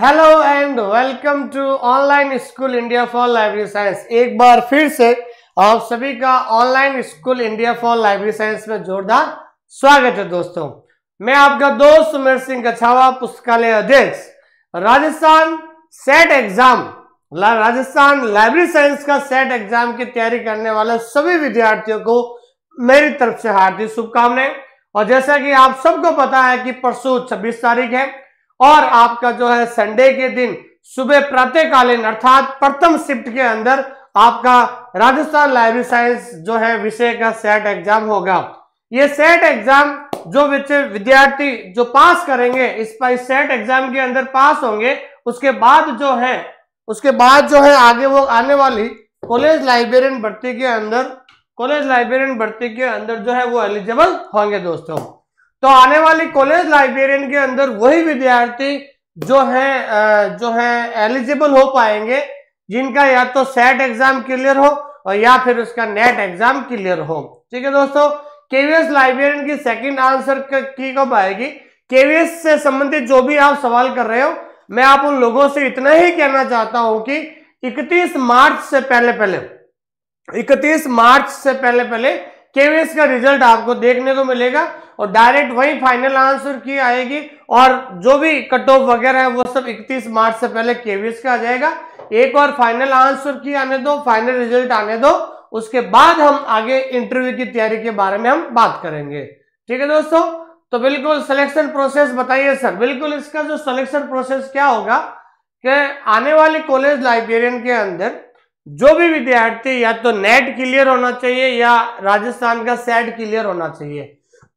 Hello and welcome to online school India for library science एक बार फिर से आप सभी का online school India for library science में जोरदार स्वागत है दोस्तों मैं आपका दोस्त सुमेर सिंह कछावा पुस्तकालय अध्यक्ष Rajasthan set exam Rajasthan library science का सेट एग्जाम की तैयारी करने वाले सभी विद्यार्थियों को मेरी तरफ से हार्दिक शुभकामनाएं और जैसा कि आप सबको पता है कि परसों 26 तारीख है और आपका जो है संडे के दिन सुबह प्रातःकालीन अर्थात प्रथम शिफ्ट के अंदर आपका राजस्थान लाइब्रेरी साइंस जो है विषय का सेट एग्जाम होगा ये सेट एग्जाम जो विद्यार्थी जो पास करेंगे इस पर सेट एग्जाम के अंदर पास होंगे उसके बाद जो है उसके बाद जो है आगे वो आने वाली कॉलेज लाइब्रेरियन भर्ती के अंदर कॉलेज लाइब्रेरियन भर्ती के अंदर जो है वो एलिजिबल होंगे दोस्तों तो आने वाली कॉलेज लाइब्रेरियन के अंदर वही विद्यार्थी जो है जो है एलिजिबल हो पाएंगे जिनका या तो सेट एग्जाम क्लियर हो और या फिर उसका नेट एग्जाम क्लियर हो ठीक है दोस्तों केवीएस लाइब्रेरियन की सेकंड आंसर की कब आएगी केवीएस से संबंधित जो भी आप सवाल कर रहे हो मैं आप उन लोगों से इतना ही कहना चाहता हूं कि 31 मार्च से पहले पहले इकतीस मार्च से पहले पहले केवीएस का रिजल्ट आपको देखने को मिलेगा और डायरेक्ट वही फाइनल आंसर की आएगी और जो भी कट ऑफ वगैरह है वो सब 31 मार्च से पहले केवीएस का आ जाएगा एक और फाइनल आंसर की आने दो फाइनल रिजल्ट आने दो उसके बाद हम आगे इंटरव्यू की तैयारी के बारे में हम बात करेंगे ठीक है दोस्तों तो बिल्कुल सिलेक्शन प्रोसेस बताइए सर बिल्कुल इसका जो सिलेक्शन प्रोसेस क्या होगा कि आने वाले कॉलेज लाइब्रेरियन के अंदर जो भी विद्यार्थी या तो नेट क्लियर होना चाहिए या राजस्थान का सेट क्लियर होना चाहिए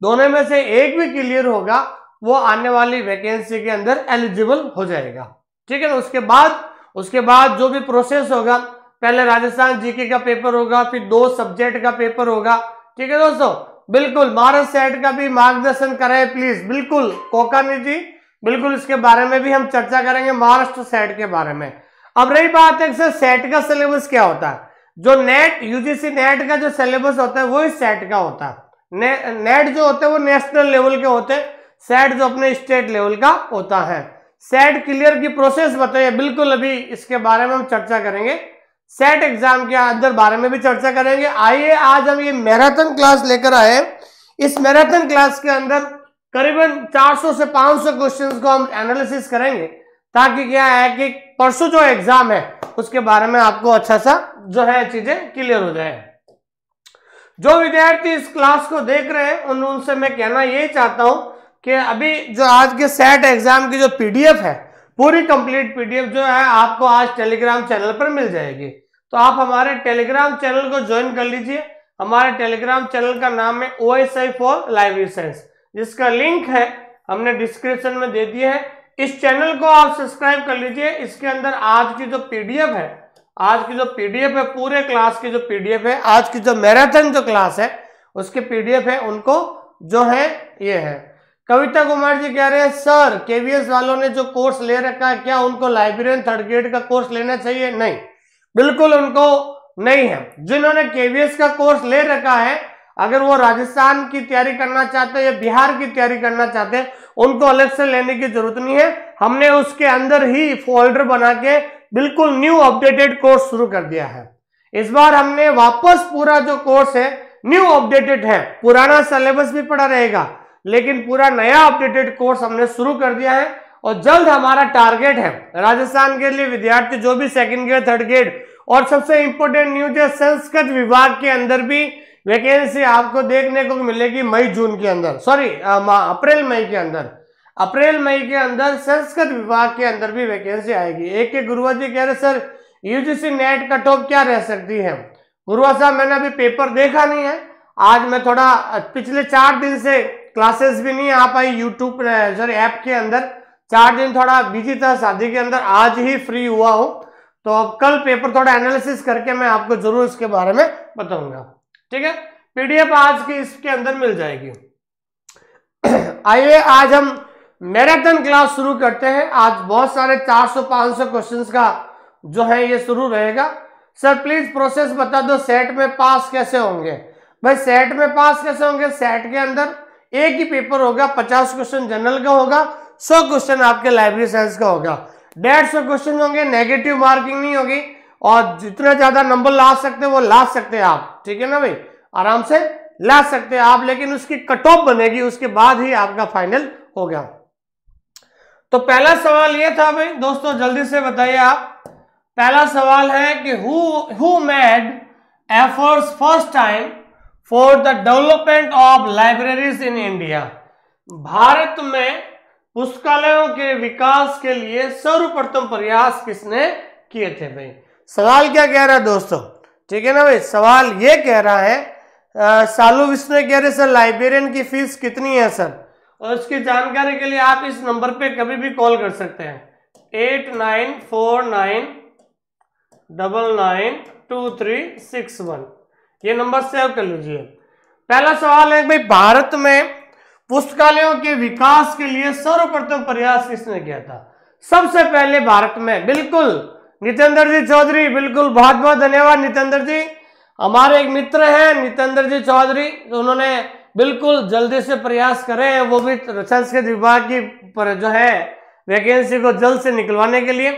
दोनों में से एक भी क्लियर होगा वो आने वाली वैकेंसी के अंदर एलिजिबल हो जाएगा ठीक है ना उसके बाद उसके बाद जो भी प्रोसेस होगा पहले राजस्थान जीके का पेपर होगा फिर दो सब्जेक्ट का पेपर होगा ठीक है दोस्तों बिल्कुल भारत सेट का भी मार्गदर्शन कराए प्लीज बिल्कुल कोकानी जी बिल्कुल इसके बारे में भी हम चर्चा करेंगे महाराष्ट्र सेट के बारे में अब रही बात है सर सेट का सिलेबस क्या होता है जो नेट यूजीसी नेट का जो सिलेबस होता है वो इस सेट का होता है ने, नेट जो होते हैं वो नेशनल लेवल के होते हैं सेट जो अपने स्टेट लेवल का होता है सेट क्लियर की प्रोसेस बताइए बिल्कुल अभी इसके बारे में हम चर्चा करेंगे सेट एग्जाम के अंदर बारे में भी चर्चा करेंगे आइए आज हम ये मैराथन क्लास लेकर आए इस मैराथन क्लास के अंदर करीबन 400 से 500 क्वेश्चंस को हम एनालिसिस करेंगे ताकि क्या है कि परसों जो एग्जाम है उसके बारे में आपको अच्छा सा जो है चीजें क्लियर हो जाए जो विद्यार्थी इस क्लास को देख रहे हैं उन उनसे मैं कहना यही चाहता हूं कि अभी जो आज के सेट एग्जाम की जो पीडीएफ है पूरी कंप्लीट पीडीएफ जो है आपको आज टेलीग्राम चैनल पर मिल जाएगी तो आप हमारे टेलीग्राम चैनल को ज्वाइन कर लीजिए हमारे टेलीग्राम चैनल का नाम है O S I for live research जिसका लिंक है हमने डिस्क्रिप्शन में दे दिया है इस चैनल को आप सब्सक्राइब कर लीजिए इसके अंदर आज की जो पीडीएफ है आज की जो पीडीएफ है पूरे क्लास की जो पीडीएफ है आज की जो मैराथन जो क्लास है उसके पीडीएफ है उनको जो है ये है कविता कुमार जी कह रहे हैं सर केवीएस वालों ने जो कोर्स ले रखा है क्या उनको लाइब्रेरियन थर्ड ग्रेड का कोर्स लेना चाहिए नहीं बिल्कुल उनको नहीं है जिन्होंने केवीएस का कोर्स ले रखा है अगर वो राजस्थान की तैयारी करना चाहते हैं या बिहार की तैयारी करना चाहते हैं उनको अलग से लेने की जरूरत नहीं है हमने उसके अंदर ही फोल्डर बना के बिल्कुल न्यू अपडेटेड कोर्स शुरू कर दिया है इस बार हमने वापस पूरा जो कोर्स है न्यू अपडेटेड है पुराना सिलेबस भी पड़ा रहेगा लेकिन पूरा नया अपडेटेड कोर्स हमने शुरू कर दिया है और जल्द हमारा टारगेट है राजस्थान के लिए विद्यार्थी जो भी सेकंड ग्रेड थर्ड ग्रेड और सबसे इंपॉर्टेंट न्यूज है संस्कृत विभाग के अंदर भी वैकेंसी आपको देखने को मिलेगी मई जून के अंदर सॉरी अप्रैल मई के अंदर अप्रैल मई के अंदर संस्कृत विभाग के अंदर भी वैकेंसी आएगी एक के गुरुआ जी कह रहे sir UGC NET cut off क्या रह सकती है गुरुआ साहब मैंने अभी पेपर देखा नहीं है आज मैं थोड़ा पिछले चार दिन से क्लासेस भी नहीं आ पाई यूट्यूब सॉरी ऐप के अंदर चार दिन थोड़ा बिजी था शादी के अंदर आज ही फ्री हुआ हूँ तो अब कल पेपर थोड़ा एनालिसिस करके मैं आपको जरूर इसके बारे में बताऊंगा ठीक है पीडीएफ आज की इसके अंदर मिल जाएगी आइए आज हम मैराथन क्लास शुरू करते हैं आज बहुत सारे 400-500 क्वेश्चंस का जो है ये शुरू रहेगा सर प्लीज प्रोसेस बता दो सेट में पास कैसे होंगे भाई सेट में पास कैसे होंगे सेट के अंदर एक ही पेपर होगा पचास क्वेश्चन जनरल का होगा 100 क्वेश्चन आपके लाइब्रेरी साइंस का होगा डेढ़ सौ क्वेश्चन होंगे नेगेटिव मार्किंग नहीं होगी और जितना ज्यादा नंबर ला सकते हैं वो ला सकते हैं आप ठीक है ना भाई आराम से ला सकते हैं आप लेकिन उसकी कट ऑफ बनेगी उसके बाद ही आपका फाइनल हो गया तो पहला सवाल ये था भाई दोस्तों जल्दी से बताइए आप पहला सवाल है कि who made efforts first time for the development of libraries in India Bharat में पुस्तकालयों के विकास के लिए सर्वप्रथम प्रयास किसने किए थे भाई सवाल क्या कह रहा है दोस्तों ठीक है ना भाई सवाल ये कह रहा है सालू विष्णु कह रहे सर लाइब्रेरियन की फीस कितनी है सर और उसकी जानकारी के लिए आप इस नंबर पे कभी भी कॉल कर सकते हैं eight nine four nine double nine two three six one ये नंबर सेव कर लीजिए पहला सवाल है भाई भारत में पुस्तकालयों के विकास के लिए सर्वप्रथम प्रयास किसने किया था सबसे पहले भारत में बिल्कुल नितेंद्र जी चौधरी बिल्कुल बहुत बहुत धन्यवाद नितेंद्र जी हमारे एक मित्र हैं नितेंद्र जी चौधरी उन्होंने बिल्कुल जल्दी से प्रयास करें वो भी संस्कृत विभाग की पर जो है वैकेंसी को जल्द से निकलवाने के लिए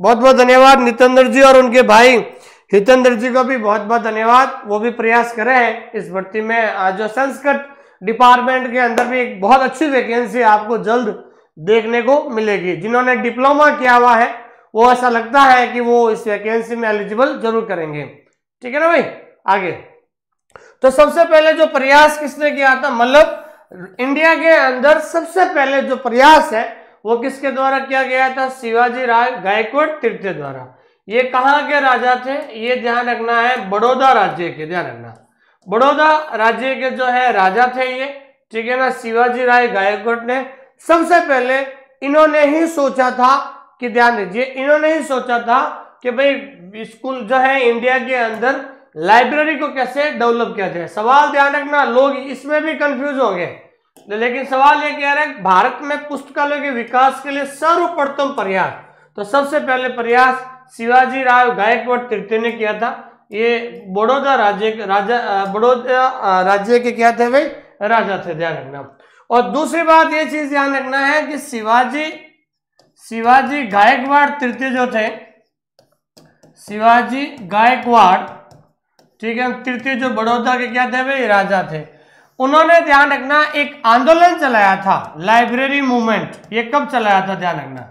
बहुत बहुत धन्यवाद नितेंद्र जी और उनके भाई हितेंद्र जी को भी बहुत बहुत धन्यवाद वो भी प्रयास करे हैं इस भर्ती में आज जो संस्कृत डिपार्टमेंट के अंदर भी एक बहुत अच्छी वैकेंसी आपको जल्द देखने को मिलेगी जिन्होंने डिप्लोमा किया हुआ है वो ऐसा लगता है कि वो इस वैकेंसी में एलिजिबल जरूर करेंगे ठीक है ना भाई आगे तो सबसे पहले जो प्रयास किसने किया था मतलब इंडिया के अंदर सबसे पहले जो प्रयास है वो किसके द्वारा किया गया था शिवाजी राय गायकवाड़ तृतीय द्वारा ये कहाँ के राजा थे ये ध्यान रखना है बड़ौदा राज्य के ध्यान रखना बड़ौदा राज्य के जो है राजा थे ये ठीक है ना शिवाजी राय गायकवाड़ ने सबसे पहले इन्होंने ही सोचा था कि ध्यान दीजिए इन्होंने ही सोचा था कि भाई स्कूल जो है इंडिया के अंदर लाइब्रेरी को कैसे डेवलप किया जाए सवाल ध्यान रखना लोग इसमें भी कंफ्यूज होंगे लेकिन सवाल ये कह रहे हैं भारत में पुस्तकालय के विकास के लिए सर्वप्रथम प्रयास तो सबसे पहले प्रयास शिवाजी राव गायकवाड़ तृतीय ने किया था ये बड़ौदा राज्य राजा बड़ौदा राज्य के क्या थे भाई राजा थे ध्यान रखना और दूसरी बात ये चीज ध्यान रखना है कि शिवाजी शिवाजी गायकवाड़ तृतीय जो थे शिवाजी गायकवाड़ ठीक है तृतीय जो बड़ौदा के क्या थे वे राजा थे उन्होंने ध्यान रखना एक आंदोलन चलाया था लाइब्रेरी मूवमेंट ये कब चलाया था ध्यान रखना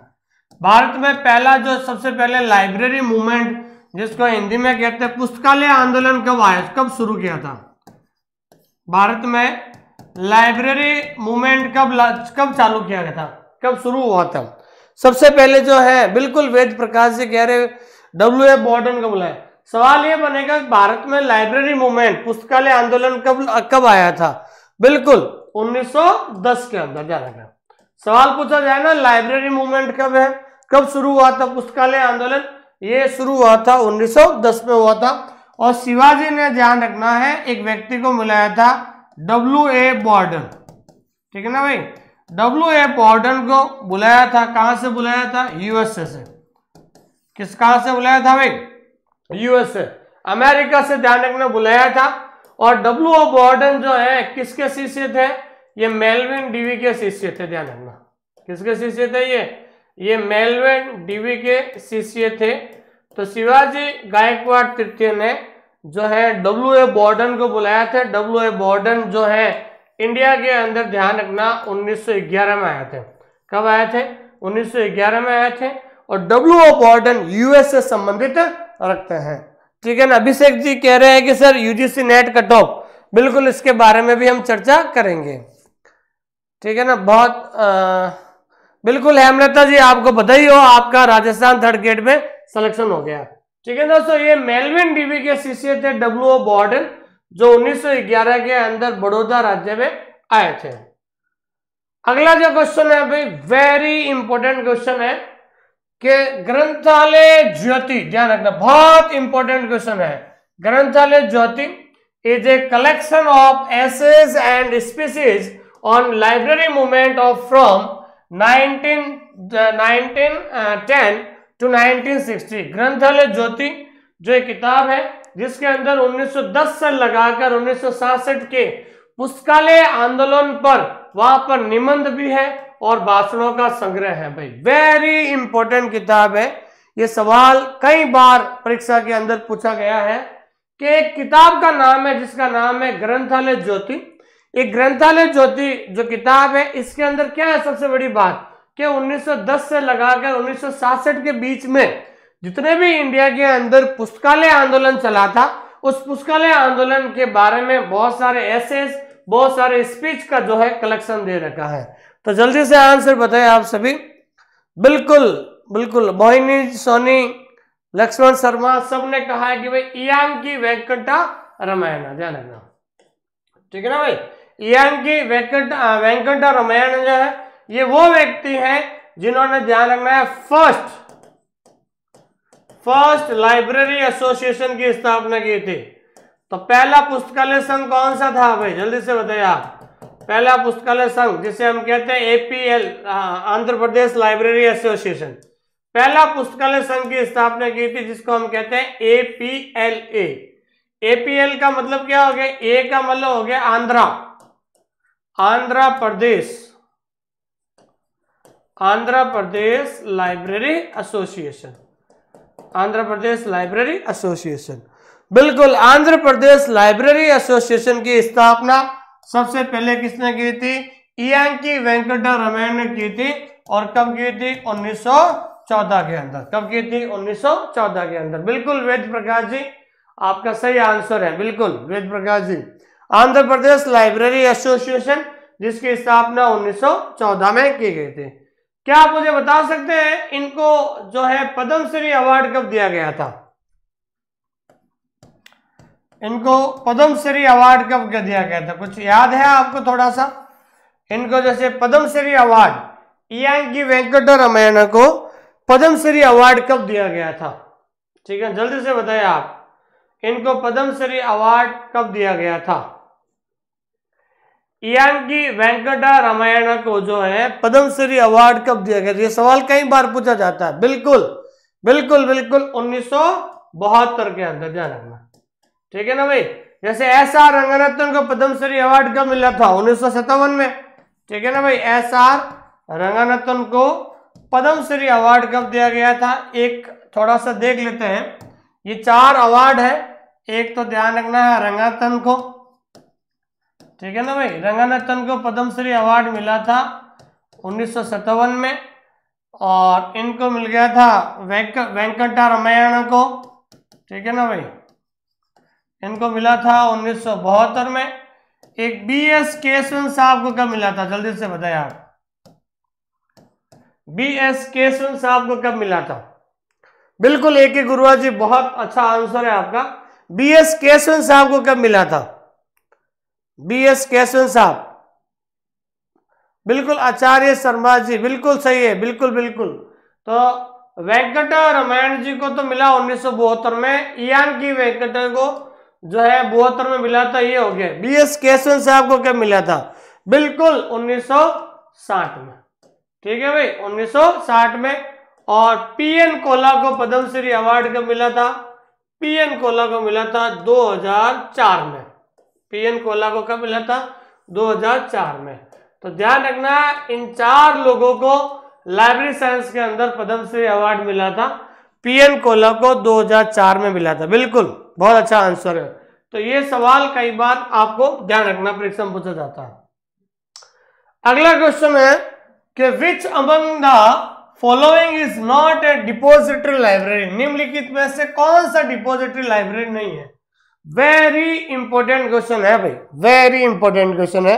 भारत में पहला जो सबसे पहले लाइब्रेरी मूवमेंट जिसको हिंदी में कहते हैं पुस्तकालय आंदोलन कब आया कब शुरू किया था भारत में लाइब्रेरी मूवमेंट कब कब चालू किया गया था कब शुरू हुआ था सबसे पहले जो है बिल्कुल वेद प्रकाश जी कह रहे डब्ल्यू एफ बॉर्डन कब लाए सवाल ये बनेगा भारत में लाइब्रेरी मूवमेंट पुस्तकालय आंदोलन कब कब आया था बिल्कुल 1910 के अंदर जाना सवाल पूछा जाए ना लाइब्रेरी मूवमेंट कब है कब शुरू हुआ था पुस्तकालय आंदोलन ये शुरू हुआ था 1910 में हुआ था और शिवाजी ने ध्यान रखना है एक व्यक्ति को मिलाया था डब्ल्यू ए बॉर्डन ठीक है ना भाई डब्ल्यू ए पोर्टल को बुलाया था कहां से बुलाया था यूएसए से किस कहां से बुलाया था भाई यूएसए अमेरिका से ध्यान रखना बुलाया था और डब्ल्यू ओ बॉर्डन जो है किसके शिष्य थे ये मेलविन डीवी के शिष्य थे ध्यान रखना किसके शिष्य थे ये ये मेलविन डीवी के शिष्य थे तो शिवाजी गायकवाड़ तृतीय ने जो है डब्ल्यू ए बॉर्डन को बुलाया था डब्ल्यू ए बॉर्डन जो है इंडिया के अंदर ध्यान रखना 1911 में आए थे कब आए थे 1911 में आए थे और डब्ल्यू ओ बॉर्डन यूएस से संबंधित रखते हैं ठीक है ना अभिषेक जी कह रहे हैं कि sir UGC NET cut off बिल्कुल इसके बारे में भी हम चर्चा करेंगे ठीक है ना बहुत आ, बिल्कुल हेमलता जी आपको पता ही हो आपका राजस्थान थर्ड गेट में सिलेक्शन हो गया ठीक है दोस्तों ये मेलविन डीवी के शिष्य थे डब्ल्यू ओ बॉर्डन जो 1911 के अंदर बड़ौदा राज्य में आए थे अगला जो क्वेश्चन है भाई वेरी इंपॉर्टेंट क्वेश्चन है कि ग्रंथालय ज्योति ध्यान रखना बहुत इंपॉर्टेंट क्वेश्चन है Granthalaya Jyoti is a collection of essays and speeches on library movement of from 19 1910 to 1960 Granthalaya ज्योति जो एक किताब है जिसके अंदर 1910 से लगाकर 1966 के पुस्तकालय आंदोलन पर वहां पर निबंध भी है और भाषणों का संग्रह है भाई वेरी इंपॉर्टेंट किताब है ये सवाल कई बार परीक्षा के अंदर पूछा गया है कि एक किताब का नाम है जिसका नाम है ग्रंथालय ज्योति एक ग्रंथालय ज्योति जो किताब है इसके अंदर क्या है सबसे बड़ी बात कि 1910 से लगाकर उन्नीस के बीच में जितने भी इंडिया के अंदर पुस्तकालय आंदोलन चला था उस पुस्तकालय आंदोलन के बारे में बहुत सारे एसेस बहुत सारे स्पीच का जो है कलेक्शन दे रखा है तो जल्दी से आंसर बताए आप सभी बिल्कुल बिल्कुल मोहिनी सोनी लक्ष्मण शर्मा सब ने कहा है कि भाई इयांग की वेंकटा रामायण ध्यान रखना ठीक है ना भाई इयांग की वेंकट वेंकटा रामायण जो है ये वो व्यक्ति है जिन्होंने ध्यान रखना है फर्स्ट फर्स्ट लाइब्रेरी एसोसिएशन की स्थापना की थी तो पहला पुस्तकालय संघ कौन सा था भाई जल्दी से बताइए आप पहला पुस्तकालय संघ जिसे हम कहते हैं APL Andhra Pradesh library association पहला पुस्तकालय संघ की स्थापना की थी जिसको हम कहते हैं एपीएल ए एपीएल का मतलब क्या हो गया ए का मतलब हो गया Andhra Andhra Pradesh Andhra Pradesh library association Andhra Pradesh library association बिल्कुल आंध्र प्रदेश लाइब्रेरी एसोसिएशन की स्थापना सबसे पहले किसने की थी इंकी वेंकट रमैन ने की थी और कब की थी 1914 के अंदर कब की थी 1914 के अंदर बिल्कुल वेद प्रकाश जी आपका सही आंसर है बिल्कुल वेद प्रकाश जी आंध्र प्रदेश लाइब्रेरी एसोसिएशन जिसकी स्थापना 1914 में की गई थी क्या आप मुझे बता सकते हैं इनको जो है पद्मश्री अवार्ड कब दिया गया था इनको पद्मश्री अवार्ड कब दिया गया था कुछ याद है आपको थोड़ा सा इनको जैसे पद्मश्री अवार्ड इयांकी वेंकट रामायण को पद्मश्री अवार्ड कब दिया गया था ठीक है जल्दी से बताएं आप इनको पद्मश्री अवार्ड कब दिया गया था इयांकी वेंकटा रामायण को जो है पद्मश्री अवार्ड कब दिया गया ये सवाल कई बार पूछा जाता है बिल्कुल बिल्कुल बिल्कुल उन्नीस के अंदर ध्यान रखना ठीक है ना भाई जैसे एस आर रंगरत्न को पद्मश्री अवार्ड कब मिला था उन्नीस में ठीक है ना भाई एस आर रंगरत्न को पद्मश्री अवार्ड कब दिया गया था एक थोड़ा सा देख लेते हैं ये चार अवार्ड है एक तो ध्यान रखना है रंगनाथन को ठीक है ना भाई रंगानाथन को पद्मश्री अवार्ड मिला था उन्नीस में और इनको मिल गया था वेंक वेंकटा रामायण को ठीक है ना भाई इनको मिला था उन्नीस में एक बी एस केसवन साहब को कब मिला था जल्दी से बताए आप बी एस केसवन साहब को कब मिला था बिल्कुल एक ही गुरुआ जी बहुत अच्छा आंसर है आपका बी एस केसवन साहब को कब मिला था बी एस कैसन साहब बिल्कुल आचार्य शर्मा जी बिल्कुल सही है बिल्कुल बिल्कुल तो वेंकट रामायण जी को तो मिला उन्नीस में इयान की वेंकट को जो है बहत्तर में मिला था ये हो गया बी एस केशवन साहब को क्या मिला था बिल्कुल 1960 में ठीक है भाई 1960 में और पी एन कोला को पद्मश्री अवार्ड का मिला था पी एन कोला को मिला था 2004 में पीएन कोला को कब मिला था 2004 में तो ध्यान रखना इन चार लोगों को लाइब्रेरी साइंस के अंदर श्री अवार्ड मिला था पीएन कोला को 2004 में मिला था बिल्कुल बहुत अच्छा आंसर है तो ये सवाल कई बार आपको ध्यान रखना परीक्षा में पूछा जाता है अगला क्वेश्चन है कि which among the following is not a depository library निम्नलिखित में से कौन सा डिपोजिटरी लाइब्रेरी नहीं है वेरी इंपॉर्टेंट क्वेश्चन है भाई वेरी इंपॉर्टेंट क्वेश्चन है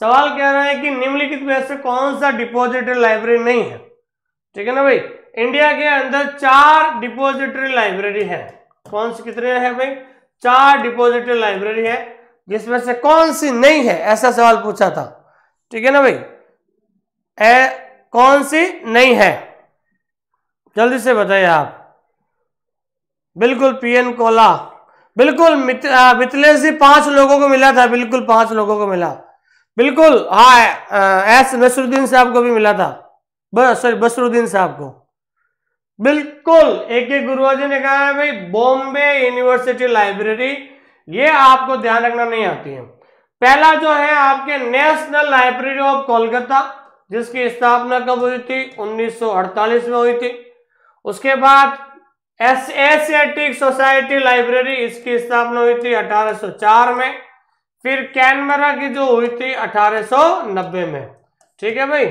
सवाल कह रहा है कि निम्नलिखित में से कौन सा डिपोजिटरी लाइब्रेरी नहीं है ठीक है ना भाई इंडिया के अंदर चार डिपोजिटरी लाइब्रेरी है कौन सी कितने है भाई चार डिपोजिटरी लाइब्रेरी है जिसमें से कौन सी नहीं है ऐसा सवाल पूछा था ठीक है ना भाई ए, कौन सी नहीं है जल्दी से बताइए आप बिल्कुल पीएन कोला बिल्कुल मिथिलेश जी पांच लोगों को मिला था बिल्कुल पांच लोगों को मिला बिल्कुल हाँ एस नसरुद्दीन साहब को भी मिला था सॉरी बसरुद्दीन साहब को बिल्कुल एक एक गुरुआ जी ने कहा है भाई बॉम्बे यूनिवर्सिटी लाइब्रेरी ये आपको ध्यान रखना नहीं आती है पहला जो है आपके नेशनल लाइब्रेरी ऑफ कोलकाता जिसकी स्थापना कब हुई थी 1948 में हुई थी उसके बाद एस एसियाटिक सोसाइटी लाइब्रेरी इसकी स्थापना हुई थी 1804 में फिर कैनमेरा की जो हुई थी 1890 में ठीक है भाई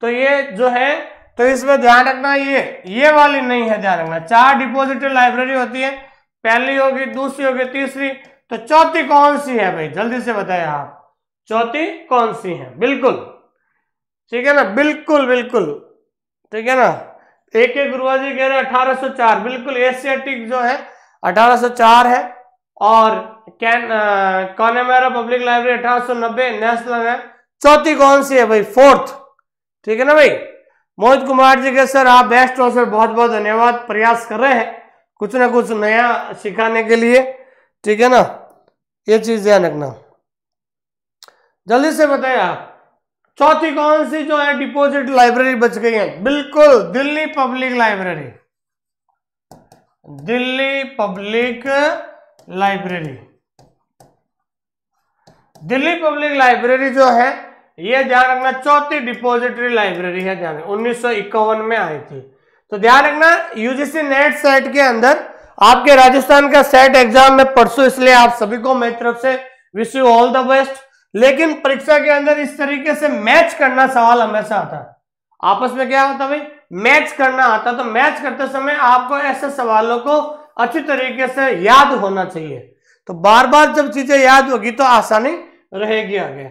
तो ये जो है तो इसमें ध्यान रखना ये ये वाली नहीं है ध्यान रखना चार डिपोजिटरी लाइब्रेरी होती है पहली होगी दूसरी होगी तीसरी तो चौथी कौन सी है भाई जल्दी से बताए आप चौथी कौन सी है बिल्कुल ठीक है ना बिल्कुल बिल्कुल ठीक है ना एके गुरुआ जी कह रहे हैं 1804 बिल्कुल एशियाटिक जो है 1804 है और कैन कॉनेमेरा पब्लिक लाइब्रेरी 1890 नेशनल है चौथी कौन सी है भाई फोर्थ ठीक है ना भाई मोहित कुमार जी के सर आप बेस्ट हो सर बहुत बहुत धन्यवाद प्रयास कर रहे हैं कुछ ना कुछ नया सिखाने के लिए ठीक है ना ये चीज ध्यान रखना जल्दी से बताइए आप चौथी कौन सी जो है डिपोजिट लाइब्रेरी बच गई है बिल्कुल Delhi public library Delhi public library Delhi public library जो है यह ध्यान रखना चौथी डिपोजिटरी लाइब्रेरी है ध्यान उन्नीस में आई थी तो ध्यान रखना यूजीसी नेट सेट के अंदर आपके राजस्थान का सेट एग्जाम में परसों इसलिए आप सभी को मेरी तरफ से wish you all the best लेकिन परीक्षा के अंदर इस तरीके से मैच करना सवाल हमेशा आता है आपस में क्या होता भाई मैच करना आता तो मैच करते समय आपको ऐसे सवालों को अच्छी तरीके से याद होना चाहिए तो बार बार जब चीजें याद होगी तो आसानी रहेगी आगे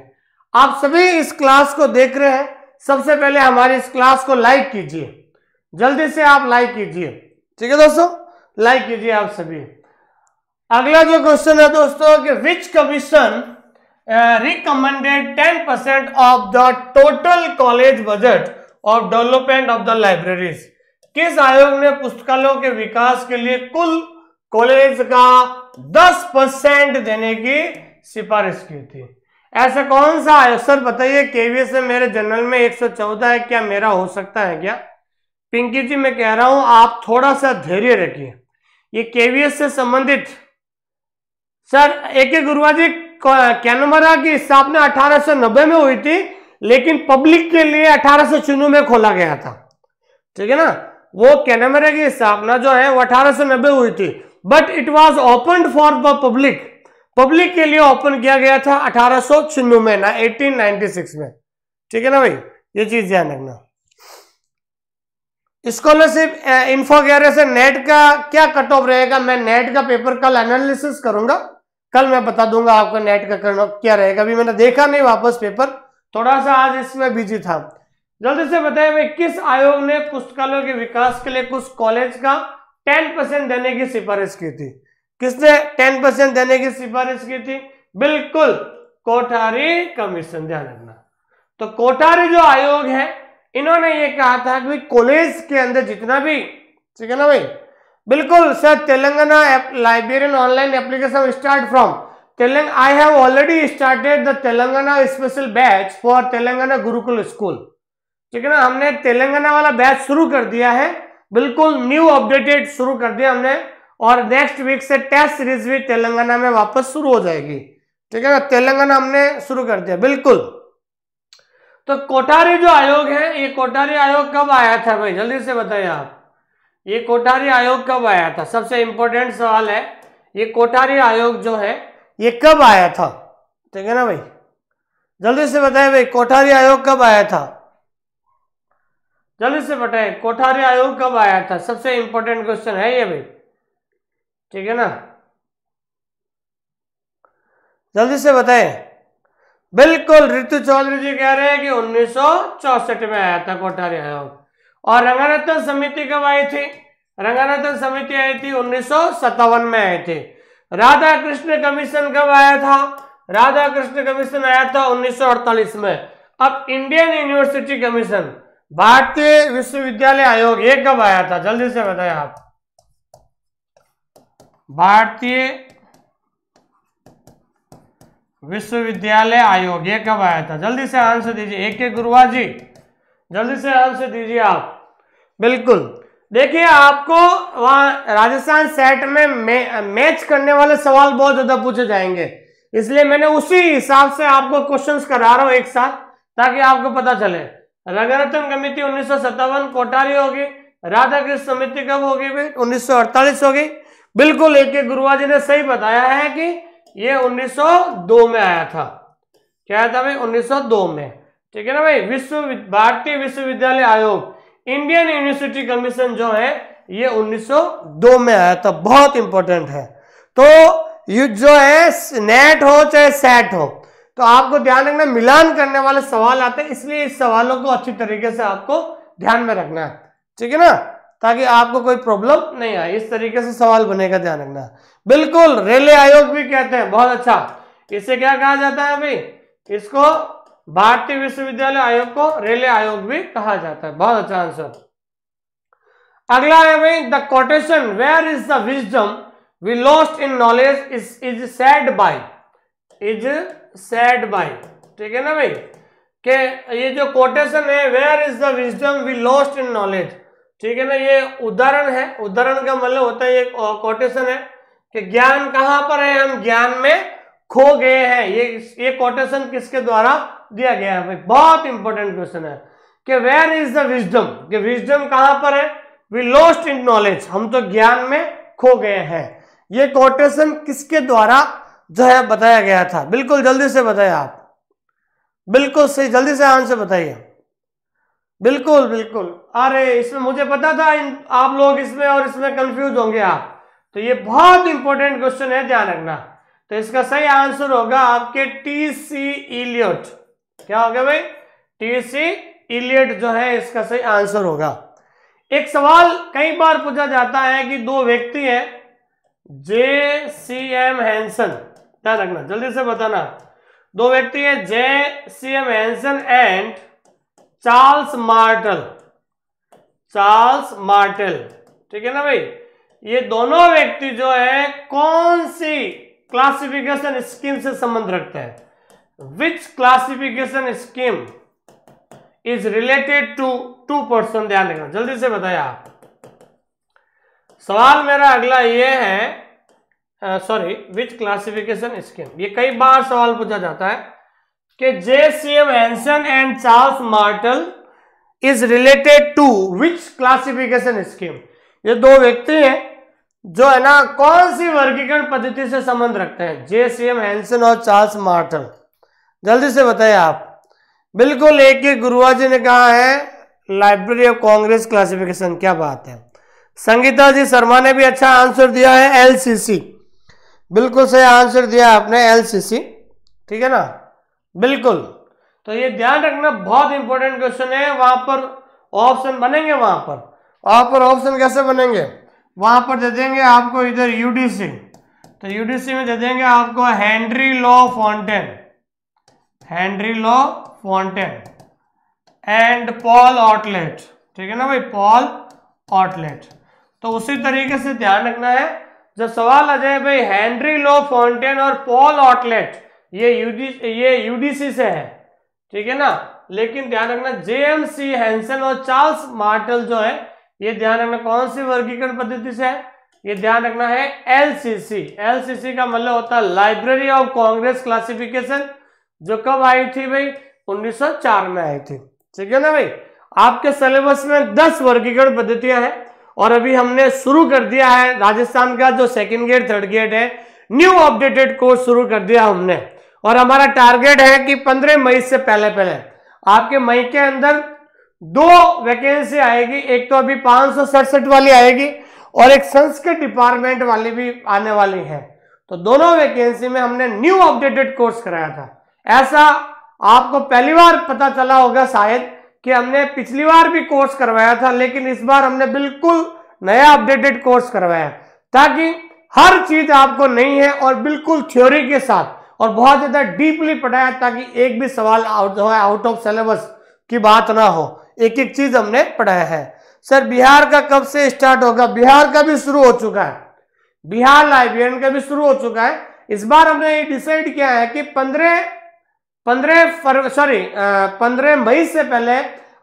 आप सभी इस क्लास को देख रहे हैं सबसे पहले हमारी इस क्लास को लाइक कीजिए जल्दी से आप लाइक कीजिए ठीक है दोस्तों लाइक कीजिए आप सभी अगला जो क्वेश्चन है दोस्तों कि which commission Uh, recommended 10% of the total college budget of development of the libraries किस आयोग ने पुस्तकालयों के विकास के लिए कुल कॉलेज का 10 परसेंट देने की सिफारिश की थी ऐसा कौन सा आयोग सर बताइए केवीएस में मेरे जनरल में 114 है क्या मेरा हो सकता है क्या पिंकी जी मैं कह रहा हूं आप थोड़ा सा धैर्य रखिए ये केवीएस से संबंधित सर एक गुरुआ जी कैनमरा की स्थापना अठारह में हुई थी लेकिन पब्लिक के लिए अठारह में खोला गया था ठीक है ना वो कैनमरा की स्थापना जो है वो अठारह हुई थी but it was open for the public public के लिए ओपन किया गया था अठारह में ना 1896 में ठीक है ना भाई ये चीज ध्यान रखना स्कॉलरशिप इन्फोग से नेट का क्या कट ऑफ रहेगा मैं नेट का पेपर कल एनालिसिस करूंगा कल मैं बता दूंगा आपका नेट का क्या रहेगा अभी मैंने देखा नहीं वापस पेपर थोड़ा सा आज इसमें बिजी था जल्दी से बताएं भाई किस आयोग ने पुस्तकालयों के विकास के लिए कुछ कॉलेज का टेन परसेंट देने की सिफारिश की थी किसने टेन परसेंट देने की सिफारिश की थी बिल्कुल कोठारी कमीशन ध्यान रखना तो कोठारी जो आयोग है इन्होंने ये कहा था कि कॉलेज के अंदर जितना भी ठीक है ना भाई बिल्कुल sir Telangana librarian online application start from तेलंग I have already started the Telangana special batch for Telangana Gurukul school ठीक है ना हमने तेलंगाना वाला बैच शुरू कर दिया है बिल्कुल न्यू अपडेटेड शुरू कर दिया हमने और नेक्स्ट वीक से टेस्ट सीरीज भी तेलंगाना में वापस शुरू हो जाएगी ठीक है ना तेलंगाना हमने शुरू कर दिया बिल्कुल तो कोटारी जो आयोग है ये कोटारी आयोग कब आया था भाई जल्दी से बताइए आप ये कोठारी आयोग कब आया था सबसे इंपॉर्टेंट सवाल है ये कोठारी आयोग जो है ये कब आया था ठीक है ना भाई जल्दी से बताएं भाई कोठारी आयोग कब आया था जल्दी से बताएं कोठारी आयोग कब आया था सबसे इंपॉर्टेंट क्वेश्चन है ये भाई ठीक है ना जल्दी से बताएं बिल्कुल ऋतु चौधरी जी कह रहे हैं कि उन्नीस में आया था कोठारी आयोग और रंगारत्न समिति कब आए थे रंगानाथन समिति आई थी उन्नीस में आए थे राधा कृष्ण कमीशन कब आया था राधा कृष्ण कमीशन आया था 1948 में अब इंडियन यूनिवर्सिटी कमीशन भारतीय विश्वविद्यालय आयोग ये कब आया था जल्दी से बताएं आप भारतीय विश्वविद्यालय आयोग ये कब आया था जल्दी से आंसर दीजिए एक के गुरुवार जी जल्दी से आंसर दीजिए आप बिल्कुल देखिए आपको वहां राजस्थान सेट में मैच करने वाले सवाल बहुत ज़्यादा पूछे जाएंगे इसलिए मैंने उसी हिसाब से आपको क्वेश्चंस करा रहा हूं एक साथ ताकि आपको पता चले रंगरत्न समिति उन्नीस कोटारी होगी राधा कृष्ण समिति कब होगी भाई 1948 होगी बिल्कुल एक एक गुरुआ जी ने सही बताया है कि ये 1902 में आया था क्या था भाई 1902 में ठीक है ना भाई विश्व भारतीय विश्वविद्यालय आयोग इंडियन यूनिवर्सिटी कमीशन जो है ये 1902 में आया था बहुत इंपॉर्टेंट है तो ये जो है नेट हो चाहे सेट हो तो आपको ध्यान रखना मिलान करने वाले सवाल आते हैं इसलिए इस सवालों को अच्छी तरीके से आपको ध्यान में रखना है ठीक है ना ताकि आपको कोई प्रॉब्लम नहीं आए इस तरीके से सवाल बनेगा ध्यान रखना बिल्कुल रेलवे आयोग भी कहते हैं बहुत अच्छा इसे क्या कहा जाता है अभी इसको भारतीय विश्वविद्यालय आयोग को रेलवे आयोग भी कहा जाता है बहुत अच्छा आंसर अगला है भाई the quotation where is the wisdom we lost in knowledge is said by is said by ठीक है ना भाई के ये जो कोटेशन है where is the wisdom we lost in knowledge ठीक है ना ये उदाहरण है उदाहरण का मतलब होता है ये कोटेशन है कि ज्ञान कहां पर है हम ज्ञान में खो गए हैं ये ये कोटेशन किसके द्वारा दिया गया है बहुत इंपॉर्टेंट क्वेश्चन है कि वेयर इज द विजडम कि विजडम कहां पर है वी लॉस्ट इन नॉलेज हम तो ज्ञान में खो गए हैं ये कोटेशन किसके द्वारा जो है बताया गया था बिल्कुल जल्दी से बताए आप बिल्कुल सही जल्दी से आंसर बताइए बिल्कुल बिल्कुल अरे इसमें मुझे पता था इन, आप लोग इसमें और इसमें कंफ्यूज होंगे आप तो ये बहुत इंपॉर्टेंट क्वेश्चन है ध्यान रखना तो इसका सही आंसर होगा आपके टी सी इलियट क्या हो गया भाई टी सी इलियट जो है इसका सही आंसर होगा एक सवाल कई बार पूछा जाता है कि दो व्यक्ति हैं जे सी एम हैंसन ध्यान रखना जल्दी से बताना दो व्यक्ति हैं J C M Hanson and Charles Martel Charles Martel ठीक है ना भाई ये दोनों व्यक्ति जो है कौन सी क्लासिफिकेशन स्कीम से संबंध रखता है which classification scheme is related to to person ध्यान रखना जल्दी से बताया आप सवाल मेरा अगला ये है सॉरी विच क्लासिफिकेशन स्कीम ये कई बार सवाल पूछा जाता है कि J C M Hanson and Charles Martel is related to which classification scheme ये दो व्यक्ति हैं जो है ना कौन सी वर्गीकरण पद्धति से संबंध रखते हैं जे सी एम हैंसन और चार्ल्स मार्टन जल्दी से बताइए आप बिल्कुल एक ही गुरुआ जी ने कहा है लाइब्रेरी ऑफ कांग्रेस क्लासिफिकेशन क्या बात है संगीता जी शर्मा ने भी अच्छा आंसर दिया है एलसीसी बिल्कुल सही आंसर दिया आपने एलसीसी ठीक है ना बिल्कुल तो ये ध्यान रखना बहुत इंपॉर्टेंट क्वेश्चन है वहां पर ऑप्शन बनेंगे वहां पर वहां पर ऑप्शन कैसे बनेंगे वहाँ पर दे देंगे आपको इधर यूडीसी तो यूडीसी में दे देंगे आपको Henri La Fontaine Henri La Fontaine and Paul Otlet ठीक है ना भाई पॉल आउटलेट तो उसी तरीके से ध्यान रखना है जब सवाल आ जाए भाई हेनरी लॉ फॉन्टेन और पॉल आउटलेट ये यूडी ये यूडीसी से है ठीक है ना लेकिन ध्यान रखना जेएमसी हैंसन और चार्ल्स मार्टल जो है ये ध्यान रखना कौन सी वर्गीकरण पद्धति से है ये ध्यान रखना है एलसीसी एलसीसी का मतलब होता है लाइब्रेरी ऑफ कांग्रेस क्लासिफिकेशन जो कब आई थी भाई 1904 में आई थी ठीक है ना भाई आपके सिलेबस में 10 वर्गीकरण पद्धतियां हैं और अभी हमने शुरू कर दिया है राजस्थान का जो सेकेंड गेट थर्ड गेट है न्यू अपडेटेड कोर्स शुरू कर दिया हमने और हमारा टारगेट है कि पंद्रह मई से पहले पहले आपके मई के अंदर दो वैकेंसी आएगी एक तो अभी पांच वाली आएगी और एक संस्कृत डिपार्टमेंट वाली भी आने वाली है तो दोनों वैकेंसी में हमने न्यू अपडेटेड कोर्स कराया था ऐसा आपको पहली बार पता चला होगा शायद कि हमने पिछली बार भी कोर्स करवाया था लेकिन इस बार हमने बिल्कुल नया अपडेटेड कोर्स करवाया ताकि हर चीज आपको नहीं है और बिल्कुल थ्योरी के साथ और बहुत ज्यादा डीपली पढ़ाया ताकि एक भी सवाल आउट आउट ऑफ सिलेबस की बात ना हो एक एक चीज हमने पढ़ाया है सर बिहार का कब से स्टार्ट होगा बिहार का भी शुरू हो चुका है बिहार लाइब्रेरियन का भी शुरू हो चुका है इस बार हमने डिसाइड किया है कि पंद्रह पंद्रह फर सॉरी पंद्रह मई से पहले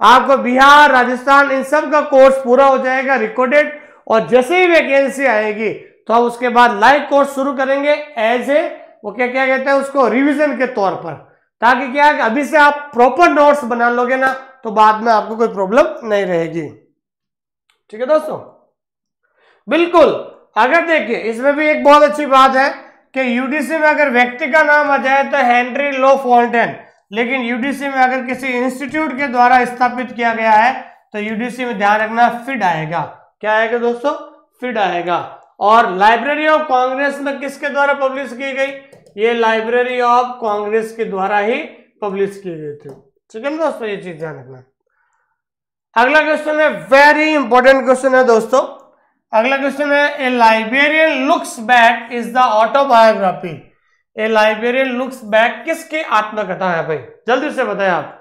आपको बिहार राजस्थान इन सब का कोर्स पूरा हो जाएगा रिकॉर्डेड और जैसे ही वैकेंसी आएगी तो हम उसके बाद लाइव कोर्स शुरू करेंगे एज ए वो क्या क्या कहते हैं उसको रिविजन के तौर पर ताकि क्या अभी से आप प्रॉपर नोट्स बना लोगे ना तो बाद में आपको कोई प्रॉब्लम नहीं रहेगी ठीक है दोस्तों बिल्कुल अगर देखिए इसमें भी एक बहुत अच्छी बात है कि यूडीसी में अगर व्यक्ति का नाम आ जाए तो हेनरी लो फॉन्टेन लेकिन यूडीसी में अगर किसी इंस्टीट्यूट के द्वारा स्थापित किया गया है तो यूडीसी में ध्यान रखना फिड आएगा क्या आएगा दोस्तों फिड आएगा और लाइब्रेरी ऑफ कांग्रेस में किसके द्वारा पब्लिश की गई ये लाइब्रेरी ऑफ कांग्रेस के द्वारा ही पब्लिश किए गए थे ठीक है ना दोस्तों ये चीज ध्यान रखना अगला क्वेश्चन है वेरी इंपॉर्टेंट क्वेश्चन है दोस्तों अगला क्वेश्चन है a librarian looks back is the autobiography a librarian looks back किसकी आत्मकथा है भाई जल्दी से बताएं आप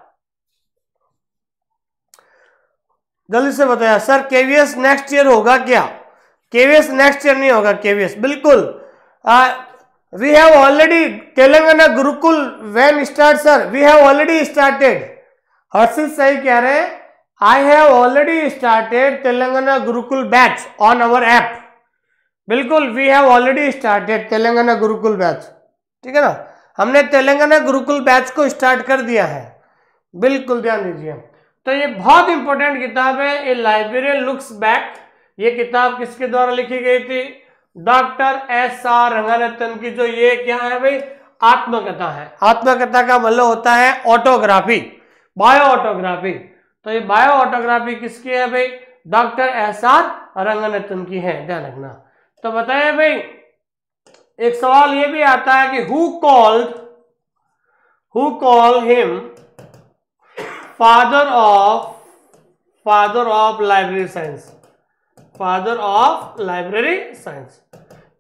जल्दी से बताया सर केवीएस नेक्स्ट ईयर होगा क्या केवीएस नेक्स्ट ईयर नहीं होगा केवीएस बिल्कुल we have already telangana gurukul when start sir we have already started हर्षित साई कह रहे हैं I have already started Telangana Gurukul batch on our app बिल्कुल we have already started Telangana Gurukul batch ठीक है ना हमने तेलंगाना गुरुकुल बैच को स्टार्ट कर दिया है बिल्कुल ध्यान दीजिए तो ये बहुत इंपॉर्टेंट किताब है ए लाइब्रेरी लुक्स बैक ये किताब किसके द्वारा लिखी गई थी डॉक्टर एस आर रंगारतन की जो ये क्या है भाई आत्मकथा है आत्मकथा का मतलब होता है ऑटोग्राफी बायो ऑटोग्राफी तो ये बायो ऑटोग्राफी किसकी है भाई डॉक्टर एस आर रंगनतन की है ध्यान रखना तो बताए भाई एक सवाल ये भी आता है कि who called who call him father of father of library science father of library science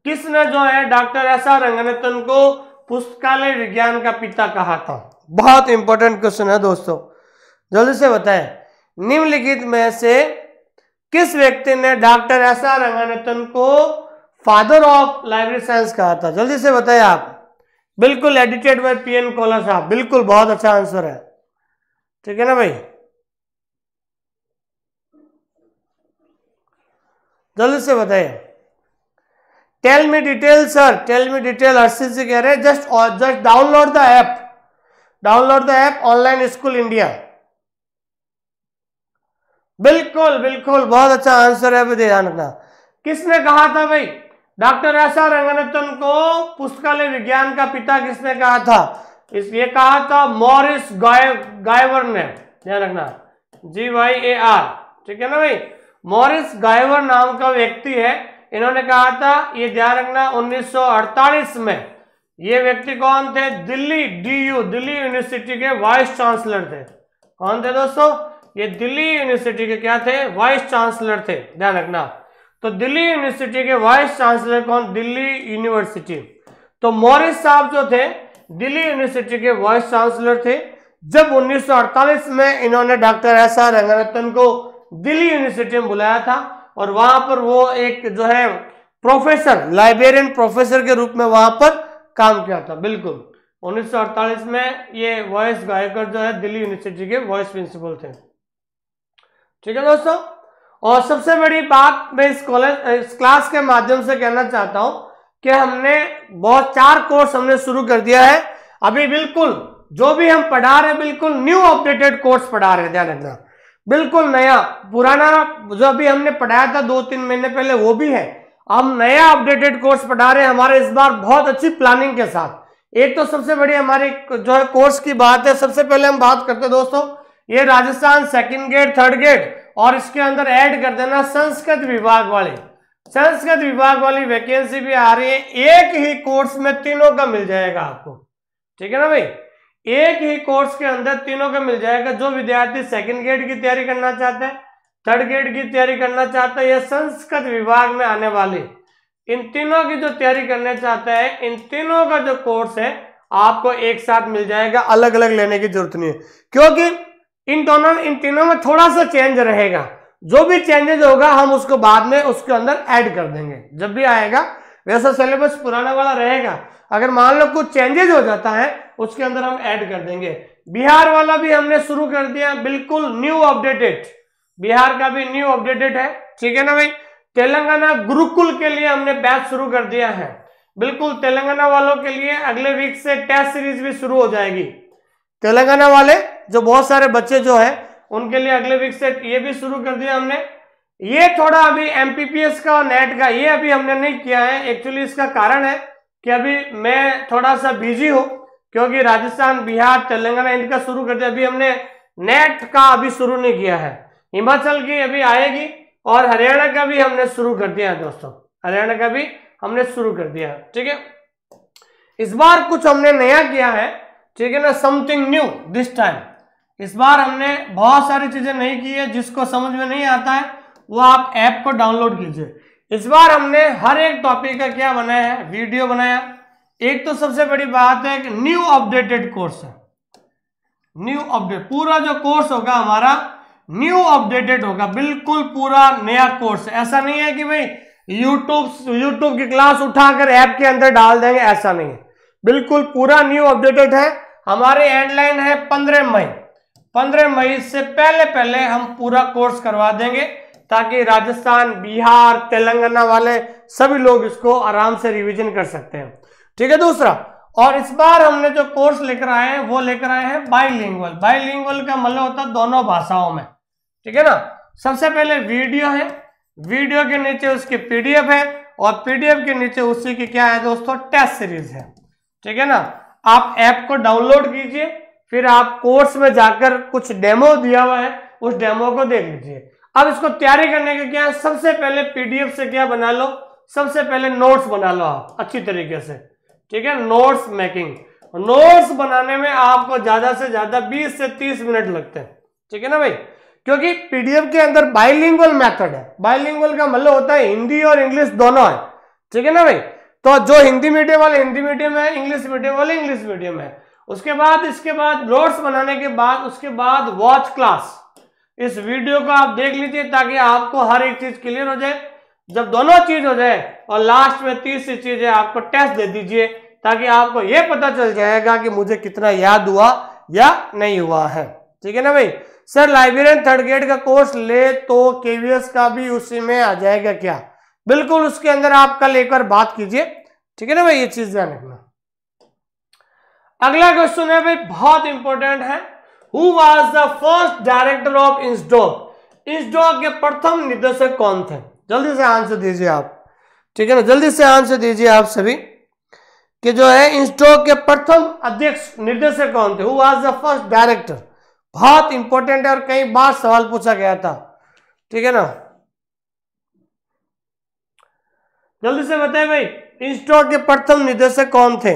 किसने जो है डॉक्टर एस आर रंगनेतन को पुस्तकालय विज्ञान का पिता कहा था बहुत इंपॉर्टेंट क्वेश्चन है दोस्तों जल्दी से बताएं निम्नलिखित में से किस व्यक्ति ने डॉक्टर एस आर रंगनेतन को फादर ऑफ लाइब्रेरी साइंस कहा था जल्दी से बताएं आप बिल्कुल edited by P N Kaula साहब बिल्कुल बहुत अच्छा आंसर है ठीक है ना भाई जल्दी से बताइए tell me detail sir tell me detail Harshit ji कह रहे हैं just just download the app download the app online school India बिल्कुल बिल्कुल बहुत अच्छा आंसर है ध्यान रखना किसने कहा था भाई डॉक्टर आशा रंगनाथन को पुस्तकालय विज्ञान का पिता किसने कहा था इस ये कहा था मॉरिस गाय गायवर ने ध्यान रखना जी वाई ए आर ठीक है ना भाई मॉरिस गाइवर नाम का व्यक्ति है इन्होंने कहा था ये ध्यान रखना 1948 में ये व्यक्ति कौन थे दिल्ली डीयू दिल्ली यूनिवर्सिटी के वाइस चांसलर थे कौन थे दोस्तों ये दिल्ली यूनिवर्सिटी के क्या थे वाइस चांसलर थे ध्यान रखना तो दिल्ली यूनिवर्सिटी के वाइस चांसलर कौन दिल्ली यूनिवर्सिटी तो मॉरिस साहब जो थे दिल्ली यूनिवर्सिटी के वाइस चांसलर थे जब 1948 में इन्होंने डॉक्टर एस आर रंगरतन को दिल्ली यूनिवर्सिटी में बुलाया था और वहां पर वो एक जो है प्रोफेसर लाइब्रेरियन प्रोफेसर के रूप में वहां पर काम किया था बिल्कुल 1948 में ये वॉइस गायकर जो है दिल्ली यूनिवर्सिटी के वॉइस प्रिंसिपल थे ठीक है दोस्तों और सबसे बड़ी बात मैं इस कॉलेज इस क्लास के माध्यम से कहना चाहता हूं कि हमने बहुत चार कोर्स हमने शुरू कर दिया है अभी बिल्कुल जो भी हम पढ़ा रहे हैं बिल्कुल न्यू अपडेटेड कोर्स पढ़ा रहे हैं ध्यान रखना बिल्कुल नया पुराना जो अभी हमने पढ़ाया था दो तीन महीने पहले वो भी है हम नया अपडेटेड कोर्स पढ़ा रहे हैं हमारे इस बार बहुत अच्छी प्लानिंग के साथ एक तो सबसे बड़ी हमारी जो है कोर्स की बात है सबसे पहले हम बात करते हैं दोस्तों ये Rajasthan second grade third grade और इसके अंदर ऐड कर देना संस्कृत विभाग वाले संस्कृत विभाग वाली वैकेंसी भी आ रही है एक ही कोर्स में तीनों का मिल जाएगा आपको ठीक है ना भाई एक ही कोर्स के अंदर तीनों का मिल जाएगा जो विद्यार्थी सेकंड ग्रेड की तैयारी करना चाहते हैं थर्ड ग्रेड की तैयारी करना चाहता है या संस्कृत विभाग में आने वाले इन तीनों की जो तैयारी करना चाहता है इन तीनों का जो कोर्स है आपको एक साथ मिल जाएगा अलग अलग लेने की जरूरत नहीं है क्योंकि इन दोनों इन तीनों में थोड़ा सा चेंज रहेगा जो भी चेंजेज होगा हम उसको बाद में उसके अंदर ऐड कर देंगे जब भी आएगा वैसा सिलेबस पुराना वाला रहेगा अगर मान लो कुछ चेंजेस हो जाता है उसके अंदर हम ऐड कर देंगे बिहार वाला भी हमने शुरू कर दिया बिल्कुल न्यू अपडेटेड बिहार का भी न्यू अपडेटेड है ठीक है ना भाई तेलंगाना गुरुकुल के लिए हमने बैच शुरू कर दिया है बिल्कुल तेलंगाना वालों के लिए अगले वीक से टेस्ट सीरीज भी शुरू हो जाएगी तेलंगाना वाले जो बहुत सारे बच्चे जो है उनके लिए अगले वीक से ये भी शुरू कर दिया हमने ये थोड़ा अभी एमपीपीएस का और नेट का ये अभी हमने नहीं किया है एक्चुअली इसका कारण है कि अभी मैं थोड़ा सा बिजी हूँ क्योंकि राजस्थान बिहार तेलंगाना इनका शुरू कर दिया अभी हमने नेट का अभी शुरू नहीं किया है हिमाचल की अभी आएगी और हरियाणा का भी हमने शुरू कर दिया है दोस्तों हरियाणा का भी हमने शुरू कर दिया है ठीक है इस बार कुछ हमने नया किया है ठीक है ना समथिंग न्यू दिस टाइम इस बार हमने बहुत सारी चीजें नहीं की है जिसको समझ में नहीं आता है वो आप ऐप को डाउनलोड कीजिए इस बार हमने हर एक टॉपिक का क्या बनाया है वीडियो बनाया एक तो सबसे बड़ी बात है कि न्यू अपडेटेड कोर्स है न्यू अपडेट पूरा जो कोर्स होगा हमारा न्यू अपडेटेड होगा बिल्कुल पूरा नया कोर्स ऐसा नहीं है कि भाई यूट्यूब यूट्यूब की क्लास उठाकर ऐप के अंदर डाल देंगे ऐसा नहीं है बिल्कुल पूरा न्यू अपडेटेड है हमारे एंडलाइन है पंद्रह मई पंद्रह मई से पहले पहले हम पूरा कोर्स करवा देंगे ताकि राजस्थान बिहार तेलंगाना वाले सभी लोग इसको आराम से रिवीजन कर सकते हैं ठीक है दूसरा और इस बार हमने जो कोर्स लेकर आए हैं वो लेकर आए हैं बाईलिंगुअल बाईलिंगुअल का मतलब होता है दोनों भाषाओं में ठीक है ना सबसे पहले वीडियो है वीडियो के नीचे उसकी पीडीएफ है और पीडीएफ के नीचे उसी की क्या है दोस्तों टेस्ट सीरीज है ठीक है ना आप ऐप को डाउनलोड कीजिए फिर आप कोर्स में जाकर कुछ डेमो दिया हुआ है उस डेमो को देख लीजिए अब इसको तैयारी करने का क्या है सबसे पहले पीडीएफ से क्या बना लो सबसे पहले नोट्स बना लो आप अच्छी तरीके से ठीक है नोट्स मेकिंग नोट्स बनाने में आपको ज्यादा से ज्यादा 20 से 30 मिनट लगते हैं ठीक है ना भाई क्योंकि पीडीएफ के अंदर बाइलिंगुअल मेथड है बाइलिंगुअल का मतलब होता है हिंदी और इंग्लिश दोनों है ठीक है ना भाई तो जो हिंदी मीडियम वाले हिंदी मीडियम है इंग्लिश मीडियम वाले इंग्लिश मीडियम है उसके बाद इसके बाद नोट्स बनाने के बाद उसके बाद वॉच क्लास इस वीडियो को आप देख लीजिए ताकि आपको हर एक चीज क्लियर हो जाए जब दोनों चीज हो जाए और लास्ट में तीसरी चीज है आपको टेस्ट दे दीजिए ताकि आपको यह पता चल जाएगा कि मुझे कितना याद हुआ या नहीं हुआ है ठीक है ना भाई सर लाइब्रेरियन थर्ड ग्रेड का कोर्स ले तो केवीएस का भी उसी में आ जाएगा क्या बिल्कुल उसके अंदर आप कल एक बार बात कीजिए ठीक है ना भाई ये चीज ध्यान रखना अगला क्वेश्चन है भाई बहुत इंपॉर्टेंट है who was the first director of INSDOC INSDOC के प्रथम निर्देशक कौन थे जल्दी से आंसर दीजिए आप ठीक है ना जल्दी से आंसर दीजिए आप सभी कि जो है इंस्टॉक के प्रथम अध्यक्ष निर्देशक कौन थे who was the first director बहुत इंपॉर्टेंट है और कई बार सवाल पूछा गया था ठीक है ना जल्दी से बताए भाई इंस्टॉक के प्रथम निर्देशक कौन थे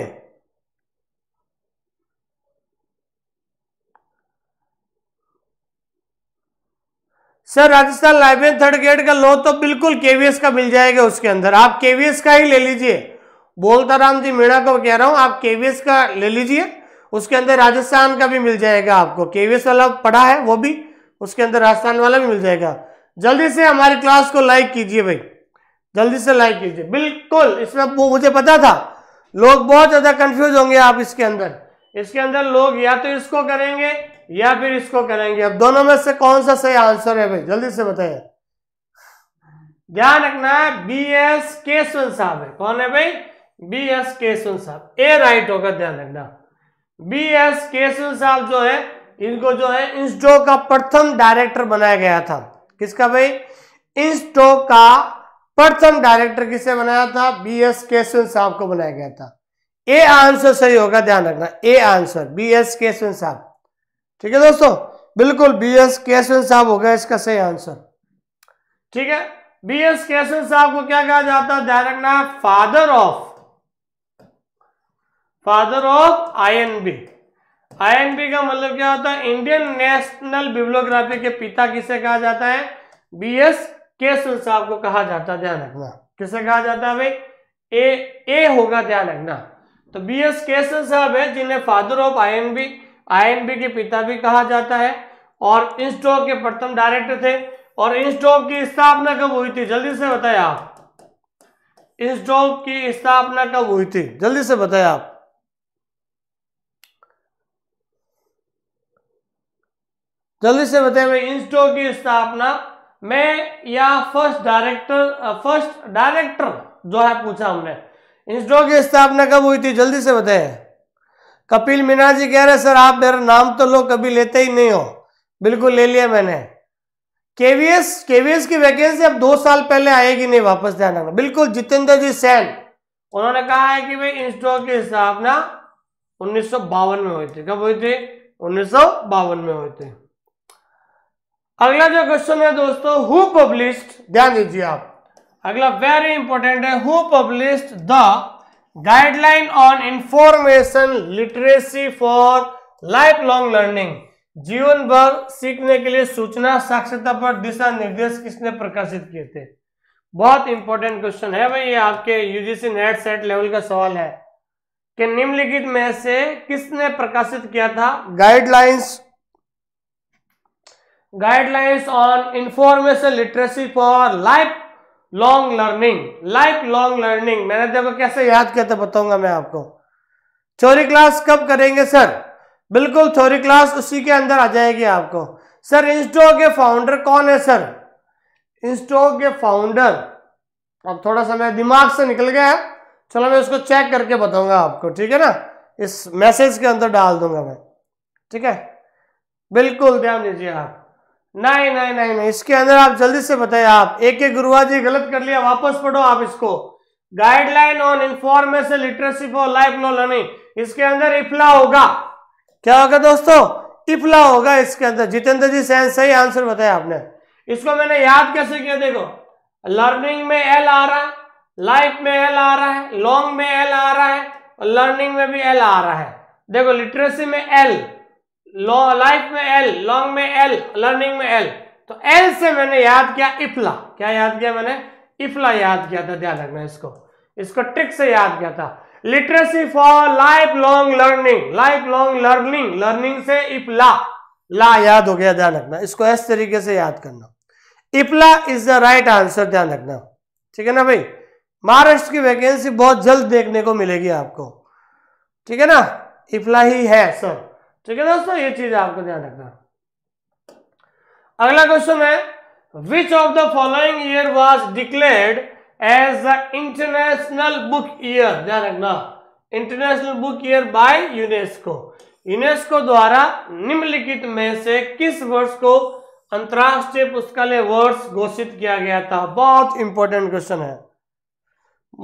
sir Rajasthan library third grade का लो तो बिल्कुल केवीएस का मिल जाएगा उसके अंदर आप केवीएस का ही ले लीजिए बोलता राम जी मीणा को कह रहा हूँ आप केवीएस का ले लीजिए उसके अंदर राजस्थान का भी मिल जाएगा आपको केवीएस वाला पढ़ा है वो भी उसके अंदर राजस्थान वाला भी मिल जाएगा जल्दी से हमारी क्लास को लाइक कीजिए भाई जल्दी से लाइक कीजिए बिल्कुल इसमें वो मुझे पता था लोग बहुत ज़्यादा कंफ्यूज होंगे आप इसके अंदर इसके अंदर लोग या तो इसको करेंगे या फिर इसको करेंगे अब दोनों में से कौन सा सही आंसर है भाई जल्दी से बताइए ध्यान रखना है बी एस केसवन साहब है कौन है भाई बी एस केसवन साहब ए राइट होगा ध्यान रखना बी एस केसवन साहब जो है इनको जो है इंस्टो का प्रथम डायरेक्टर बनाया गया था किसका भाई इंस्टो का प्रथम डायरेक्टर किसे बनाया था बी एस केसवन साहब को बनाया गया था ए आंसर सही होगा ध्यान रखना a answer B S Keshavan साहब ठीक है दोस्तों बिल्कुल बी एस केशवन साहब होगा इसका सही आंसर ठीक है बी एस केशवन साहब को क्या कहा जाता है ध्यान रखना father of father of INB INB का मतलब क्या होता है इंडियन नेशनल बिब्लोग्राफी के पिता किसे कहा जाता है बी एस केशवन साहब को कहा जाता है ध्यान रखना किसे कहा जाता है भाई ए ए होगा ध्यान रखना तो बी एस केसन साहब है जिन्हें फादर ऑफ आईएनबी आईएनबी के पिता भी कहा जाता है और इंस्टॉक के प्रथम डायरेक्टर थे और इंस्टॉक की स्थापना कब हुई थी जल्दी से बताए आप इंस्टॉक की स्थापना कब हुई थी जल्दी से बताए आप जल्दी से बताए भाई इंस्टॉक की स्थापना में या फर्स्ट डायरेक्टर फर्स्ट डायरेक्टर जो है पूछा हमने इंस्टो की स्थापना कब हुई थी जल्दी से बताएं कपिल मीना जी कह रहे सर आप मेरा नाम तो लोग कभी लेते ही नहीं हो बिल्कुल ले लिया मैंने केवीएस केवीएस की वैकेंसी अब दो साल पहले आएगी नहीं वापस ध्यान रखना बिल्कुल जितेंद्र जी सैन उन्होंने कहा है कि भाई इंस्टो की स्थापना उन्नीस में हुई थी कब हुई थी उन्नीस में हुई थी अगला जो क्वेश्चन है दोस्तों हु पब्लिश ध्यान दीजिए आप अगला वेरी इंपॉर्टेंट है who publish the guideline on information literacy for life long learning जीवन भर सीखने के लिए सूचना साक्षरता पर दिशा निर्देश किसने प्रकाशित किए थे बहुत इंपॉर्टेंट क्वेश्चन है भाई ये आपके यूजीसी नेट सेट लेवल का सवाल है कि निम्नलिखित में से किसने प्रकाशित किया था guidelines guidelines on information literacy for life long learning life long learning मैंने देखो कैसे याद करते बताऊंगा मैं आपको थ्योरी क्लास कब करेंगे सर बिल्कुल थ्योरी क्लास उसी के अंदर आ जाएगी आपको सर इंस्टो के फाउंडर कौन है सर इंस्टो के फाउंडर अब थोड़ा सा मेरा दिमाग से निकल गया है चलो मैं उसको चेक करके बताऊंगा आपको ठीक है ना इस मैसेज के अंदर डाल दूंगा मैं ठीक है बिल्कुल ध्यान दीजिए आप नहीं नहीं नहीं नहीं इसके अंदर आप जल्दी से बताए आप एक एक गुरुआ जी गलत कर लिया वापस पढ़ो आप इसको guideline on information literacy for life no learning इसके अंदर इफला होगा क्या होगा दोस्तों इफला होगा इसके अंदर जितेंद्र जी सैन सही आंसर बताया आपने इसको मैंने याद कैसे किया देखो लर्निंग में एल आ रहा है लाइफ में एल आ रहा है लॉन्ग में एल आ रहा है और लर्निंग में भी एल आ रहा है देखो लिटरेसी में एल लाइफ में एल लॉन्ग में एल लर्निंग में एल तो एल से मैंने याद किया इफला क्या याद किया मैंने इफला याद किया था ध्यान रखना इसको इसको ट्रिक से याद किया था literacy for life long learning life long learning learning से इफला ला याद हो गया ध्यान रखना इसको इस तरीके से याद करना IFLA is the right answer ध्यान रखना ठीक है ना भाई महाराष्ट्र की वैकेंसी बहुत जल्द देखने को मिलेगी आपको ठीक है ना इफला ही है सर ठीक है दोस्तों ये चीज आपको ध्यान रखना अगला क्वेश्चन है which of the following year was declared as the international book year ध्यान रखना international book year by UNESCO UNESCO द्वारा निम्नलिखित में से किस वर्ष को अंतरराष्ट्रीय पुस्तकालय वर्ष घोषित किया गया था बहुत इंपॉर्टेंट क्वेश्चन है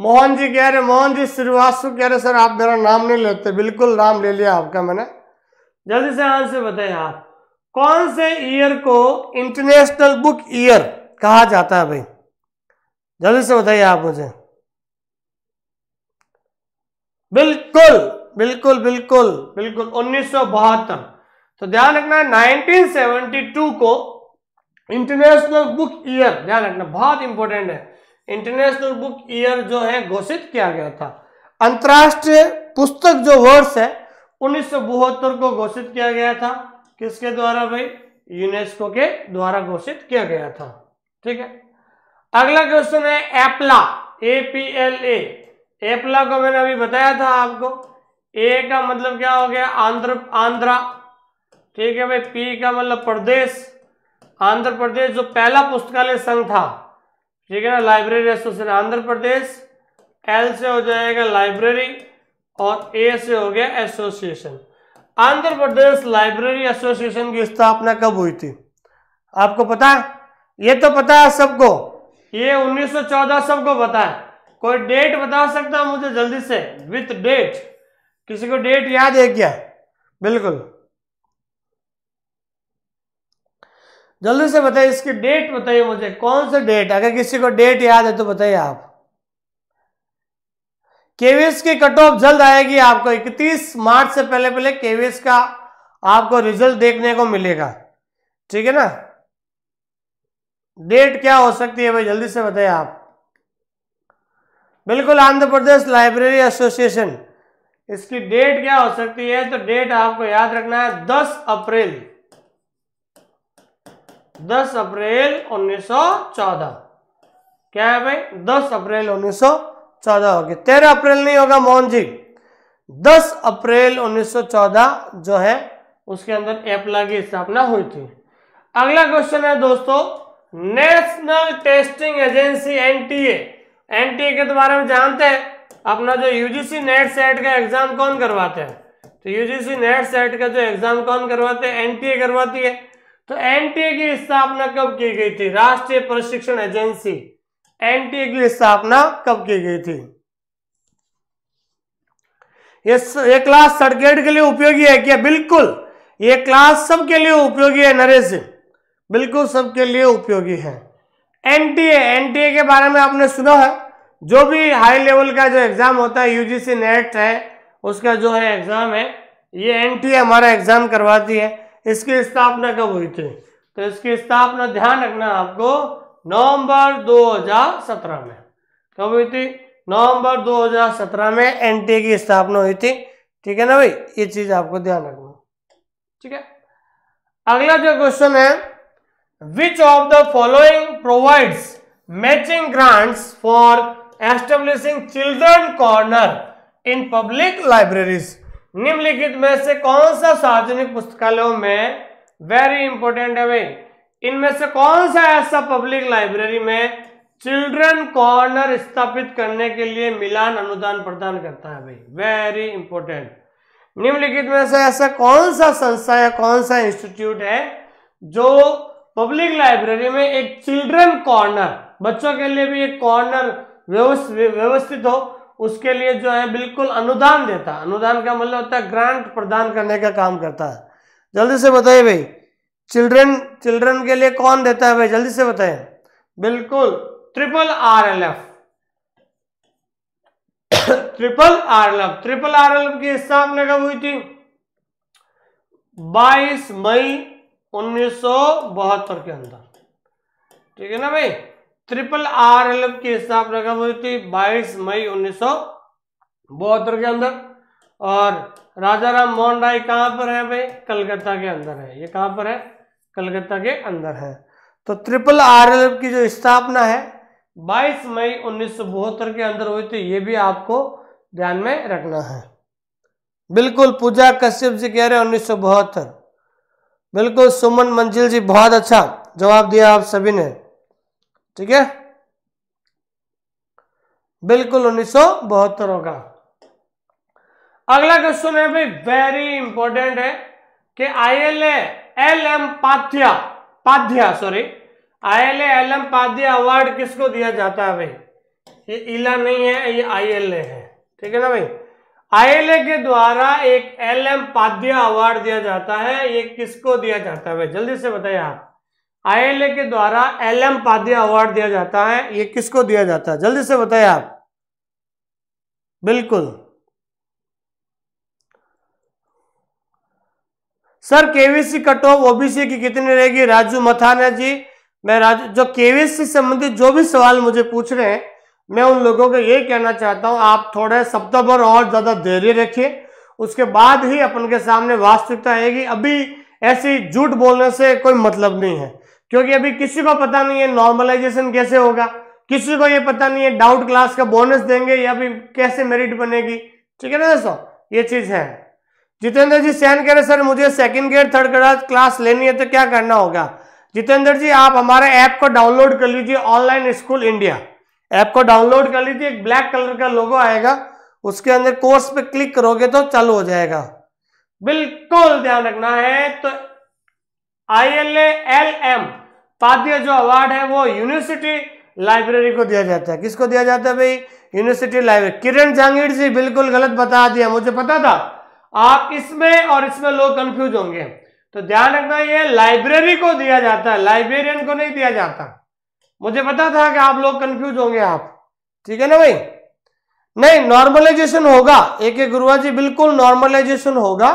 मोहन जी कह रहे मोहन जी श्रीवास्तु कह रहे सर आप मेरा नाम नहीं लेते बिल्कुल नाम ले लिया आपका मैंने जल्दी से आंसर बताइए आप कौन से ईयर को इंटरनेशनल बुक ईयर कहा जाता है भाई जल्दी से बताइए आप मुझे बिल्कुल बिल्कुल बिल्कुल बिल्कुल उन्नीस तो ध्यान रखना 1972 को इंटरनेशनल बुक ईयर ध्यान रखना बहुत इंपॉर्टेंट है इंटरनेशनल बुक ईयर जो है घोषित किया गया था अंतर्राष्ट्रीय पुस्तक जो वर्ष है उन्नीस को घोषित किया गया था किसके द्वारा भाई यूनेस्को के द्वारा घोषित किया गया था ठीक है अगला क्वेश्चन है एप्ला ए पी एल ए एप्ला को मैंने अभी बताया था आपको ए का मतलब क्या हो गया आंध्र आंध्रा ठीक है भाई पी का मतलब प्रदेश आंध्र प्रदेश जो पहला पुस्तकालय संघ था ठीक है ना library association Andhra Pradesh L से हो जाएगा लाइब्रेरी और ए से हो गया association Andhra Pradesh library association की स्थापना कब हुई थी आपको पता है ये तो पता है सबको ये 1914 सबको पता है कोई डेट बता सकता है मुझे जल्दी से विथ डेट किसी को डेट याद है क्या बिल्कुल जल्दी से बताइए इसकी डेट बताइए मुझे कौन सा डेट अगर किसी को डेट याद है तो बताइए आप केवीएस की कट ऑफ जल्द आएगी आपको 31 मार्च से पहले पहले केवीएस का आपको रिजल्ट देखने को मिलेगा ठीक है ना डेट क्या हो सकती है भाई जल्दी से बताइए आप बिल्कुल आंध्र प्रदेश लाइब्रेरी एसोसिएशन इसकी डेट क्या हो सकती है तो डेट आपको याद रखना है 10 अप्रैल 10 अप्रैल 1914 क्या है भाई 10 अप्रैल चौदह होगी तेरह अप्रैल नहीं होगा मोहन जी दस अप्रैल 1914 जो है उसके अंदर एपला की स्थापना हुई थी अगला क्वेश्चन है दोस्तों national testing agency NTA NTA के बारे में जानते हैं अपना जो यूजीसी नेट सेट का एग्जाम कौन करवाते हैं तो यूजीसी नेट सेट का जो एग्जाम कौन करवाते हैं एनटीए करवाती है तो एनटीए की स्थापना कब की गई थी राष्ट्रीय प्रशिक्षण एजेंसी एनटीए की स्थापना कब की गई थी ये, ये क्लास सर्टिफिकेट के लिए उपयोगी है क्या बिल्कुल ये क्लास सबके लिए उपयोगी है नरेश बिल्कुल सबके लिए उपयोगी है एनटीए एनटीए के बारे में आपने सुना है जो भी हाई लेवल का जो एग्ज़ाम होता है यूजीसी नेट है उसका जो है एग्ज़ाम है ये एनटीए हमारा एग्ज़ाम करवाती है इसकी स्थापना कब हुई थी तो इसकी स्थापना ध्यान रखना आपको नवंबर 2017 में कब हुई थी नवंबर 2017 में एनटीए की स्थापना हुई थी ठीक है ना भाई ये चीज आपको ध्यान रखना ठीक है अगला जो क्वेश्चन है which of the following provides matching grants for establishing children corner in public libraries निम्नलिखित में से कौन सा सार्वजनिक पुस्तकालयों में वेरी इंपॉर्टेंट है भाई इनमें से कौन सा ऐसा पब्लिक लाइब्रेरी में चिल्ड्रन कॉर्नर स्थापित करने के लिए मिलान अनुदान प्रदान करता है भाई वेरी इंपॉर्टेंट निम्नलिखित में से ऐसा कौन सा संस्था या कौन सा इंस्टीट्यूट है जो पब्लिक लाइब्रेरी में एक चिल्ड्रन कॉर्नर बच्चों के लिए भी एक कॉर्नर व्यवस्थित हो उसके लिए जो है बिल्कुल अनुदान देता अनुदान का मतलब होता है ग्रांट प्रदान करने का काम करता है जल्दी से बताइए भाई चिल्ड्रन चिल्ड्रन के लिए कौन देता है भाई जल्दी से बताएं बिल्कुल triple R L F triple R L F triple R L F की स्थापना कब हुई थी 22 मई उन्नीस के अंदर ठीक है ना भाई ट्रिपल आर एल एफ की स्थापना कब हुई थी 22 मई उन्नीस के अंदर और राजा राम मोहन राय कहां पर है भाई कलकत्ता के अंदर है ये कहां पर है कलकत्ता के अंदर है तो ट्रिपल आर की जो स्थापना है 22 मई उन्नीस के अंदर हुई तो ये भी आपको ध्यान में रखना है बिल्कुल पूजा कश्यप जी कह रहे हैं उन्नीस बिल्कुल सुमन मंजिल जी बहुत अच्छा जवाब दिया आप सभी ने ठीक है बिल्कुल उन्नीस सौ बहत्तर होगा अगला क्वेश्चन है भाई वेरी इंपॉर्टेंट है कि आई एल एम पाध्या पाध्या sorry I L L M पाध्या अवार्ड किसको दिया जाता है भाई ये इला नहीं है ये आई एल ए है ठीक है ना भाई आईएलए के द्वारा एक एल एम पाध्या अवार्ड दिया जाता है ये किसको दिया जाता है भाई जल्दी से बताइए आप ए के द्वारा एल एम पाध्या अवार्ड दिया जाता है ये किसको दिया जाता है जल्दी से बताइए आप बिल्कुल sir KVC cut off OBC की कितनी रहेगी राजू मथाना जी मैं राजू जो केवीसी संबंधित जो भी सवाल मुझे पूछ रहे हैं मैं उन लोगों को ये कहना चाहता हूँ आप थोड़े सप्ताह पर और ज़्यादा धैर्य रखिए उसके बाद ही अपन के सामने वास्तविकता आएगी अभी ऐसी झूठ बोलने से कोई मतलब नहीं है क्योंकि अभी किसी को पता नहीं है नॉर्मलाइजेशन कैसे होगा किसी को ये पता नहीं है डाउट क्लास का बोनस देंगे या फिर कैसे मेरिट बनेगी ठीक है ना दोस्तों ये चीज़ है जितेंद्र जी सैन कह रहे सर मुझे second grade third grade class लेनी है तो क्या करना होगा जितेंद्र जी आप हमारे ऐप को डाउनलोड कर लीजिए ऑनलाइन स्कूल इंडिया ऐप को डाउनलोड कर लीजिए एक ब्लैक कलर का लोगो आएगा उसके अंदर कोर्स पे क्लिक करोगे तो चालू हो जाएगा बिल्कुल ध्यान रखना है तो आई एल एल एम पाद्य जो अवार्ड है वो यूनिवर्सिटी लाइब्रेरी को दिया जाता है किसको दिया जाता है भाई यूनिवर्सिटी लाइब्रेरी किरण जहांगीर जी बिल्कुल गलत बता दिया मुझे पता था आप इसमें और इसमें लोग कंफ्यूज होंगे तो ध्यान रखना ये लाइब्रेरी को दिया जाता है लाइब्रेरियन को नहीं दिया जाता मुझे पता था कि आप लोग कंफ्यूज होंगे आप ठीक है ना भाई नहीं नॉर्मलाइजेशन होगा एक एक गुरुआ जी बिल्कुल नॉर्मलाइजेशन होगा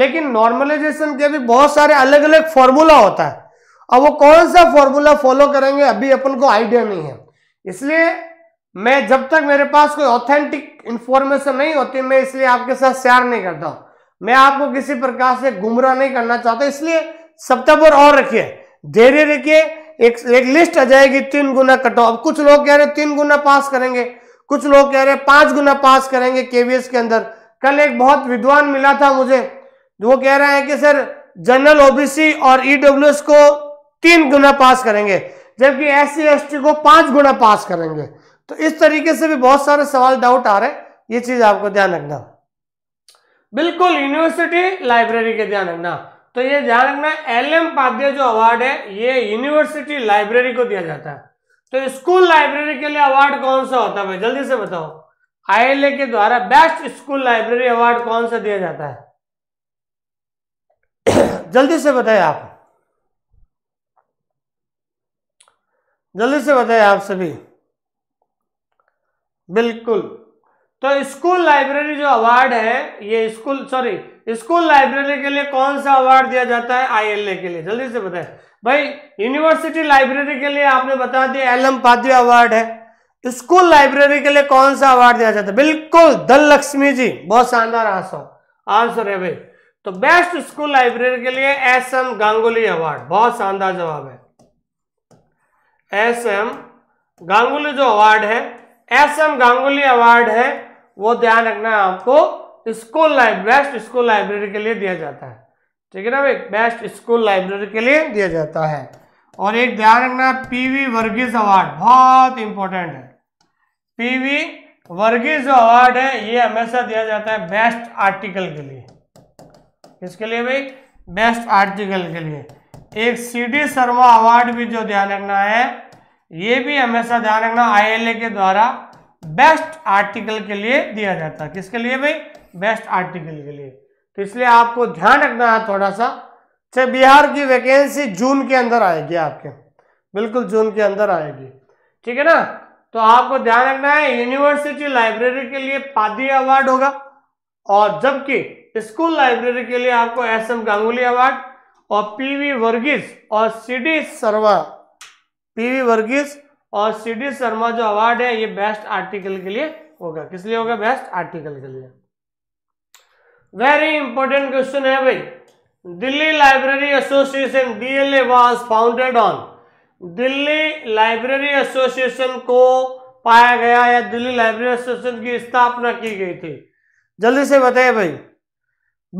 लेकिन नॉर्मलाइजेशन के भी बहुत सारे अलग अलग फॉर्मूला होता है अब वो कौन सा फॉर्मूला फॉलो करेंगे अभी अपन को आइडिया नहीं है इसलिए मैं जब तक मेरे पास कोई ऑथेंटिक इंफॉर्मेशन नहीं होती मैं इसलिए आपके साथ शेयर नहीं करता मैं आपको किसी प्रकार से गुमराह नहीं करना चाहता इसलिए सप्ताह और रखिए धैर्य रखिए एक एक लिस्ट आ जाएगी तीन गुना कट ऑफ कुछ लोग कह रहे तीन गुना पास करेंगे कुछ लोग कह रहे पांच गुना पास करेंगे केवीएस के अंदर कल एक बहुत विद्वान मिला था मुझे वो कह रहे हैं कि सर जनरल ओबीसी और ईडब्ल्यू e को तीन गुना पास करेंगे जबकि एस सी को पांच गुना पास करेंगे तो इस तरीके से भी बहुत सारे सवाल डाउट आ रहे हैं ये चीज आपको ध्यान रखना बिल्कुल यूनिवर्सिटी लाइब्रेरी के ध्यान रखना तो ये ध्यान रखना एल एम पाध्याय जो अवार्ड है ये यूनिवर्सिटी लाइब्रेरी को दिया जाता है तो स्कूल लाइब्रेरी के लिए अवार्ड कौन सा होता है भाई जल्दी से बताओ आईएलए के द्वारा बेस्ट स्कूल लाइब्रेरी अवार्ड कौन सा दिया जाता है जल्दी से बताए आप जल्दी से बताए आप सभी बिल्कुल तो स्कूल लाइब्रेरी जो अवार्ड है ये स्कूल सॉरी स्कूल लाइब्रेरी के लिए कौन सा अवार्ड दिया जाता है आईएलए के लिए जल्दी से बताएं भाई यूनिवर्सिटी लाइब्रेरी के लिए आपने बता दिया एम पादरी अवार्ड है स्कूल लाइब्रेरी के लिए कौन सा अवार्ड दिया जाता है बिल्कुल धन लक्ष्मी जी बहुत शानदार आंसर है भाई तो बेस्ट स्कूल लाइब्रेरी के लिए एस एम गांगुली अवार्ड बहुत शानदार जवाब है एस एम गांगुली जो अवार्ड है एस एम गांगुली अवार्ड है वो ध्यान रखना है आपको school life best school library के लिए दिया जाता है ठीक है ना भाई बेस्ट स्कूल लाइब्रेरी के लिए दिया जाता है और एक ध्यान रखना पीवी वर्गीज अवार्ड बहुत इंपॉर्टेंट है पीवी वर्गीज जो अवार्ड है ये हमेशा दिया जाता है बेस्ट आर्टिकल के लिए किसके लिए भाई बेस्ट आर्टिकल के लिए एक सी डी शर्मा अवार्ड भी जो ध्यान रखना है ये भी हमेशा ध्यान रखना आईएलए के द्वारा बेस्ट आर्टिकल के लिए दिया जाता है किसके लिए भाई बेस्ट आर्टिकल के लिए तो इसलिए आपको ध्यान रखना है थोड़ा सा चाहे अच्छा, बिहार की वैकेंसी जून के अंदर आएगी आपके बिल्कुल जून के अंदर आएगी ठीक है ना तो आपको ध्यान रखना है यूनिवर्सिटी लाइब्रेरी के लिए पादी अवार्ड होगा और जबकि स्कूल लाइब्रेरी के लिए आपको एस एम गांगुली अवार्ड और पीवी वर्गीज और सी डी सरवा पीवी वर्गीस और सी डी शर्मा जो अवार्ड है ये बेस्ट आर्टिकल के लिए होगा किस लिए होगा बेस्ट आर्टिकल के लिए वेरी इंपॉर्टेंट क्वेश्चन है भाई Delhi library association DLA was founded on Delhi library association को पाया गया या दिल्ली लाइब्रेरी एसोसिएशन की स्थापना की गई थी जल्दी से बताए भाई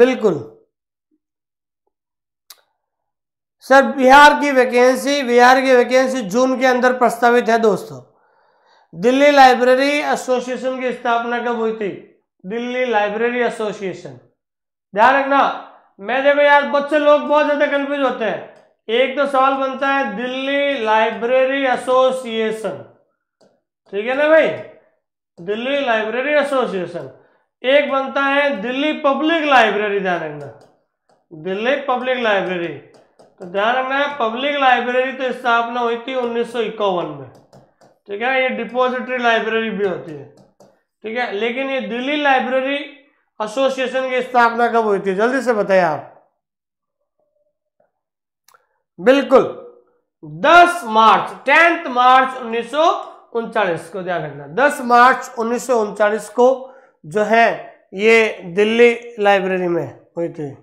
बिल्कुल सर बिहार की वैकेंसी बिहार की वैकेंसी जून के अंदर प्रस्तावित है दोस्तों दिल्ली लाइब्रेरी एसोसिएशन की स्थापना कब हुई थी दिल्ली लाइब्रेरी एसोसिएशन ध्यान रखना मैं देखो यार बच्चे लोग बहुत ज्यादा कंफ्यूज होते हैं एक तो सवाल बनता है दिल्ली लाइब्रेरी एसोसिएशन ठीक है ना भाई दिल्ली लाइब्रेरी एसोसिएशन एक बनता है दिल्ली पब्लिक लाइब्रेरी ध्यान रखना दिल्ली पब्लिक लाइब्रेरी तो ध्यान रखना है पब्लिक लाइब्रेरी तो स्थापना हुई थी उन्नीस में ठीक है ये डिपोजिटरी लाइब्रेरी भी होती है ठीक है लेकिन ये दिल्ली लाइब्रेरी एसोसिएशन की स्थापना कब हुई थी जल्दी से बताइए आप बिल्कुल 10 मार्च टेंथ मार्च उन्नीस को ध्यान रखना 10 मार्च उन्नीस को जो है ये दिल्ली लाइब्रेरी में हुई थी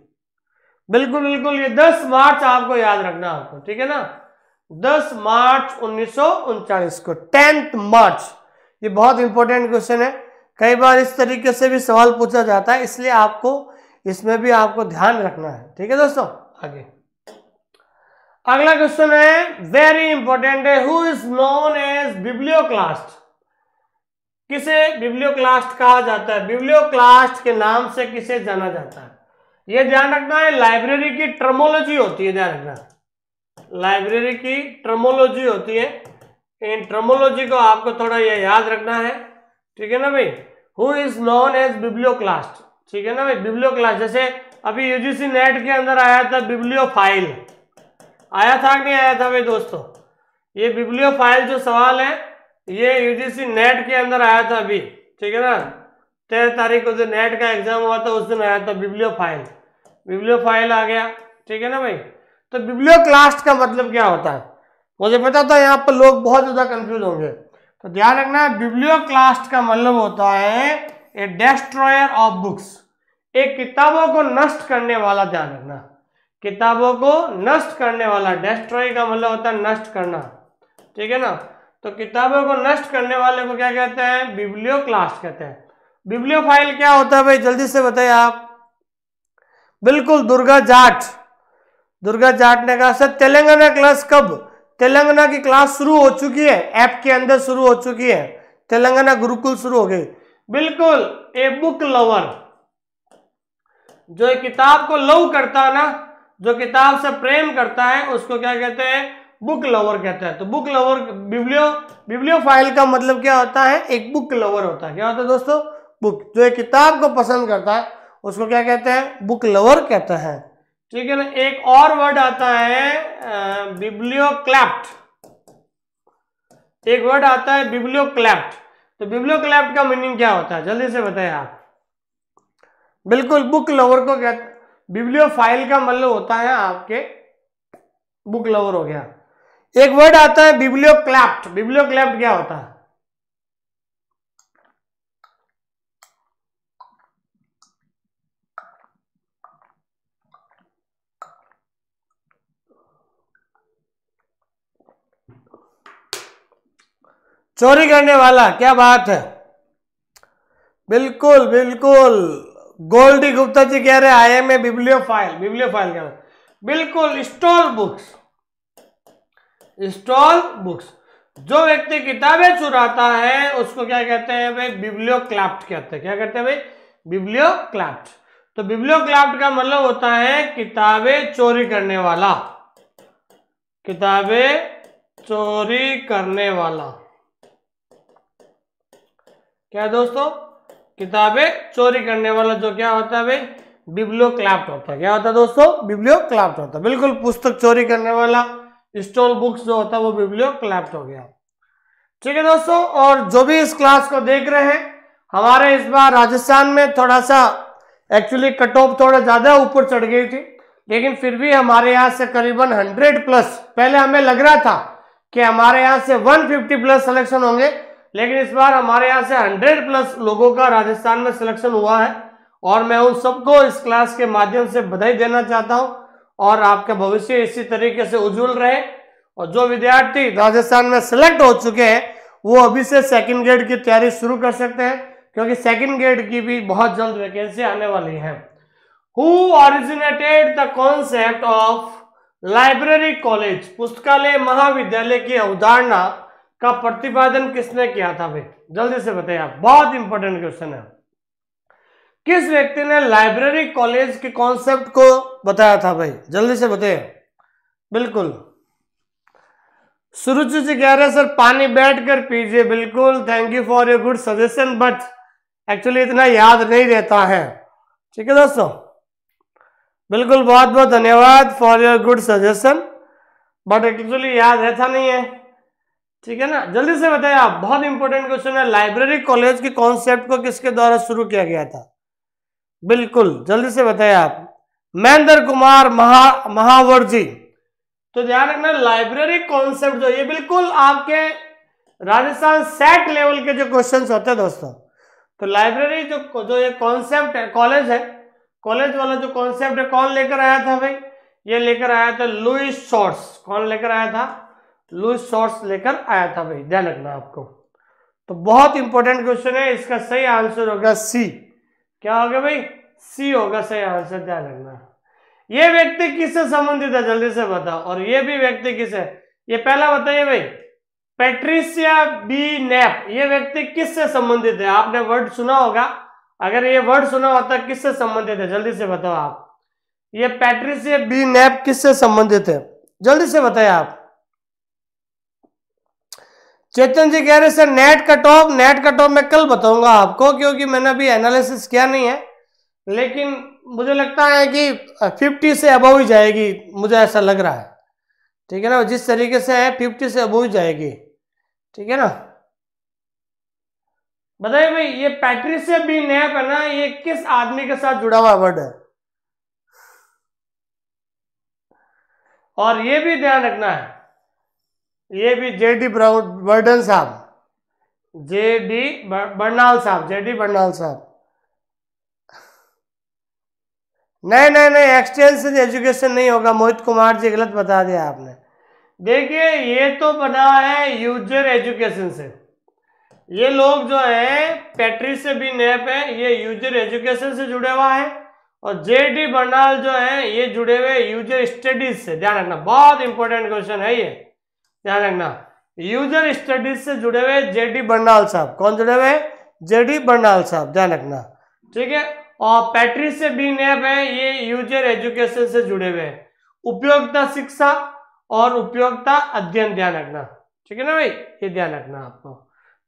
बिल्कुल बिल्कुल ये 10 मार्च आपको याद रखना आपको ठीक है ना 10 मार्च उन्नीस को टेंथ मार्च ये बहुत इंपॉर्टेंट क्वेश्चन है कई बार इस तरीके से भी सवाल पूछा जाता है इसलिए आपको इसमें भी आपको ध्यान रखना है ठीक है दोस्तों आगे अगला क्वेश्चन है वेरी इंपॉर्टेंट है who is known as biblioclast किसे बिब्लियोक्लास्ट कहा जाता है बिब्लियोक्लास्ट के नाम से किसे जाना जाता है ये ध्यान रखना है लाइब्रेरी की ट्रमोलॉजी होती है ध्यान रखना लाइब्रेरी की ट्रमोलॉजी होती है इन ट्रमोलॉजी को आपको थोड़ा ये याद रखना है ठीक है ना भाई who is known as biblioclast ठीक है ना भाई बिब्लियोक्लास्ट जैसे अभी यूजीसी नेट के अंदर आया था फाइल आया था कि नहीं आया था भाई दोस्तों ये फाइल जो सवाल है ये यूजीसी नेट के अंदर आया था अभी ठीक है ना तेरह तारीख को जो नेट का एग्जाम हुआ था उस दिन आया था बिब्लियो फाइल बिब्लियो फाइल आ गया ठीक है ना भाई तो बिब्लियो क्लास्ट का मतलब क्या होता है मुझे पता था यहाँ पर लोग बहुत ज़्यादा कंफ्यूज होंगे तो ध्यान रखना है बिब्लियो क्लास्ट का मतलब होता है ए डेस्ट्रॉयर ऑफ बुक्स एक किताबों को नष्ट करने वाला ध्यान रखना किताबों को नष्ट करने वाला डेस्ट्रॉय का मतलब होता है नष्ट करना ठीक है ना तो किताबों को नष्ट करने वाले को क्या कहते हैं बिब्लियो क्लास्ट कहते हैं बिब्लियोफाइल क्या होता है भाई जल्दी से बताइए आप बिल्कुल दुर्गा जाट दुर्गा जाट ने कहा सर तेलंगाना क्लास कब तेलंगाना की क्लास शुरू हो चुकी है ऐप के अंदर शुरू हो चुकी है तेलंगाना गुरुकुल शुरू हो गई बिल्कुल ए बुक लवर जो किताब को लव करता है ना जो किताब से प्रेम करता है उसको क्या कहते हैं बुक लवर कहता है तो book lover biblio bibliophile का मतलब क्या होता है एक बुक लवर होता है क्या होता है दोस्तों बुक जो एक किताब को पसंद करता है उसको क्या कहते हैं बुक लवर कहते हैं ठीक है ना एक और वर्ड आता है बिब्लियोक्लैप्ट एक वर्ड आता है बिब्लियोक्लैप्ट तो बिब्लियोक्लैप्ट का मीनिंग क्या होता है जल्दी से बताएं आप बिल्कुल बुक लवर को कहते बिब्लियो फाइल का मतलब होता है आपके बुक लवर हो गया एक वर्ड आता है बिब्लियोक्लैप्ट बिब्लियोक्लैप्ट क्या होता है चोरी करने वाला क्या बात है बिल्कुल बिल्कुल गोल्डी गुप्ता जी कह रहे हैं I am a bibliophile bibliophile रहे बिल्कुल स्टॉल बुक्स स्टॉल बुक्स जो व्यक्ति किताबें चुराता है उसको क्या कहते हैं भाई बिब्लियो क्लाफ्ट कहते हैं क्या कहते हैं भाई बिब्लियो क्लाफ्ट तो बिब्लियो क्लाफ्ट का मतलब होता है किताबें चोरी करने वाला किताबें चोरी करने वाला क्या दोस्तों किताबें चोरी करने वाला जो क्या होता है भाई बिब्लियो क्लाप्ट होता है क्या होता है दोस्तों बिब्लियो क्लाप्ट होता है बिल्कुल पुस्तक चोरी करने वाला स्टोल बुक्स जो होता है वो बिब्लियो क्लाप्ट हो गया ठीक है दोस्तों और जो भी इस क्लास को देख रहे हैं हमारे इस बार राजस्थान में थोड़ा सा एक्चुअली कट ऑफ थोड़ा ज़्यादा ऊपर चढ़ गई थी लेकिन फिर भी हमारे यहाँ से करीबन हंड्रेड प्लस पहले हमें लग रहा था कि हमारे यहाँ से 150 प्लस सिलेक्शन होंगे लेकिन इस बार हमारे यहाँ से हंड्रेड प्लस लोगों का राजस्थान में सिलेक्शन हुआ है और मैं उन सबको इस क्लास के माध्यम से बधाई देना चाहता हूँ और आपका भविष्य इसी तरीके से उज्जवल रहे और जो विद्यार्थी राजस्थान में सिलेक्ट हो चुके हैं वो अभी से सेकंड ग्रेड की तैयारी शुरू कर सकते हैं क्योंकि सेकंड ग्रेड की भी बहुत जल्द वैकेंसी आने वाली है who originated the concept of library college पुस्तकालय महाविद्यालय की अवधारणा का प्रतिपादन किसने किया था भाई जल्दी से बताइए आप बहुत इंपॉर्टेंट क्वेश्चन है किस व्यक्ति ने लाइब्रेरी कॉलेज के कॉन्सेप्ट को बताया था भाई जल्दी से बताइए बिल्कुल सुरुचि जी कह रहे सर पानी बैठ कर पीजिए बिल्कुल thank you for your good suggestion but actually इतना याद नहीं रहता है ठीक है दोस्तों बिल्कुल बहुत बहुत धन्यवाद for your good suggestion but actually याद रहता नहीं है ठीक है ना जल्दी से बताइए आप बहुत इंपॉर्टेंट क्वेश्चन है लाइब्रेरी कॉलेज के कॉन्सेप्ट को किसके द्वारा शुरू किया गया था बिल्कुल जल्दी से बताइए आप महेंद्र कुमार महा महावर जी तो ध्यान रखना लाइब्रेरी कॉन्सेप्ट जो ये बिल्कुल आपके राजस्थान सेट लेवल के जो क्वेश्चंस होते हैं दोस्तों तो लाइब्रेरी जो जो ये कॉन्सेप्ट है कॉलेज है कॉलेज वाला जो कॉन्सेप्ट है कौन लेकर आया था भाई ये लेकर आया था लुइस शॉर्ट्स कौन लेकर आया था लुइस शॉर्ट्स लेकर आया था भाई ध्यान रखना आपको तो बहुत इंपॉर्टेंट क्वेश्चन है इसका सही आंसर होगा सी क्या होगा भाई सी होगा सही आंसर ध्यान रखना ये व्यक्ति किससे संबंधित है जल्दी से बताओ और ये भी व्यक्ति किससे ये पहला बताइए भाई पेट्रिसिया बी नेप ये व्यक्ति किससे संबंधित है आपने वर्ड सुना होगा अगर ये वर्ड सुना होता तो किससे संबंधित है जल्दी से बताओ आप ये पेट्रिसिया बी नेप किससे संबंधित है जल्दी से बताइए आप चेतन जी कह रहे sir net cut off net cut off मैं कल बताऊंगा आपको क्योंकि मैंने अभी एनालिसिस किया नहीं है लेकिन मुझे लगता है कि 50 से अबव ही जाएगी मुझे ऐसा लग रहा है ठीक है ना जिस तरीके से है 50 से अबव ही जाएगी ठीक है ना बताइए भाई ये पैट्रिसिया बी नैप है ना ये किस आदमी के साथ जुड़ा हुआ वर्ड है और ये भी ध्यान रखना है ये भी जे डी बर्डन साहब जे डी बर्नाल साहब जे डी बर्नाल साहब नहीं नहीं नहीं एक्सटेंशन एजुकेशन नहीं होगा मोहित कुमार जी गलत बता दिया आपने देखिए ये तो बना है यूजर एजुकेशन से ये लोग जो है पैट्री से भी नेप है ये यूजर एजुकेशन से जुड़े हुआ है और जे डी बर्नाल जो है ये जुड़े हुए यूजर स्टडीज से ध्यान रखना बहुत इंपॉर्टेंट क्वेश्चन है ये ध्यान रखना यूजर स्टडीज से जुड़े हुए जेडी बर्नाल साहब कौन जुड़े हुए जेडी बर्नाल साहब ध्यान रखना ठीक है और पैट्रिस से बी नैब है ये यूजर एजुकेशन से जुड़े हुए हैं उपयोगिता शिक्षा और उपयोगिता अध्ययन ध्यान रखना ठीक है ना भाई ये ध्यान रखना आपको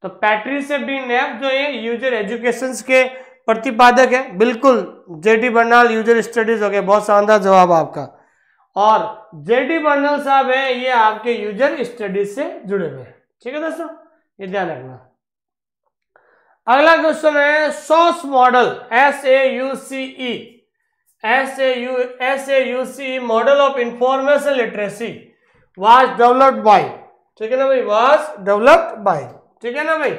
तो पैट्रिस से बी नैब जो ये यूजर एजुकेशन के प्रतिपादक है बिल्कुल जेडी बर्नाल यूजर स्टडीज हो गए बहुत शानदार जवाब आपका और जे डी बंजल साहब है ये आपके यूजर स्टडीज से जुड़े हुए हैं ठीक है दोस्तों ये ध्यान रखना अगला क्वेश्चन है SAUCE model S A U C E S A U S A U C model of information literacy was developed by ठीक है ना भाई वाज डेवलप्ड बाय ठीक है ना भाई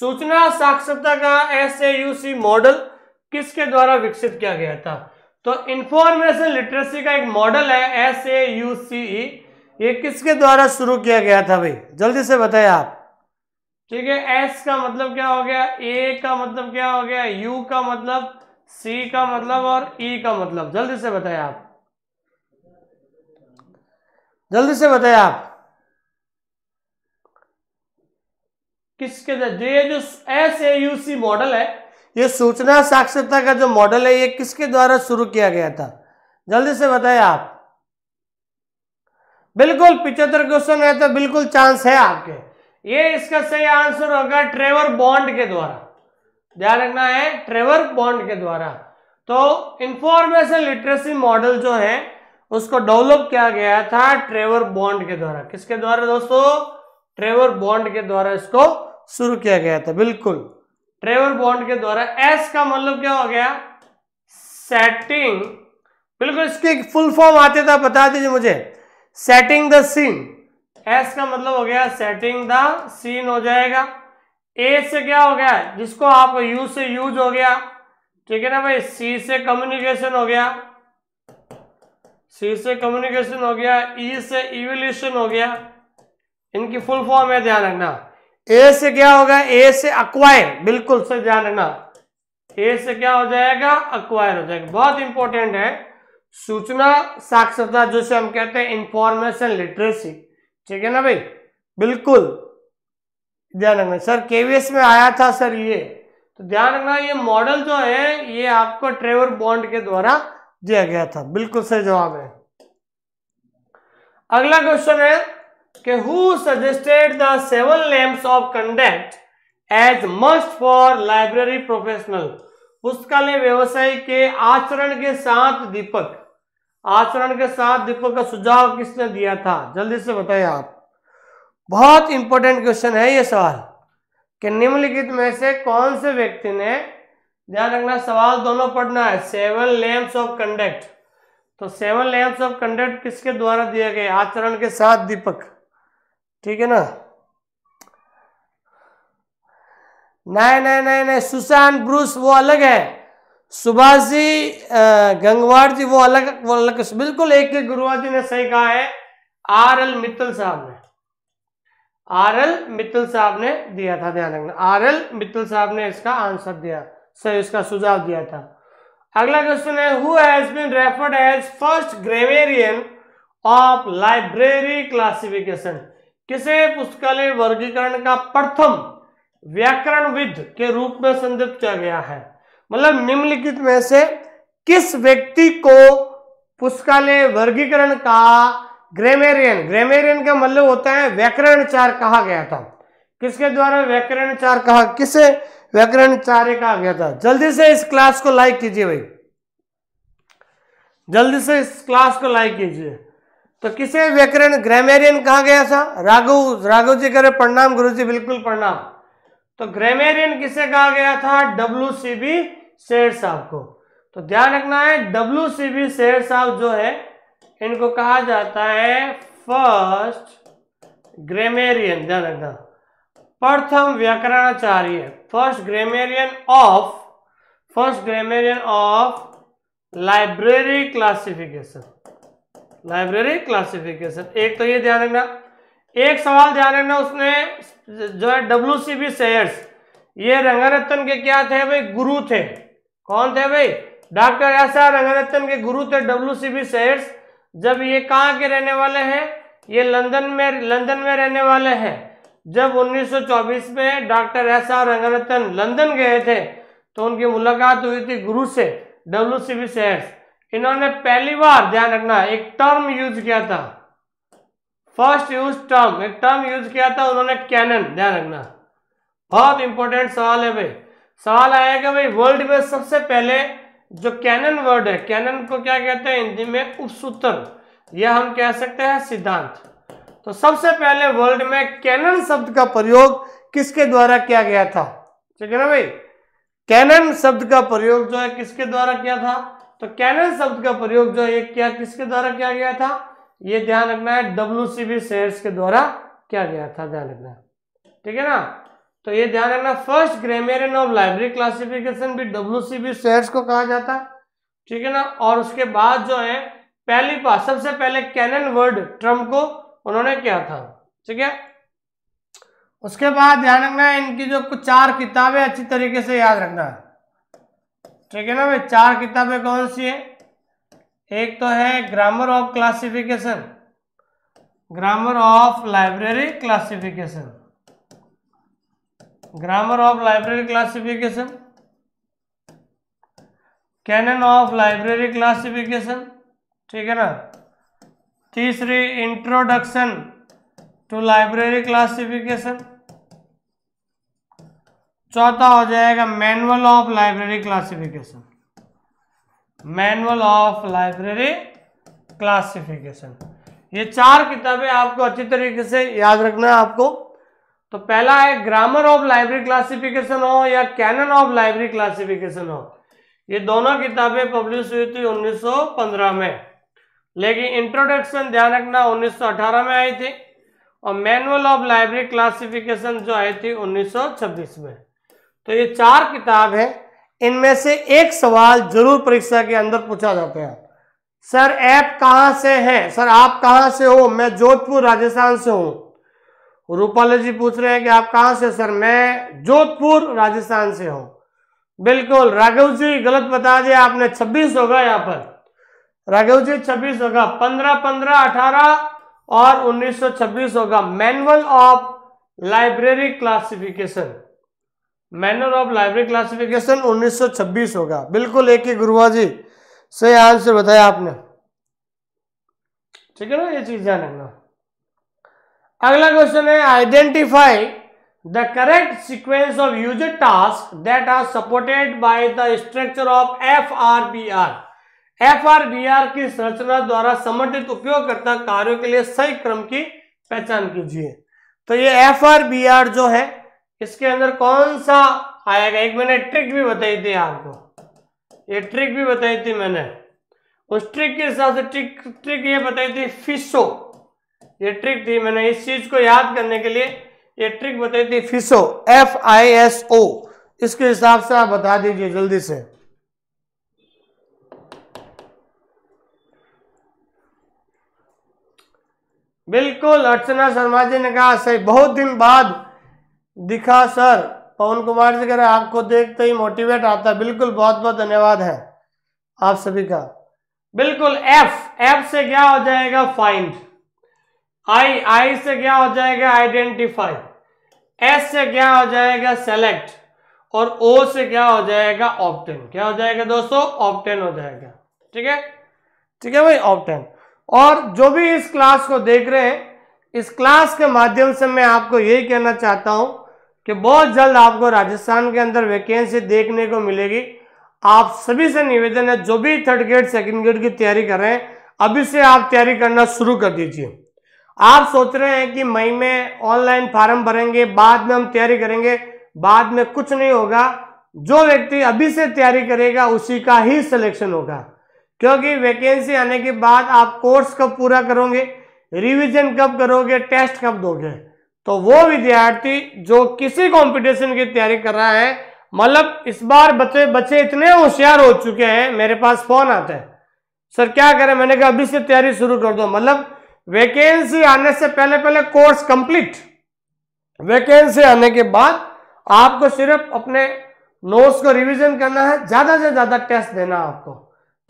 सूचना साक्षरता का S A U C model किसके द्वारा विकसित किया गया था तो इंफॉर्मेशन लिटरेसी का एक मॉडल है एस ए यू सी ई ये किसके द्वारा शुरू किया गया था भाई जल्दी से बताए आप ठीक है एस का मतलब क्या हो गया ए का मतलब क्या हो गया यू का मतलब सी का मतलब और ई e का मतलब जल्दी से बताए आप जल्दी से बताए आप किसके जो S A U C model है ये सूचना साक्षरता का जो मॉडल है ये किसके द्वारा शुरू किया गया था जल्दी से बताए आप बिल्कुल पिछहत्तर क्वेश्चन है तो बिल्कुल चांस है आपके ये इसका सही आंसर होगा ट्रेवर बॉन्ड के द्वारा ध्यान रखना है ट्रेवर बॉन्ड के द्वारा तो इंफॉर्मेशन लिटरेसी मॉडल जो है उसको डेवलप किया गया था ट्रेवर बॉन्ड के द्वारा किसके द्वारा दोस्तों ट्रेवर बॉन्ड के द्वारा इसको शुरू किया गया था बिल्कुल ट्रेवर बॉन्ड के द्वारा एस का मतलब क्या हो गया सेटिंग बिल्कुल इसके फुल फॉर्म आते था बता दीजिए मुझे सेटिंग द सीन एस का मतलब हो गया सेटिंग द सीन हो जाएगा ए से क्या हो गया जिसको आप यू से यूज हो गया ठीक है ना भाई सी से कम्युनिकेशन हो गया सी से कम्युनिकेशन हो गया ई e से इवोल्यूशन हो गया इनकी फुल फॉर्म है ध्यान रखना ए से क्या होगा ए से अक्वायर बिल्कुल से ध्यान रखना ए से क्या हो जाएगा अक्वायर हो जाएगा बहुत इंपॉर्टेंट है सूचना साक्षरता जिसे हम कहते हैं इंफॉर्मेशन लिटरेसी ठीक है ना भाई बिल्कुल ध्यान रखना सर केवीएस में आया था सर ये तो ध्यान रखना ये मॉडल जो है ये आपको ट्रेवर बॉन्ड के द्वारा दिया गया था बिल्कुल सही जवाब है अगला क्वेश्चन है कि who suggested the seven lamps of conduct as must for library professional पुस्तकालय व्यवसाय के आचरण के साथ दीपक आचरण के साथ दीपक का सुझाव किसने दिया था जल्दी से बताइए आप बहुत इंपॉर्टेंट क्वेश्चन है ये सवाल कि निम्नलिखित में से कौन से व्यक्ति ने ध्यान रखना सवाल दोनों पढ़ना है सेवन लेम्स ऑफ कंडक्ट तो सेवन लैम्प्स ऑफ कंडक्ट किसके द्वारा दिया गया आचरण के साथ दीपक ठीक है ना नहीं नहीं नहीं नहीं सुशांत ब्रूस वो अलग है सुभाष जी गंगवार जी वो अलग वो अलग बिल्कुल एक एक गुरुआ जी ने सही कहा है आर एल मित्तल साहब ने आर एल मित्तल साहब ने दिया था ध्यान रखना आर एल मित्तल साहब ने इसका आंसर दिया सही इसका सुझाव दिया था अगला क्वेश्चन है who has been referred as first grammarian of library classification किसे पुस्तकालय वर्गीकरण का प्रथम व्याकरण विद के रूप में संदर्भ किया गया है मतलब निम्नलिखित में से किस व्यक्ति को पुस्तकालय वर्गीकरण का ग्रेमेरियन ग्रेमेरियन का मतलब होता है व्याकरणचार कहा गया था किसके द्वारा व्याकरणचार कहा किसे व्याकरणचार्य कहा गया था जल्दी से इस क्लास को लाइक कीजिए भाई जल्दी से इस क्लास को लाइक कीजिए तो किसे व्याकरण ग्रामेरियन कहा गया था राघव राघव जी करे प्रणाम गुरु जी बिल्कुल प्रणाम तो ग्रामेरियन किसे कहा गया था डब्ल्यू सी बी शेर साहब को तो ध्यान रखना है डब्ल्यू सी बी शेर साहब जो है इनको कहा जाता है फर्स्ट ग्रामेरियन ध्यान रखना प्रथम व्याकरणाचार्य first grammarian of first grammarian of library classification library classification एक तो ये ध्यान रखना एक सवाल ध्यान रखना उसने जो है डब्ल्यू सी बी सेयर्स ये रंगारत्न के क्या थे भाई गुरु थे कौन थे भाई डॉक्टर एस आर रंगारत्न के गुरु थे डब्ल्यू सी बी सेयर्स जब ये कहाँ के रहने वाले हैं ये लंदन में लंदन में रहने वाले हैं जब 1924 में doctor S R Ranganathan London गए थे तो उनकी मुलाकात हुई थी गुरु से डब्ल्यू सी बी सेयर्स इन्होंने पहली बार ध्यान रखना एक टर्म यूज किया था फर्स्ट यूज टर्म एक टर्म यूज किया था उन्होंने कैनन ध्यान रखना बहुत इंपॉर्टेंट सवाल है भाई सवाल आएगा भाई वर्ल्ड में सबसे पहले जो कैनन वर्ड है कैनन को क्या कहते हैं हिंदी में उपसूत्र यह हम कह सकते हैं सिद्धांत तो सबसे पहले वर्ल्ड में कैनन शब्द का प्रयोग किसके द्वारा किया गया था ठीक है ना भाई कैनन शब्द का प्रयोग जो है किसके द्वारा किया था तो कैनल शब्द का प्रयोग जो ये क्या किसके द्वारा किया गया था ये ध्यान रखना है डब्ल्यू शेयर्स के द्वारा किया गया था ध्यान रखना ठीक है ना तो ये ध्यान रखना first grammarian of library classification भी डब्ल्यू शेयर्स को कहा जाता ठीक है ना और उसके बाद जो है पहली बार सबसे पहले कैनन वर्ड ट्रम्प को उन्होंने किया था ठीक है उसके बाद ध्यान रखना इनकी जो कुछ चार किताबें अच्छी तरीके से याद रखना है ठीक है ना भाई चार किताबें कौन सी है एक तो है grammar of classification grammar of library classification grammar of library classification canon of library classification ठीक है ना तीसरी इंट्रोडक्शन टू लाइब्रेरी क्लासिफिकेशन चौथा हो जाएगा manual of library classification manual of library classification ये चार किताबें आपको अच्छी तरीके से याद रखना है आपको तो पहला है ग्रामर ऑफ लाइब्रेरी क्लासिफिकेशन हो या कैनन ऑफ लाइब्रेरी क्लासिफिकेशन हो ये दोनों किताबें पब्लिश हुई थी 1915 में लेकिन इंट्रोडक्शन ध्यान रखना 1918 में आई थी और मैनुअल ऑफ लाइब्रेरी क्लासिफिकेशन जो आई थी 1926 में तो ये चार किताब है इनमें से एक सवाल जरूर परीक्षा के अंदर पूछा जाता है सर ऐप कहाँ से हैं सर आप कहाँ से हो मैं जोधपुर राजस्थान से हूँ रूपाला जी पूछ रहे हैं कि आप कहाँ से सर मैं जोधपुर राजस्थान से हूँ बिल्कुल राघव जी गलत बता दिया आपने 26 होगा यहाँ पर राघव जी 26 होगा 15 15 18 और 1926 होगा manual of library classification manner of library classification 1926 होगा बिल्कुल एक ही गुरुआ जी सही आंसर बताया आपने ठीक है ना ये चीज ध्यान रखना अगला क्वेश्चन है identify the correct sequence of user task that are supported by the structure of F R B R F R B R की संरचना द्वारा समर्थित उपयोगकर्ता कार्यों के लिए सही क्रम की पहचान कीजिए तो ये एफ आर बी आर जो है इसके अंदर कौन सा आएगा एक मैंने ट्रिक भी बताई थी आपको ये ट्रिक भी बताई थी मैंने उस ट्रिक के हिसाब से ट्रिक ट्रिक ये बताई थी फिसो ये ट्रिक थी मैंने इस चीज को याद करने के लिए ये ट्रिक बताई थी फिशो एफ आई एस ओ इसके हिसाब से आप बता दीजिए जल्दी से बिल्कुल अर्चना शर्मा जी ने कहा सही बहुत दिन बाद दिखा सर पवन कुमार जी कह रहे आपको देखते ही मोटिवेट आता है बिल्कुल बहुत बहुत धन्यवाद है आप सभी का बिल्कुल एफ एफ से क्या हो जाएगा फाइंड आई आई से क्या हो जाएगा आइडेंटिफाई एस से क्या हो जाएगा सेलेक्ट और ओ से क्या हो जाएगा ऑप्टेन क्या हो जाएगा दोस्तों ऑप्टेन हो जाएगा ठीक है ठीक है भाई ऑप्टेन और जो भी इस क्लास को देख रहे हैं इस क्लास के माध्यम से मैं आपको यही कहना चाहता हूं कि बहुत जल्द आपको राजस्थान के अंदर वैकेंसी देखने को मिलेगी आप सभी से निवेदन है जो भी थर्ड ग्रेड सेकेंड ग्रेड की तैयारी कर रहे हैं अभी से आप तैयारी करना शुरू कर दीजिए आप सोच रहे हैं कि मई में ऑनलाइन फार्म भरेंगे बाद में हम तैयारी करेंगे बाद में कुछ नहीं होगा जो व्यक्ति अभी से तैयारी करेगा उसी का ही सिलेक्शन होगा क्योंकि वैकेंसी आने के बाद आप कोर्स कब पूरा करोगे रिवीजन कब करोगे टेस्ट कब दोगे तो वो विद्यार्थी जो किसी कंपटीशन की तैयारी कर रहा है मतलब इस बार बच्चे बच्चे इतने होशियार हो चुके हैं मेरे पास फोन आते हैं सर क्या करें मैंने कहा अभी से तैयारी शुरू कर दो मतलब वैकेंसी आने से पहले पहले कोर्स कंप्लीट वैकेंसी आने के बाद आपको सिर्फ अपने नोट्स को रिवीजन करना है ज़्यादा से ज़्यादा टेस्ट देना आपको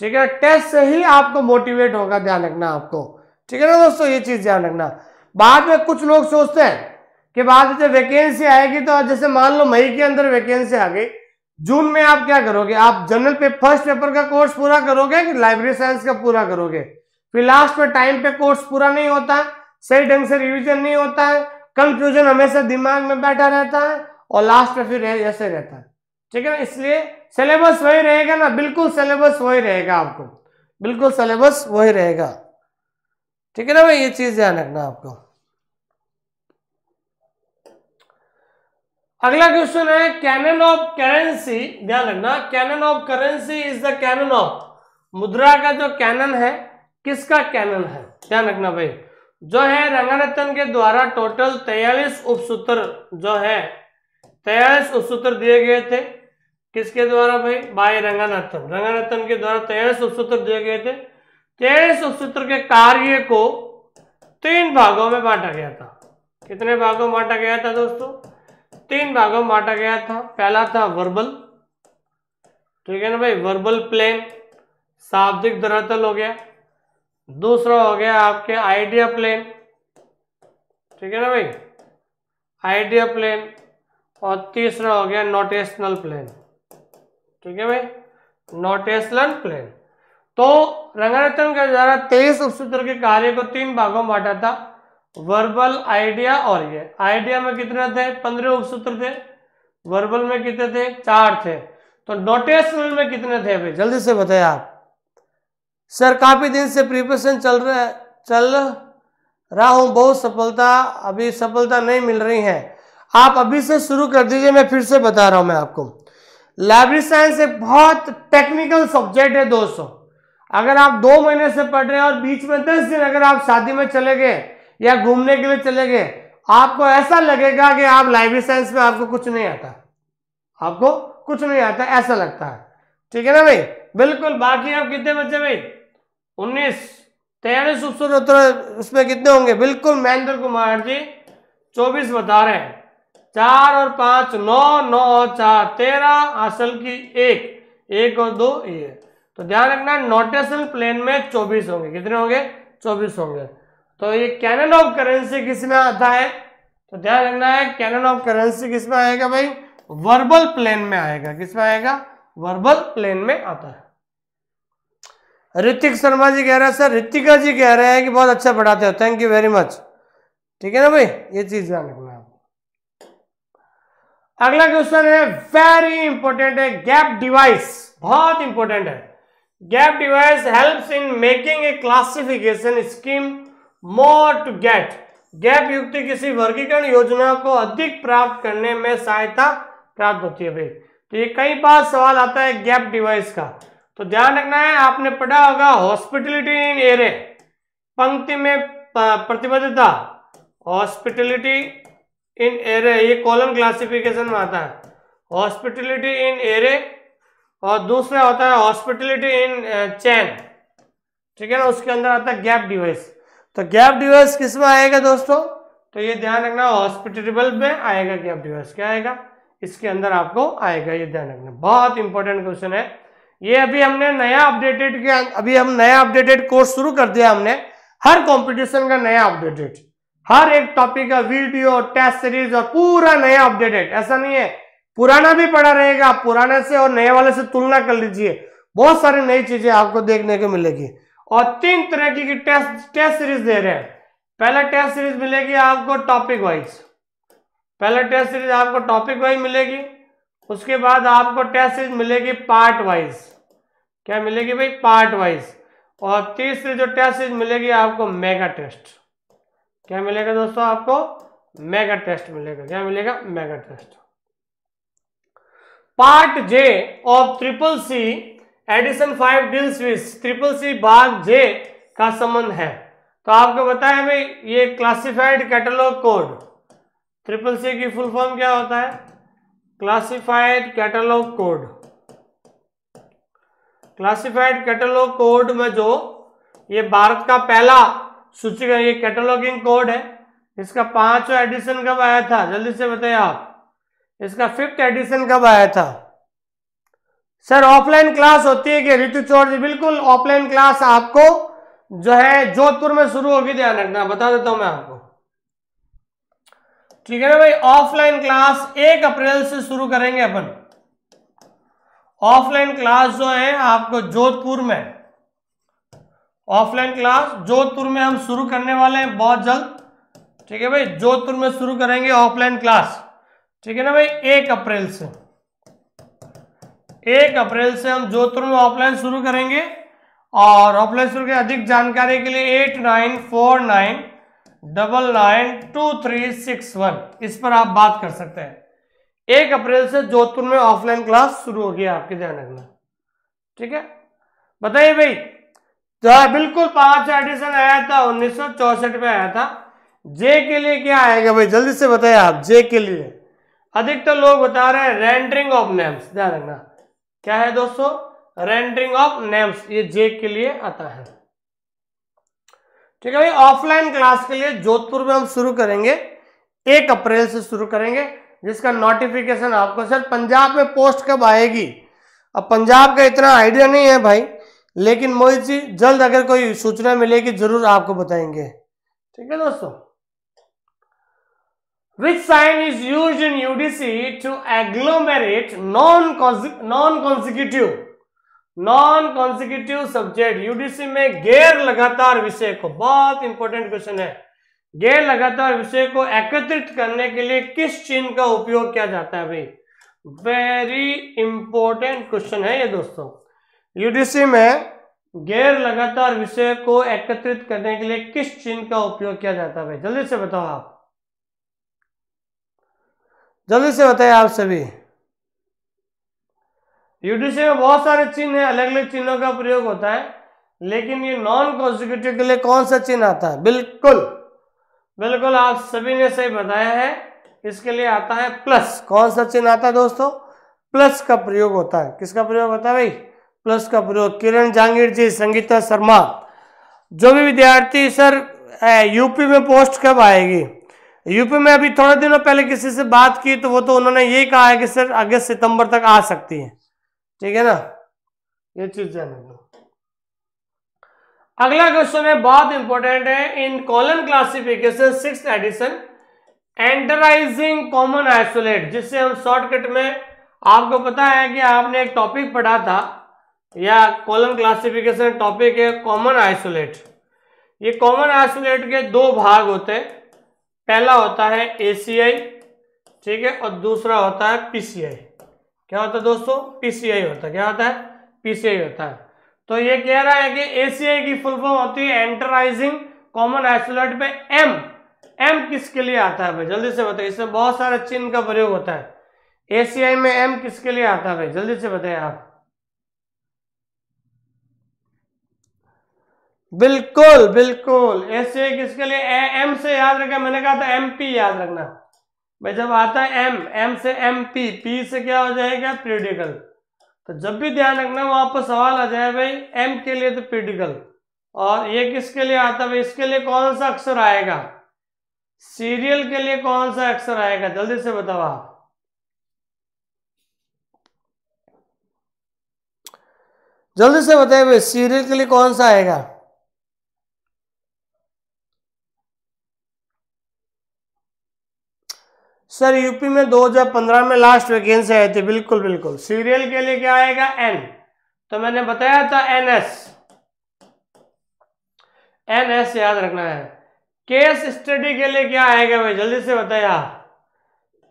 ठीक है टेस्ट से ही आपको मोटिवेट होगा ध्यान रखना आपको ठीक है ना दोस्तों ये चीज़ ध्यान रखना बाद में कुछ लोग सोचते हैं कि बाद में जब वैकेंसी आएगी तो जैसे मान लो मई के अंदर वैकेंसी आ गई जून में आप क्या करोगे आप जनरल पे फर्स्ट पेपर का कोर्स पूरा करोगे कि लाइब्रेरी साइंस का पूरा करोगे फिर लास्ट में टाइम पे कोर्स पूरा नहीं होता है सही ढंग से रिविजन नहीं होता है कंफ्यूजन हमेशा दिमाग में बैठा रहता है और लास्ट में फिर ऐसे रहता है ठीक है ना इसलिए सिलेबस वही रहेगा ना बिल्कुल सिलेबस वही रहेगा आपको बिल्कुल सिलेबस वही रहेगा ठीक है ना भाई ये चीज़ ध्यान रखना आपको अगला क्वेश्चन है कैनन ऑफ करेंसी ध्यान रखना canon of currency is the canon of मुद्रा का जो कैनन है किसका कैनन है ध्यान रखना भाई जो है रंगानतन के द्वारा टोटल तेयालीस उपसूत्र जो है तेयालीस उपसूत्र दिए गए थे किसके द्वारा भाई बाय रंगानाथन रंगानाथन के द्वारा तेईस उपसूत्र दिए गए थे तेईस उपसूत्र के कार्य को तीन भागों में बांटा गया था कितने भागों में बांटा गया था दोस्तों तीन भागों में बांटा गया था पहला था वर्बल ठीक है ना भाई वर्बल प्लेन शाब्दिक धरातल हो गया दूसरा हो गया आपके आइडिया प्लेन ठीक है ना भाई आइडिया प्लेन और तीसरा हो गया नोटेशनल प्लेन ठीक है भाई नोटेशनल प्लेन तो रंगारतन का द्वारा तेईस उपसूत्र के कार्य को तीन भागों में बांटा था वर्बल आइडिया और ये आइडिया में कितने थे पंद्रह उपसूत्र थे वर्बल में कितने थे चार थे तो नोटेशनल में कितने थे अभी जल्दी से बताए आप सर काफ़ी दिन से प्रिपरेशन चल रहा चल रहा हूं बहुत सफलता अभी सफलता नहीं मिल रही है आप अभी से शुरू कर दीजिए मैं फिर से बता रहा हूं मैं आपको लाइब्रेरी साइंस एक बहुत टेक्निकल सब्जेक्ट है दोस्तों अगर आप दो महीने से पढ़ रहे हैं और बीच में दस दिन अगर आप शादी में चले गए या घूमने के लिए चले गए आपको ऐसा लगेगा कि आप लाइब्रेरी साइंस में आपको कुछ नहीं आता आपको कुछ नहीं आता ऐसा लगता है ठीक है ना भाई बिल्कुल बाकी आप कितने बच्चे भाई उन्नीस तेरह सौ सत्तर उसमें कितने होंगे बिल्कुल महेंद्र कुमार जी चौबीस बता रहे हैं चार और पांच नौ नौ और चार तेरह असल की एक एक और दो ये तो ध्यान रखना नोटेशन प्लेन में चौबीस होंगे कितने होंगे चौबीस होंगे तो ये कैनन ऑफ करेंसी किसमें आता है तो ध्यान रखना है कैनन ऑफ करेंसी किसमें आएगा भाई वर्बल प्लेन में आएगा किसमें आएगा वर्बल प्लेन में आता है ऋतिक शर्मा जी कह रहे हैं सर ऋतिका जी कह रहे हैं कि बहुत अच्छा पढ़ाते हो थैंक यू वेरी मच ठीक है ना भाई ये चीज ध्यान रखना है अगला क्वेश्चन है वेरी इंपॉर्टेंट है गैप डिवाइस बहुत इंपॉर्टेंट है gap device helps in making a classification scheme more to get gap युक्ति किसी वर्गीकरण योजना को अधिक प्राप्त करने में सहायता प्राप्त होती है भाई तो ये कई बार सवाल आता है गैप डिवाइस का तो ध्यान रखना है आपने पढ़ा होगा हॉस्पिटलिटी इन एरे पंक्ति में प्रतिबद्धता हॉस्पिटलिटी इन एरे ये कॉलम क्लासिफिकेशन में आता है हॉस्पिटलिटी इन एरे और दूसरा होता है हॉस्पिटलिटी इन चैन ठीक है ना उसके अंदर आता है गैप डिवाइस तो गैप डिवर्स किस में आएगा दोस्तों तो ये ध्यान रखना हॉस्पिटेबल में आएगा गैप डिवर्स क्या आएगा इसके अंदर आपको आएगा ये ध्यान रखना बहुत इंपॉर्टेंट क्वेश्चन है ये अभी हमने नया अपडेटेड के अभी हम नया अपडेटेड कोर्स शुरू कर दिया हमने हर कॉम्पिटिशन का नया अपडेटेड हर एक टॉपिक का वीडियो टेस्ट सीरीज और पूरा नया अपडेटेड ऐसा नहीं है पुराना भी पड़ा रहेगा पुराने से और नए वाले से तुलना कर लीजिए बहुत सारी नई चीजें आपको देखने को मिलेगी और तीन तरह की टेस्ट टेस्ट सीरीज दे रहे हैं पहला टेस्ट सीरीज मिलेगी आपको टॉपिक वाइज पहला टेस्ट सीरीज आपको टॉपिक वाइज मिलेगी उसके बाद आपको टेस्ट सीरीज मिलेगी पार्ट वाइज क्या मिलेगी भाई पार्ट वाइज और तीसरी जो टेस्ट सीरीज मिलेगी आपको मेगा टेस्ट क्या मिलेगा दोस्तों आपको मेगा टेस्ट मिलेगा क्या मिलेगा mega test part J of triple C edition five deals with triple C भाग जे का संबंध है तो आपको बताया भाई ये classified catalogue code triple C की फुल फॉर्म क्या होता है classified catalogue code classified catalogue code में जो ये भारत का पहला सूची का ये कैटलॉगिंग कोड है इसका पांचवा एडिशन कब आया था जल्दी से बताइए आप इसका फिफ्थ एडिशन कब आया था सर ऑफलाइन क्लास होती है कि ऋतु चौर जी बिल्कुल ऑफलाइन क्लास आपको जो है जोधपुर में शुरू होगी ध्यान रखना बता देता हूं मैं आपको ठीक है ना भाई ऑफलाइन क्लास एक अप्रैल से शुरू करेंगे अपन ऑफलाइन क्लास जो है आपको जोधपुर में ऑफलाइन क्लास जोधपुर में हम शुरू करने वाले हैं बहुत जल्द ठीक है भाई जोधपुर में शुरू करेंगे ऑफलाइन क्लास ठीक है ना भाई एक अप्रैल से एक अप्रैल से हम जोधपुर में ऑफलाइन शुरू करेंगे और ऑफलाइन शुरू के अधिक जानकारी के लिए eight nine four nine double nine two three six one इस पर आप बात कर सकते हैं एक अप्रैल से जोधपुर में ऑफलाइन क्लास शुरू होगी आपके ध्यान रखना ठीक है बताइए भाई तो हाँ, बिल्कुल पांच एडिशन आया था उन्नीस में आया था जे के लिए क्या आएगा भाई जल्दी से बताइए आप जे के लिए अधिकतर तो लोग बता रहे हैं रेंडरिंग ऑफ नेम्स ध्यान रखना क्या है दोस्तों रेंडरिंग ऑफ नेम्स ये जे के लिए आता है ठीक है भाई ऑफलाइन क्लास के लिए जोधपुर में हम शुरू करेंगे एक अप्रैल से शुरू करेंगे जिसका नोटिफिकेशन आपको सर पंजाब में पोस्ट कब आएगी अब पंजाब का इतना आइडिया नहीं है भाई लेकिन मोहित जी जल्द अगर कोई सूचना मिलेगी जरूर आपको बताएंगे ठीक है दोस्तों which sign is used in UDC to agglomerate non-consecutive non consecutive subject UDC में गैर लगातार विषय को बहुत इंपॉर्टेंट क्वेश्चन है गैर लगातार विषय को एकत्रित करने के लिए किस चिन्ह का उपयोग किया जाता है भाई वेरी इंपॉर्टेंट क्वेश्चन है ये दोस्तों यूडीसी में गैर लगातार विषय को एकत्रित करने के लिए किस चिन्ह का उपयोग किया जाता है भाई जल्दी से बताओ आप जल्दी से बताइए आप सभी यूटीसी में बहुत सारे चिन्ह है अलग अलग चिन्हों का प्रयोग होता है लेकिन ये नॉन कॉन्स्टिक्यूटिव के लिए कौन सा चिन्ह आता है बिल्कुल बिल्कुल आप सभी ने सही बताया है इसके लिए आता है प्लस कौन सा चिन्ह आता है दोस्तों प्लस का प्रयोग होता है किसका प्रयोग होता है भाई प्लस का प्रयोग किरण जहांगीर जी संगीता शर्मा जो भी विद्यार्थी सर यूपी में पोस्ट कब आएगी यूपी में अभी थोड़े दिनों पहले किसी से बात की तो वो तो उन्होंने यही कहा है कि सर अगस्त सितंबर तक आ सकती है ठीक है ना ये चीज जाने अगला क्वेश्चन है बहुत इंपॉर्टेंट है in colon classification six edition anteriorising common isolate जिससे हम शॉर्टकट में आपको पता है कि आपने एक टॉपिक पढ़ा था या कॉलन क्लासिफिकेशन टॉपिक है कॉमन आइसोलेट ये कॉमन आइसोलेट के दो भाग होते हैं पहला होता है ए ठीक है और दूसरा होता है पी क्या होता है दोस्तों पी होता है क्या होता है पी होता है तो ये कह रहा है कि ए की फुल फॉर्म होती है एंटराइजिंग कॉमन आइसोलेट पे एम एम किसके लिए आता है भाई जल्दी से बताइए इसमें बहुत सारे चिन्ह का प्रयोग होता है ए में एम किसके लिए आता है भाई जल्दी से बताइए आप बिल्कुल बिल्कुल ऐसे किसके लिए ए, एम से याद रखा मैंने कहा था एम पी याद रखना भाई जब आता है एम एम से एम पी पी से क्या हो जाएगा प्रिडिकल तो जब भी ध्यान रखना वहां पर सवाल आ जाए भाई एम के लिए तो पीडिकल और ये किसके लिए आता है भाई इसके लिए कौन सा अक्षर आएगा सीरियल के लिए कौन सा अक्षर आएगा जल्दी से बताओ आप जल्दी से बताइए भाई सीरियल के लिए कौन सा आएगा सर यूपी में 2015 में लास्ट वैकेंसी आई थी बिल्कुल बिल्कुल सीरियल के लिए क्या आएगा एन तो मैंने बताया था एन एस एन एस याद रखना है केस स्टडी के लिए क्या आएगा भाई जल्दी से बताया आप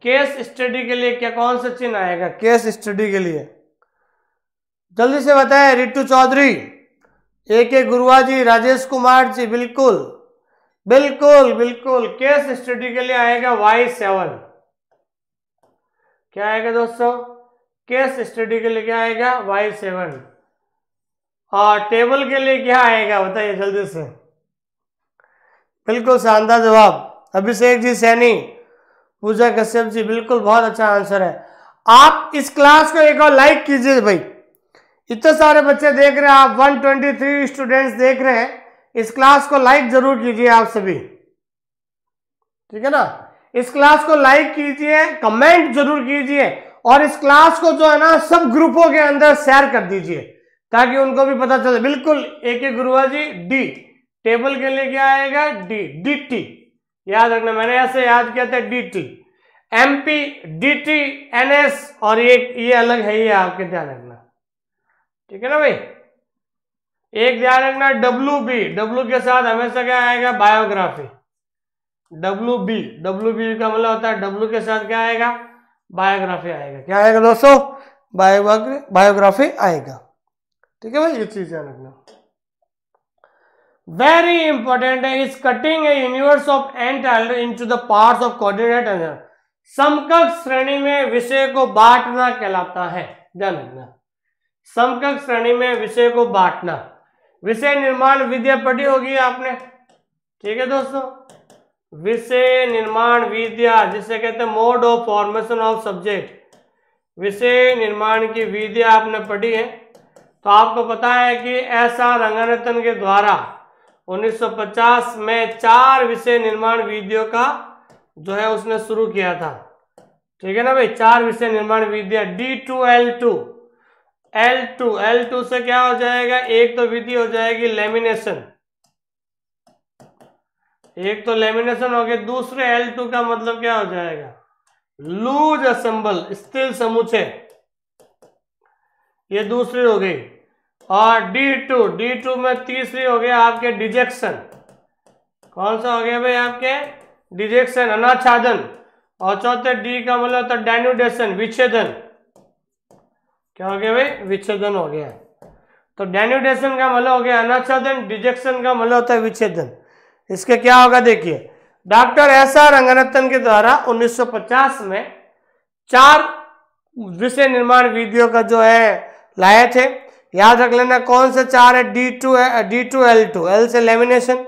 केस स्टडी के लिए क्या कौन सा चिन्ह आएगा केस स्टडी के लिए जल्दी से बताए रिट्टू चौधरी ए के गुरुआ जी राजेश कुमार जी बिल्कुल बिल्कुल बिल्कुल केस स्टडी के लिए आएगा वाई सेवन क्या आएगा दोस्तों केस स्टडी के लिए क्या आएगा वाई सेवन और टेबल के लिए क्या आएगा बताइए जल्दी से बिल्कुल शानदार जवाब अभिषेक जी सैनी पूजा कश्यप जी बिल्कुल बहुत अच्छा आंसर है आप इस क्लास को एक और लाइक कीजिए भाई इतने सारे बच्चे देख रहे हैं आप 123 स्टूडेंट्स देख रहे हैं इस क्लास को लाइक जरूर कीजिए आप सभी ठीक है ना इस क्लास को लाइक कीजिए कमेंट जरूर कीजिए और इस क्लास को जो है ना सब ग्रुपों के अंदर शेयर कर दीजिए ताकि उनको भी पता चले बिल्कुल एक एक गुरुआ जी डी टेबल के लिए क्या आएगा डी डी टी याद रखना मैंने ऐसे याद किया था D T M P D T N S और ये ये अलग है ये आपके ध्यान रखना ठीक है ना भाई एक ध्यान रखना डब्ल्यू बी डब्ल्यू के साथ हमेशा क्या आएगा biography W B W B का मतलब होता है डब्ल्यू के साथ क्या आएगा बायोग्राफी आएगा क्या आएगा दोस्तों बायोग्राफी बायोग्राफी आएगा ठीक है भाई ये चीज ध्यान रखना वेरी इंपॉर्टेंट है is cutting a universe of and into the parts of coordinate and समकक्ष श्रेणी में विषय को बांटना कहलाता है ध्यान रखना समकक्ष श्रेणी में विषय को बांटना विषय निर्माण विद्या पढ़ी होगी आपने ठीक है दोस्तों विषय निर्माण विद्या जिसे कहते हैं mode of formation of subject विषय निर्माण की विद्या आपने पढ़ी है तो आपको पता है कि ऐसा आर रंगानतन के द्वारा 1950 में चार विषय निर्माण विधियों का जो है उसने शुरू किया था ठीक है ना भाई चार विषय निर्माण विद्या D two L two L two L two से क्या हो जाएगा एक तो विधि हो जाएगी लेमिनेशन एक तो लेमिनेशन हो गया दूसरे एल टू का मतलब क्या हो जाएगा लूज असेंबल स्टील समूचे ये दूसरी हो गई और डी टू डी टू में तीसरी हो गया आपके डिजेक्शन कौन सा हो गया भाई आपके डिजेक्शन अनाच्छादन और चौथे डी का मतलब होता है डेन्यूडेशन विच्छेदन क्या हो गया भाई विच्छेदन हो गया तो डेन्यूडेशन का मतलब हो गया अनाच्छादन डिजेक्शन का मतलब होता है विच्छेदन इसके क्या होगा देखिए डॉक्टर एस आर रंगनाथन के द्वारा 1950 में चार विषय निर्माण विधियों का जो है लाए थे याद रख लेना कौन से चार है D two D two L two L से लेमिनेशन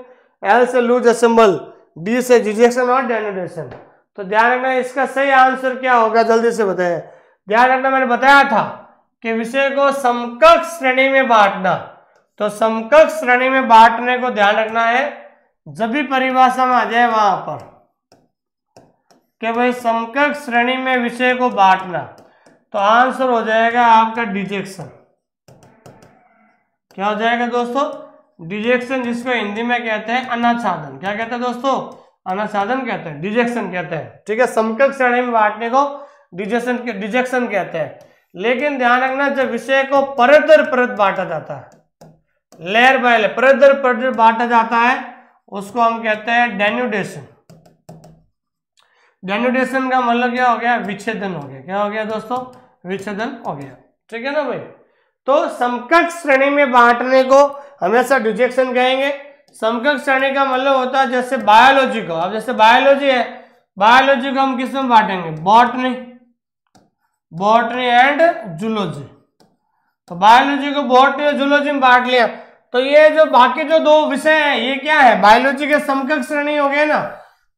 एल से लूज असेंबल डी से जिजेक्शन और डेनोडेशन तो ध्यान रखना इसका सही आंसर क्या होगा जल्दी से बताए ध्यान रखना मैंने बताया था कि विषय को समकक्ष श्रेणी में बांटना तो समकक्ष श्रेणी में बांटने को ध्यान रखना है जब भी परिभाषा में आ जाए वहां पर कि भाई समकक्ष श्रेणी में विषय को बांटना तो आंसर हो जाएगा आपका डिजेक्शन क्या हो जाएगा दोस्तों डिजेक्शन जिसको हिंदी में कहते हैं अनाच्छादन क्या कहते हैं दोस्तों अनाच्छादन कहते हैं डिजेक्शन कहते हैं ठीक है समकक्ष श्रेणी में बांटने को डिजेक्शन डिजेक्शन कहते हैं लेकिन ध्यान रखना जब विषय को परत दर परत बांटा जाता है लेयर बाय लेयर परत दर परत बांटा जाता है उसको हम कहते हैं डेन्यूडेशन डेन्यूडेशन का मतलब क्या हो गया विच्छेदन हो गया क्या हो गया दोस्तों विच्छेदन हो गया ठीक है ना भाई तो समकक्ष श्रेणी में बांटने को हमेशा डिजेक्शन कहेंगे समकक्ष श्रेणी का मतलब होता है जैसे बायोलॉजी को अब जैसे बायोलॉजी है बायोलॉजी को हम किस में बांटेंगे बॉटनी बॉटनी एंड जूलॉजी तो बायोलॉजी को बॉटनी और जूलॉजी में बांट लिया तो ये जो बाकी जो दो विषय हैं ये क्या है बायोलॉजी के समकक्ष श्रेणी हो गए ना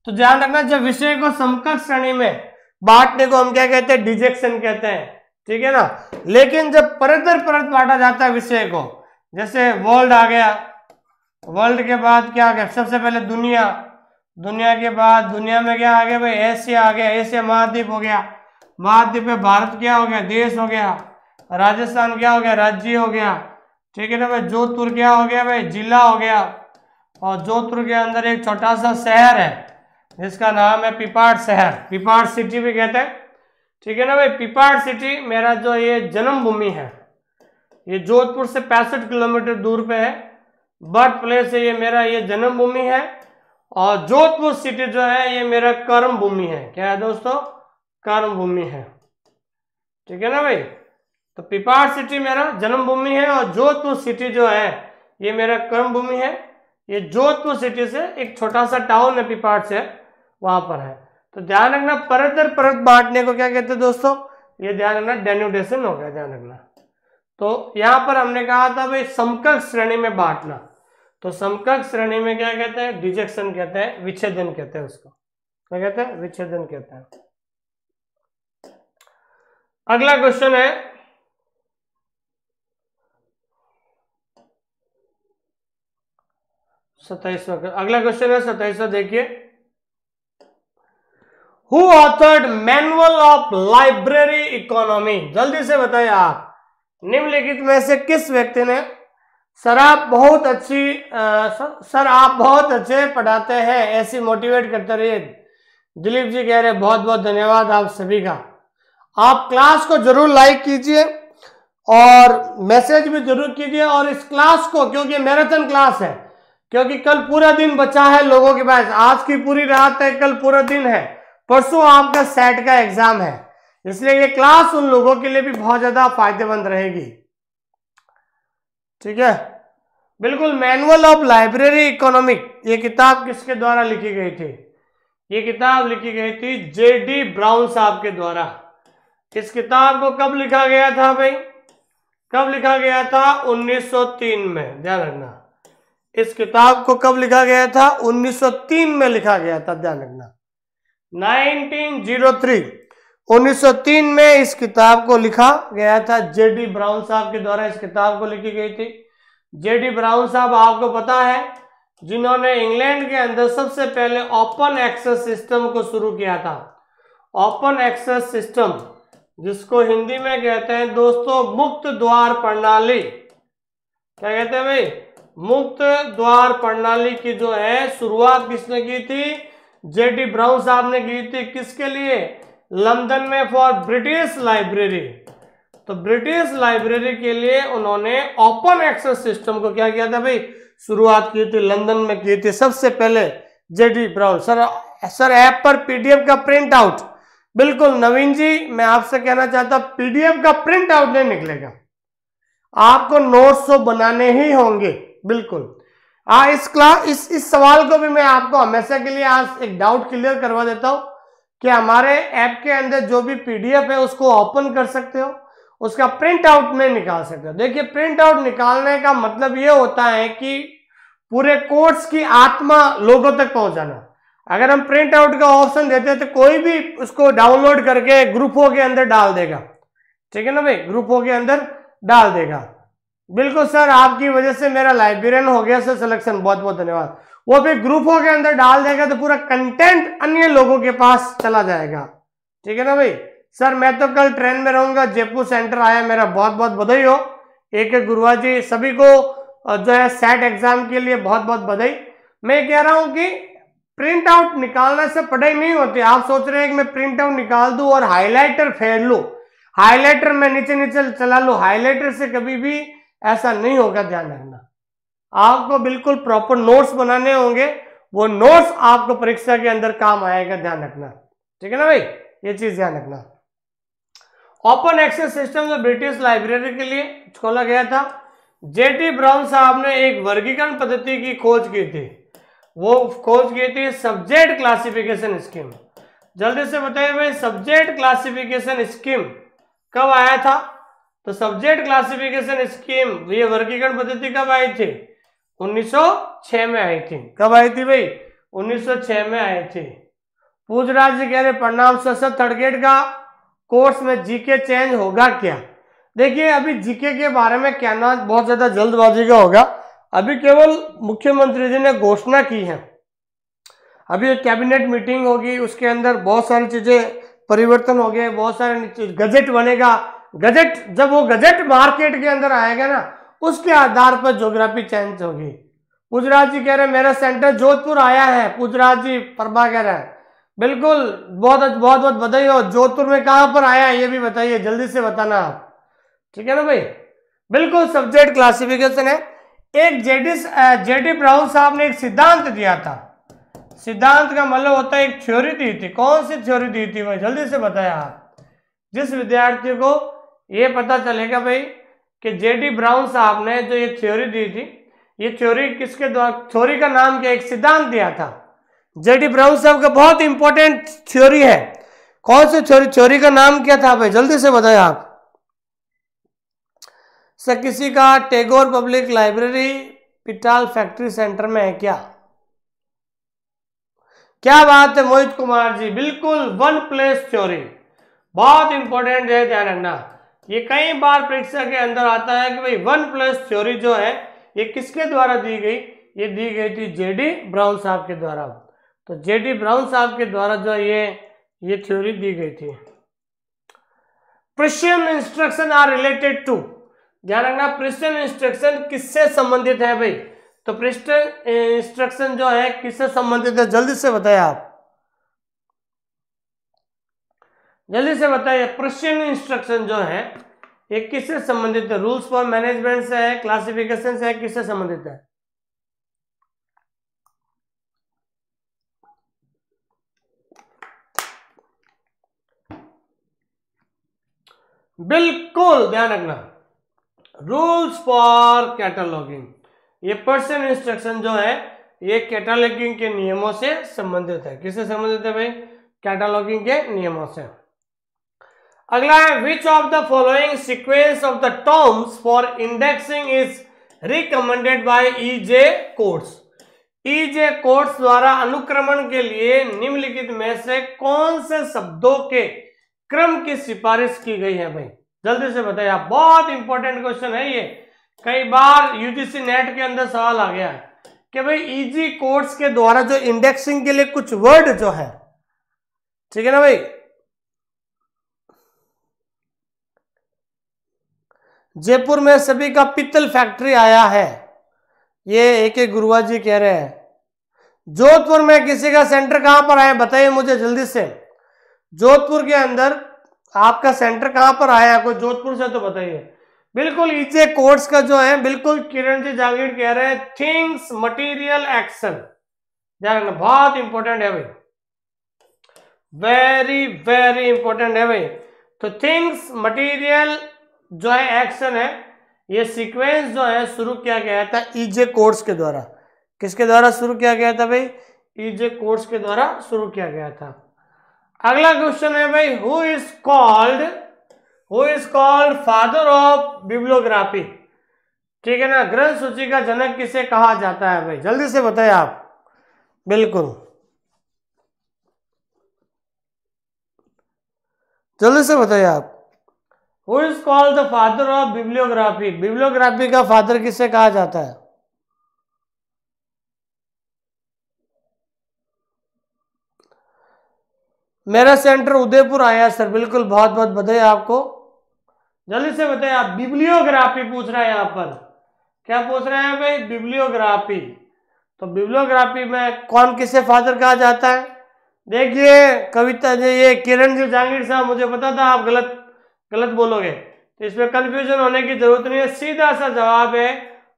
तो ध्यान रखना जब विषय को समकक्ष श्रेणी में बांटने को हम क्या कहते हैं डिजेक्शन कहते हैं ठीक है ना लेकिन जब परत दर परत बांटा जाता है विषय को जैसे वर्ल्ड आ गया वर्ल्ड के बाद क्या आ गया सबसे पहले दुनिया दुनिया के बाद दुनिया में क्या आ गया भाई एशिया आ गया एशिया महाद्वीप हो गया महाद्वीप में भारत क्या हो गया देश हो गया राजस्थान क्या हो गया राज्य हो गया ठीक है ना भाई जोधपुर क्या हो गया भाई जिला हो गया और जोधपुर के अंदर एक छोटा सा शहर है जिसका नाम है पिपाड़ शहर पिपाड़ सिटी भी कहते हैं ठीक है ना भाई पिपाड़ सिटी मेरा जो ये जन्मभूमि है ये जोधपुर से पैंसठ किलोमीटर दूर पे है बर्थ प्लेस है ये मेरा ये जन्मभूमि है और जोधपुर सिटी जो है ये मेरा कर्म भूमि है क्या है दोस्तों कर्म भूमि है ठीक है ना भाई तो पिपाड़ सिटी मेरा जन्मभूमि है और जोधपुर सिटी जो है ये मेरा कर्म भूमि है ये जोधपुर सिटी से एक छोटा सा टाउन है पिपाड़ से वहां पर है तो ध्यान रखना परत दर परत बांटने को क्या कहते हैं दोस्तों ये ध्यान रखना डेन्यूटेशन हो गया ध्यान रखना तो यहाँ पर हमने कहा था भाई समकक्ष श्रेणी में बांटना तो समकक्ष श्रेणी में क्या कहते हैं डिजेक्शन कहते हैं विच्छेदन कहते हैं उसको क्या कहते हैं विच्छेदन कहते हैं अगला क्वेश्चन है सत्ताईसवा अगला क्वेश्चन है सत्ताईसवा देखिए who authored manual of library economy जल्दी से बताइए आप निम्नलिखित में से किस व्यक्ति ने सर आप बहुत अच्छी आ, सर, सर आप बहुत अच्छे पढ़ाते हैं ऐसी मोटिवेट करते रहिए दिलीप जी कह रहे बहुत बहुत धन्यवाद आप सभी का आप क्लास को जरूर लाइक कीजिए और मैसेज भी जरूर कीजिए और इस क्लास को क्योंकि मैराथन क्लास है क्योंकि कल पूरा दिन बचा है लोगों के पास आज की पूरी रात है कल पूरा दिन है परसों आपका सेट का एग्जाम है इसलिए ये क्लास उन लोगों के लिए भी बहुत ज्यादा फायदेमंद रहेगी ठीक है बिल्कुल मैनुअल ऑफ लाइब्रेरी इकोनॉमिक ये किताब किसके द्वारा लिखी गई थी ये किताब लिखी गई थी जे डी ब्राउन साहब के द्वारा इस किताब को कब लिखा गया था भाई कब लिखा गया था 1903 में ध्यान रखना इस किताब को कब लिखा गया था 1903 में लिखा गया था ध्यान रखना 1903 1903 में इस किताब को लिखा गया था जे डी ब्राउन साहब के द्वारा इस किताब को लिखी गई थी जे डी ब्राउन साहब आपको पता है जिन्होंने इंग्लैंड के अंदर सबसे पहले ओपन एक्सेस सिस्टम को शुरू किया था ओपन एक्सेस सिस्टम जिसको हिंदी में कहते हैं दोस्तों मुक्त द्वार प्रणाली क्या कहते हैं भाई मुक्त द्वार प्रणाली की जो है शुरुआत किसने की थी डी ब्राउन साहब ने की थी किसके लिए लंदन में फॉर ब्रिटिश लाइब्रेरी तो ब्रिटिश लाइब्रेरी के लिए उन्होंने ओपन एक्सेस सिस्टम को क्या किया था भाई शुरुआत की थी लंदन में की थी सबसे पहले J D Brown sir sir app पर पीडीएफ का प्रिंट आउट बिल्कुल नवीन जी मैं आपसे कहना चाहता पीडीएफ का प्रिंट आउट नहीं निकलेगा आपको नोट्स तो बनाने ही होंगे बिल्कुल आ हाँ, इस क्लास इस इस सवाल को भी मैं आपको हमेशा के लिए आज एक डाउट क्लियर करवा देता हूं कि हमारे ऐप के अंदर जो भी पीडीएफ है उसको ओपन कर सकते हो उसका प्रिंट आउट में निकाल सकते हो देखिए प्रिंट आउट निकालने का मतलब ये होता है कि पूरे कोर्स की आत्मा लोगों तक पहुंचाना अगर हम प्रिंट आउट का ऑप्शन देते हैं तो कोई भी उसको डाउनलोड करके ग्रुपों के अंदर डाल देगा ठीक है ना भाई ग्रुपों के अंदर डाल देगा बिल्कुल सर आपकी वजह से मेरा लाइब्रेरियन हो गया सर सिलेक्शन बहुत बहुत धन्यवाद वो भी ग्रुपों के अंदर डाल देगा तो पूरा कंटेंट अन्य लोगों के पास चला जाएगा ठीक है ना भाई सर मैं तो कल ट्रेन में रहूंगा जयपुर सेंटर आया मेरा बहुत बहुत बधाई हो एक एक गुरुआ जी सभी को जो है सेट एग्जाम के लिए बहुत बहुत बधाई मैं कह रहा हूं कि प्रिंट आउट निकालने से पढ़ाई नहीं होती आप सोच रहे हैं कि मैं प्रिंट आउट निकाल दू और हाईलाइटर फेर लू हाईलाइटर मैं नीचे नीचे चला लू हाईलाइटर से कभी भी ऐसा नहीं होगा ध्यान रखना आपको बिल्कुल प्रॉपर नोट्स बनाने होंगे वो नोट्स आपको परीक्षा के अंदर काम आएगा ध्यान रखना ठीक है ना भाई ये चीज ध्यान रखना ओपन एक्सेस सिस्टम जो ब्रिटिश लाइब्रेरी के लिए खोला गया था जेटी ब्राउन साहब ने एक वर्गीकरण पद्धति की खोज की थी वो खोज की थी सब्जेक्ट क्लासिफिकेशन स्कीम जल्दी से बताइए भाई सब्जेक्ट क्लासिफिकेशन स्कीम कब आया था तो सब्जेक्ट क्लासिफिकेशन स्कीम ये वर्गीकरण पद्धति कब आई थी 1906 में आई थी कब आई थी भाई 1906 में आई थी पूछ राज्य कह रहे प्रणाम सशक्त थर्ड ग्रेड का कोर्स में जीके चेंज होगा क्या देखिए अभी जीके के बारे में कहना बहुत ज्यादा जल्दबाजी का होगा अभी केवल मुख्यमंत्री जी ने घोषणा की है अभी एक कैबिनेट मीटिंग होगी उसके अंदर बहुत सारी चीजें परिवर्तन हो गए बहुत सारे गजट बनेगा गजट जब वो गजट मार्केट के अंदर आएगा ना उसके आधार पर ज्योग्राफी चेंज होगी पूजराज जी कह रहे हैं मेरा सेंटर जोधपुर आया है पूजराज जी परमा कह रहे हैं बिल्कुल बहुत बहुत बहुत बधाई हो जोधपुर में कहाँ पर आया है ये भी बताइए जल्दी से बताना आप ठीक है ना भाई बिल्कुल सब्जेक्ट क्लासिफिकेशन है एक जेडिस जेडी ब्राउन साहब ने एक सिद्धांत दिया था सिद्धांत का मतलब होता है एक थ्योरी दी थी कौन सी थ्योरी दी थी भाई जल्दी से बताया आप जिस विद्यार्थी को ये पता चलेगा भाई कि जेडी ब्राउन साहब ने जो ये थ्योरी दी थी ये थ्योरी किसके द्वारा थ्योरी का नाम क्या एक सिद्धांत दिया था जेडी ब्राउन साहब का बहुत इंपॉर्टेंट थ्योरी है कौन सी थ्योरी थ्योरी का नाम क्या था भाई जल्दी से बताए आप सर किसी का टेगोर पब्लिक लाइब्रेरी पिटाल फैक्ट्री सेंटर में है क्या क्या बात है मोहित कुमार जी बिल्कुल वन प्लेस थ्योरी बहुत इंपॉर्टेंट है ध्यान रखना ये कई बार परीक्षा के अंदर आता है कि भाई वन प्लस थ्योरी जो है ये किसके द्वारा दी गई ये दी गई थी जेडी ब्राउन साहब के द्वारा तो जेडी ब्राउन साहब के द्वारा जो ये ये थ्योरी दी गई थी Prussian instruction are related to ध्यान रखना प्रिशियन इंस्ट्रक्शन किससे संबंधित है भाई तो प्रिस्टन इंस्ट्रक्शन जो है किससे संबंधित है जल्दी से बताए आप जल्दी से बताइए प्रश्न इंस्ट्रक्शन जो है ये किससे संबंधित है रूल्स फॉर मैनेजमेंट से है क्लासिफिकेशन से है किससे संबंधित है बिल्कुल ध्यान रखना रूल्स फॉर कैटलॉगिंग ये पर्सन इंस्ट्रक्शन जो है ये कैटलॉगिंग के नियमों से संबंधित है किससे संबंधित है भाई कैटलॉगिंग के नियमों से अगला है which of the following sequence of the terms for indexing is recommended by E J Coates E Coates द्वारा अनुक्रमण के लिए निम्नलिखित में से कौन से शब्दों के क्रम की सिफारिश की गई है भाई जल्दी से बताइए आप बहुत इंपॉर्टेंट क्वेश्चन है ये कई बार यूजीसी नेट के अंदर सवाल आ गया है कि भाई इजी e कोर्स के द्वारा जो इंडेक्सिंग के लिए कुछ वर्ड जो है ठीक है ना भाई जयपुर में सभी का पित्तल फैक्ट्री आया है ये एक एक गुरुआ जी कह रहे हैं जोधपुर में किसी का सेंटर कहाँ पर आया बताइए मुझे जल्दी से जोधपुर के अंदर आपका सेंटर कहां पर आया कोई जोधपुर से तो बताइए बिल्कुल इसे कोर्स का जो है बिल्कुल किरण जी जागीर कह रहे हैं थिंग्स मटेरियल एक्शन ध्यान बहुत इंपॉर्टेंट है भाई वेरी वेरी इंपॉर्टेंट है भाई तो थिंग्स मटेरियल जो है एक्शन है ये सीक्वेंस जो है शुरू किया गया था ईजे e कोर्स के द्वारा किसके द्वारा शुरू किया गया था भाई ईजे e कोर्स के द्वारा शुरू किया गया था अगला क्वेश्चन है भाई who is called who is called father of bibliography ठीक है ना ग्रंथ सूची का जनक किसे कहा जाता है भाई जल्दी से बताए आप बिल्कुल जल्दी से बताइए आप who is called the father of bibliography bibliography का फादर किसे कहा जाता है मेरा सेंटर उदयपुर आया सर बिल्कुल बहुत बहुत बधाई आपको जल्दी से बताइए आप बिब्लियोग्राफी पूछ रहा है यहाँ पर क्या पूछ रहे हैं भाई बिब्लियोग्राफी तो बिब्लियोग्राफी में कौन किसे फादर कहा जाता है देखिए कविता जी ये किरण जी जहांगीर साहब मुझे पता था आप गलत गलत बोलोगे तो इसमें कंफ्यूजन होने की जरूरत नहीं है सीधा सा जवाब है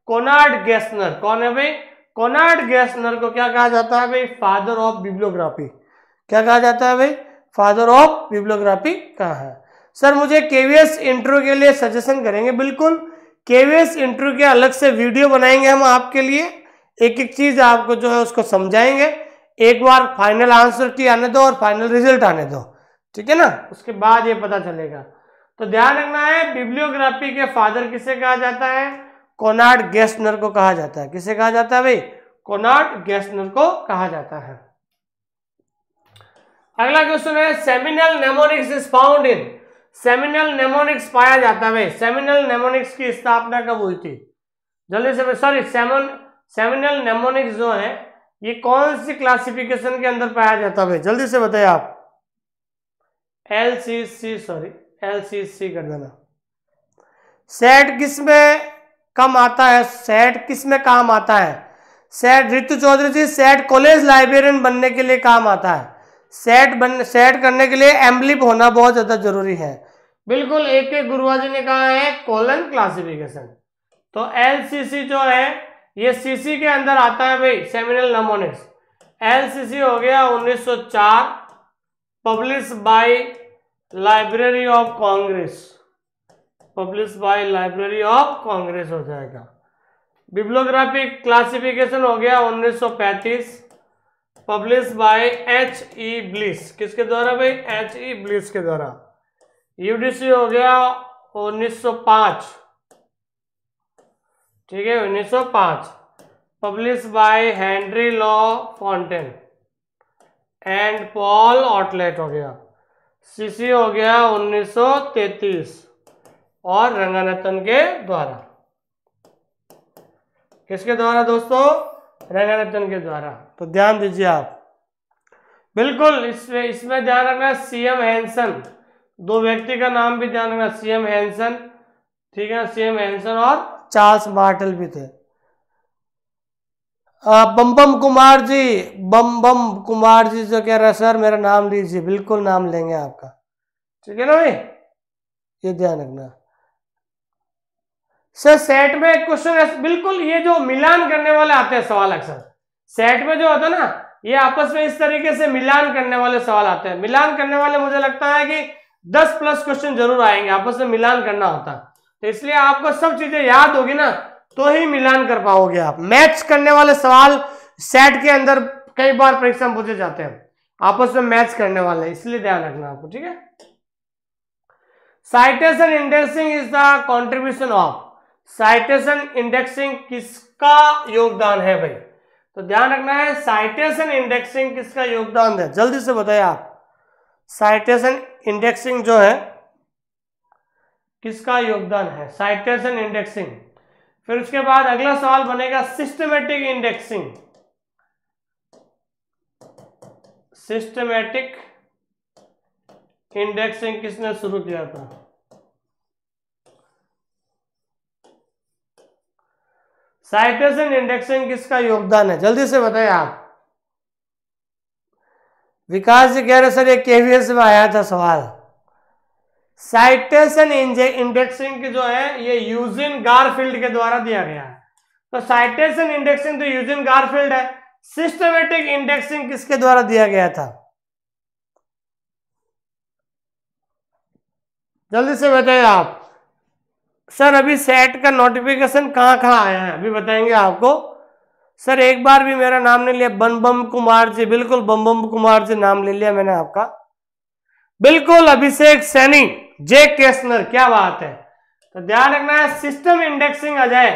कोनार्ड गैसनर कौन है भाई कोनार्ड गैसनर को क्या कहा जाता है भाई फादर ऑफ बिब्लोग्राफी क्या कहा जाता है भाई फादर ऑफ बिब्लोग्राफी कहा है सर मुझे केवीएस इंटरव्यू के लिए सजेशन करेंगे बिल्कुल केवीएस इंटरव्यू के अलग से वीडियो बनाएंगे हम आपके लिए एक एक चीज आपको जो है उसको समझाएंगे एक बार फाइनल आंसर की आने दो और फाइनल रिजल्ट आने दो ठीक है ना उसके बाद ये पता चलेगा तो ध्यान रखना है बिब्लियोग्राफी के फादर किसे कहा जाता है कोनार्ड गेस्टनर को कहा जाता है किसे कहा जाता है भाई कोनार्ड गेस्टनर को कहा जाता है अगला क्वेश्चन है seminal mnemonics is found in seminal mnemonics पाया जाता है भाई सेमिनल नेमोनिक्स की स्थापना कब हुई थी जल्दी से सॉरी सेमन सेमिनल नेमोनिक्स जो है ये कौन सी क्लासिफिकेशन के अंदर पाया जाता है भाई जल्दी से बताइए आप L C C sorry L C C कर देना सेट किस में कम आता है सेट किस में काम आता है SET Ritu Chaudhary ji SET college librarian बनने के लिए काम आता है सेट बन सेट करने के लिए एम्बलिप होना बहुत ज़्यादा जरूरी है बिल्कुल एक एक गुरुआ जी ने कहा है कोलन क्लासिफिकेशन तो एलसीसी जो है ये सीसी के अंदर आता है भाई सेमिनल नमोनिक्स एलसीसी हो गया 1904 publish by library of Congress publish by library of Congress हो जाएगा बिब्लोग्राफी क्लासिफिकेशन हो गया 1935 publish by H E Bliss किसके द्वारा भाई एच ई ब्लिस के द्वारा यूडीसी हो गया 1905 ठीक है 1905 publish by Henry La Fontaine and Paul Otlet हो गया सीसी हो गया 1933 और रंगानाथन के द्वारा किसके द्वारा दोस्तों रंगानाथन के द्वारा तो ध्यान दीजिए आप बिल्कुल इसमें इसमें ध्यान रखना सीएम हैंसन दो व्यक्ति का नाम भी ध्यान रखना सीएम हैंसन ठीक है सीएम हैंसन और चार्ल्स मार्टल भी थे बम बम कुमार जी बम बम कुमार जी जो कह रहा हैं सर मेरा नाम लीजिए बिल्कुल नाम लेंगे आपका ठीक है ना भाई ये ध्यान रखना सर सेट में क्वेश्चन तो बिल्कुल ये जो मिलान करने वाले आते हैं सवाल अक्सर सेट में जो होता है ना ये आपस में इस तरीके से मिलान करने वाले सवाल आते हैं मिलान करने वाले मुझे लगता है कि दस प्लस क्वेश्चन जरूर आएंगे आपस में मिलान करना होता है तो इसलिए आपको सब चीजें याद होगी ना तो ही मिलान कर पाओगे आप मैच करने वाले सवाल सेट के अंदर कई बार परीक्षा में पूछे जाते हैं आपस में मैच करने वाले इसलिए ध्यान रखना आपको ठीक है citation indexing is the contribution of citation indexing किसका योगदान है भाई तो ध्यान रखना है साइटेशन इंडेक्सिंग किसका योगदान है जल्दी से बताइए आप साइटेशन इंडेक्सिंग जो है किसका योगदान है साइटेशन इंडेक्सिंग फिर उसके बाद अगला सवाल बनेगा सिस्टमेटिक इंडेक्सिंग सिस्टमेटिक इंडेक्सिंग किसने शुरू किया था साइटेशन इंडेक्सिंग किसका योगदान है जल्दी से बताए आप विकास जी कह रहे सर ये केवीएस में आया था सवाल साइटेशन इंडेक्सिंग जो है ये यूजिन गारफील्ड के द्वारा दिया गया है तो साइटेशन इंडेक्सिंग तो यूजिन गारफील्ड है सिस्टमेटिक इंडेक्सिंग किसके द्वारा दिया गया था जल्दी से बताइए आप सर अभी सेट का नोटिफिकेशन कहाँ कहाँ आया है अभी बताएंगे आपको सर एक बार भी मेरा नाम नहीं लिया बम बम कुमार जी बिल्कुल बम बम कुमार जी नाम ले लिया मैंने आपका बिल्कुल अभिषेक सैनी जे केसनर क्या बात है तो ध्यान रखना है सिस्टम इंडेक्सिंग आ जाए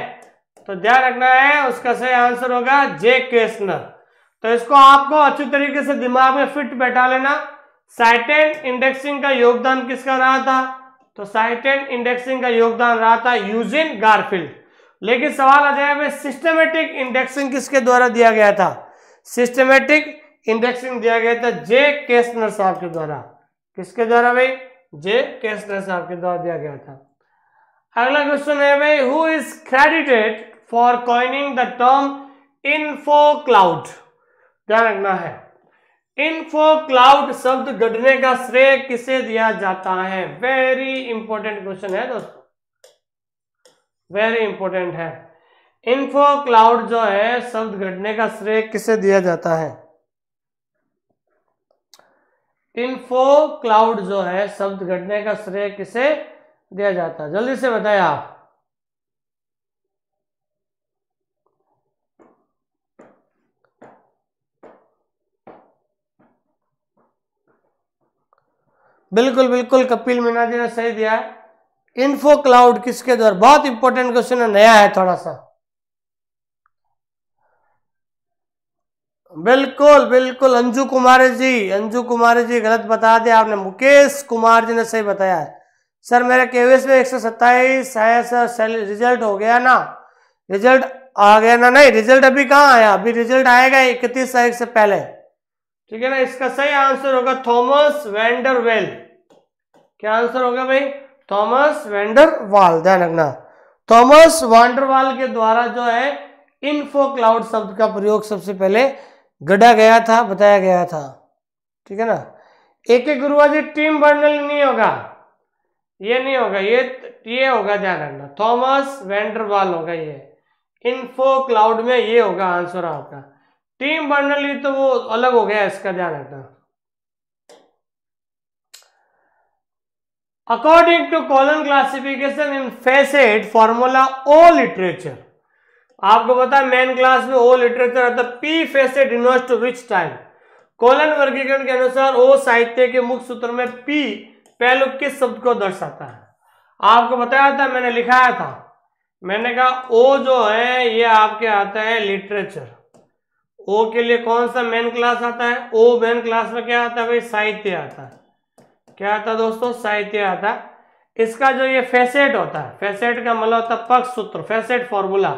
तो ध्यान रखना है उसका सही आंसर होगा जे केसनर तो इसको आपको अच्छी तरीके से दिमाग में फिट बैठा लेना साइटेन इंडेक्सिंग का योगदान किसका रहा था तो साइटेन इंडेक्सिंग का योगदान रहा था यूजिन गारफील्ड लेकिन सवाल आ जाए सिस्टमेटिक इंडेक्सिंग किसके द्वारा दिया गया था सिस्टमेटिक इंडेक्सिंग दिया गया था जे केसनर साहब के द्वारा किसके द्वारा भाई जे केसरा साहब के द्वारा दिया गया था अगला क्वेश्चन है भाई who is credited for coining the term info cloud ध्यान रखना है इन्फो क्लाउड शब्द गढ़ने का श्रेय किसे दिया जाता है वेरी इंपॉर्टेंट क्वेश्चन है दोस्तों वेरी इंपॉर्टेंट है इन्फो क्लाउड जो है शब्द गढ़ने का श्रेय किसे दिया जाता है इन्फो क्लाउड जो है शब्द घटने का श्रेय किसे दिया जाता है जल्दी से बताएं आप बिल्कुल बिल्कुल कपिल मीना जी ने सही दिया है इन्फो क्लाउड किसके द्वारा बहुत इंपॉर्टेंट क्वेश्चन है नया है थोड़ा सा बिल्कुल बिल्कुल अंजू कुमार जी अंजू कुमार जी गलत बता दिया आपने मुकेश कुमार जी ने सही बताया है सर मेरे केवीएस में एक सौ सत्ताईस है सर रिजल्ट हो गया ना रिजल्ट आ गया ना नहीं रिजल्ट अभी कहाँ आया अभी रिजल्ट आएगा इकतीस तारीख से पहले ठीक है ना इसका सही आंसर होगा थॉमस वेंडरवेल क्या आंसर होगा भाई थॉमस वेंडरवाल ध्यान रखना थॉमस वाल के द्वारा जो है इन्फो क्लाउड शब्द का प्रयोग सबसे पहले गढ़ा गया था बताया गया था ठीक है ना एक एक गुरुआ जी टीम बर्नल नहीं होगा ये नहीं होगा ये ये होगा ध्यान रखना थॉमस वेंडरवाल होगा ये इन्फो क्लाउड में ये होगा आंसर आपका टीम बर्नल तो वो अलग हो गया इसका ध्यान रखना according to colon classification in faceted formula O literature आपको पता है मेन क्लास में ओ लिटरेचर अर्थात P faceted invest which time colon वर्गीकरण के अनुसार ओ साहित्य के मुख्य सूत्र में पी पहलू किस शब्द को दर्शाता है आपको बताया था मैंने लिखाया था मैंने कहा ओ जो है ये आपके आता है लिटरेचर ओ के लिए कौन सा मेन क्लास आता है ओ मेन क्लास में क्या आता है भाई साहित्य आता है क्या आता है दोस्तों साहित्य आता है इसका जो ये फेसेट होता है फेसेट का मतलब होता है पक्ष सूत्र फेसेट फॉर्मूला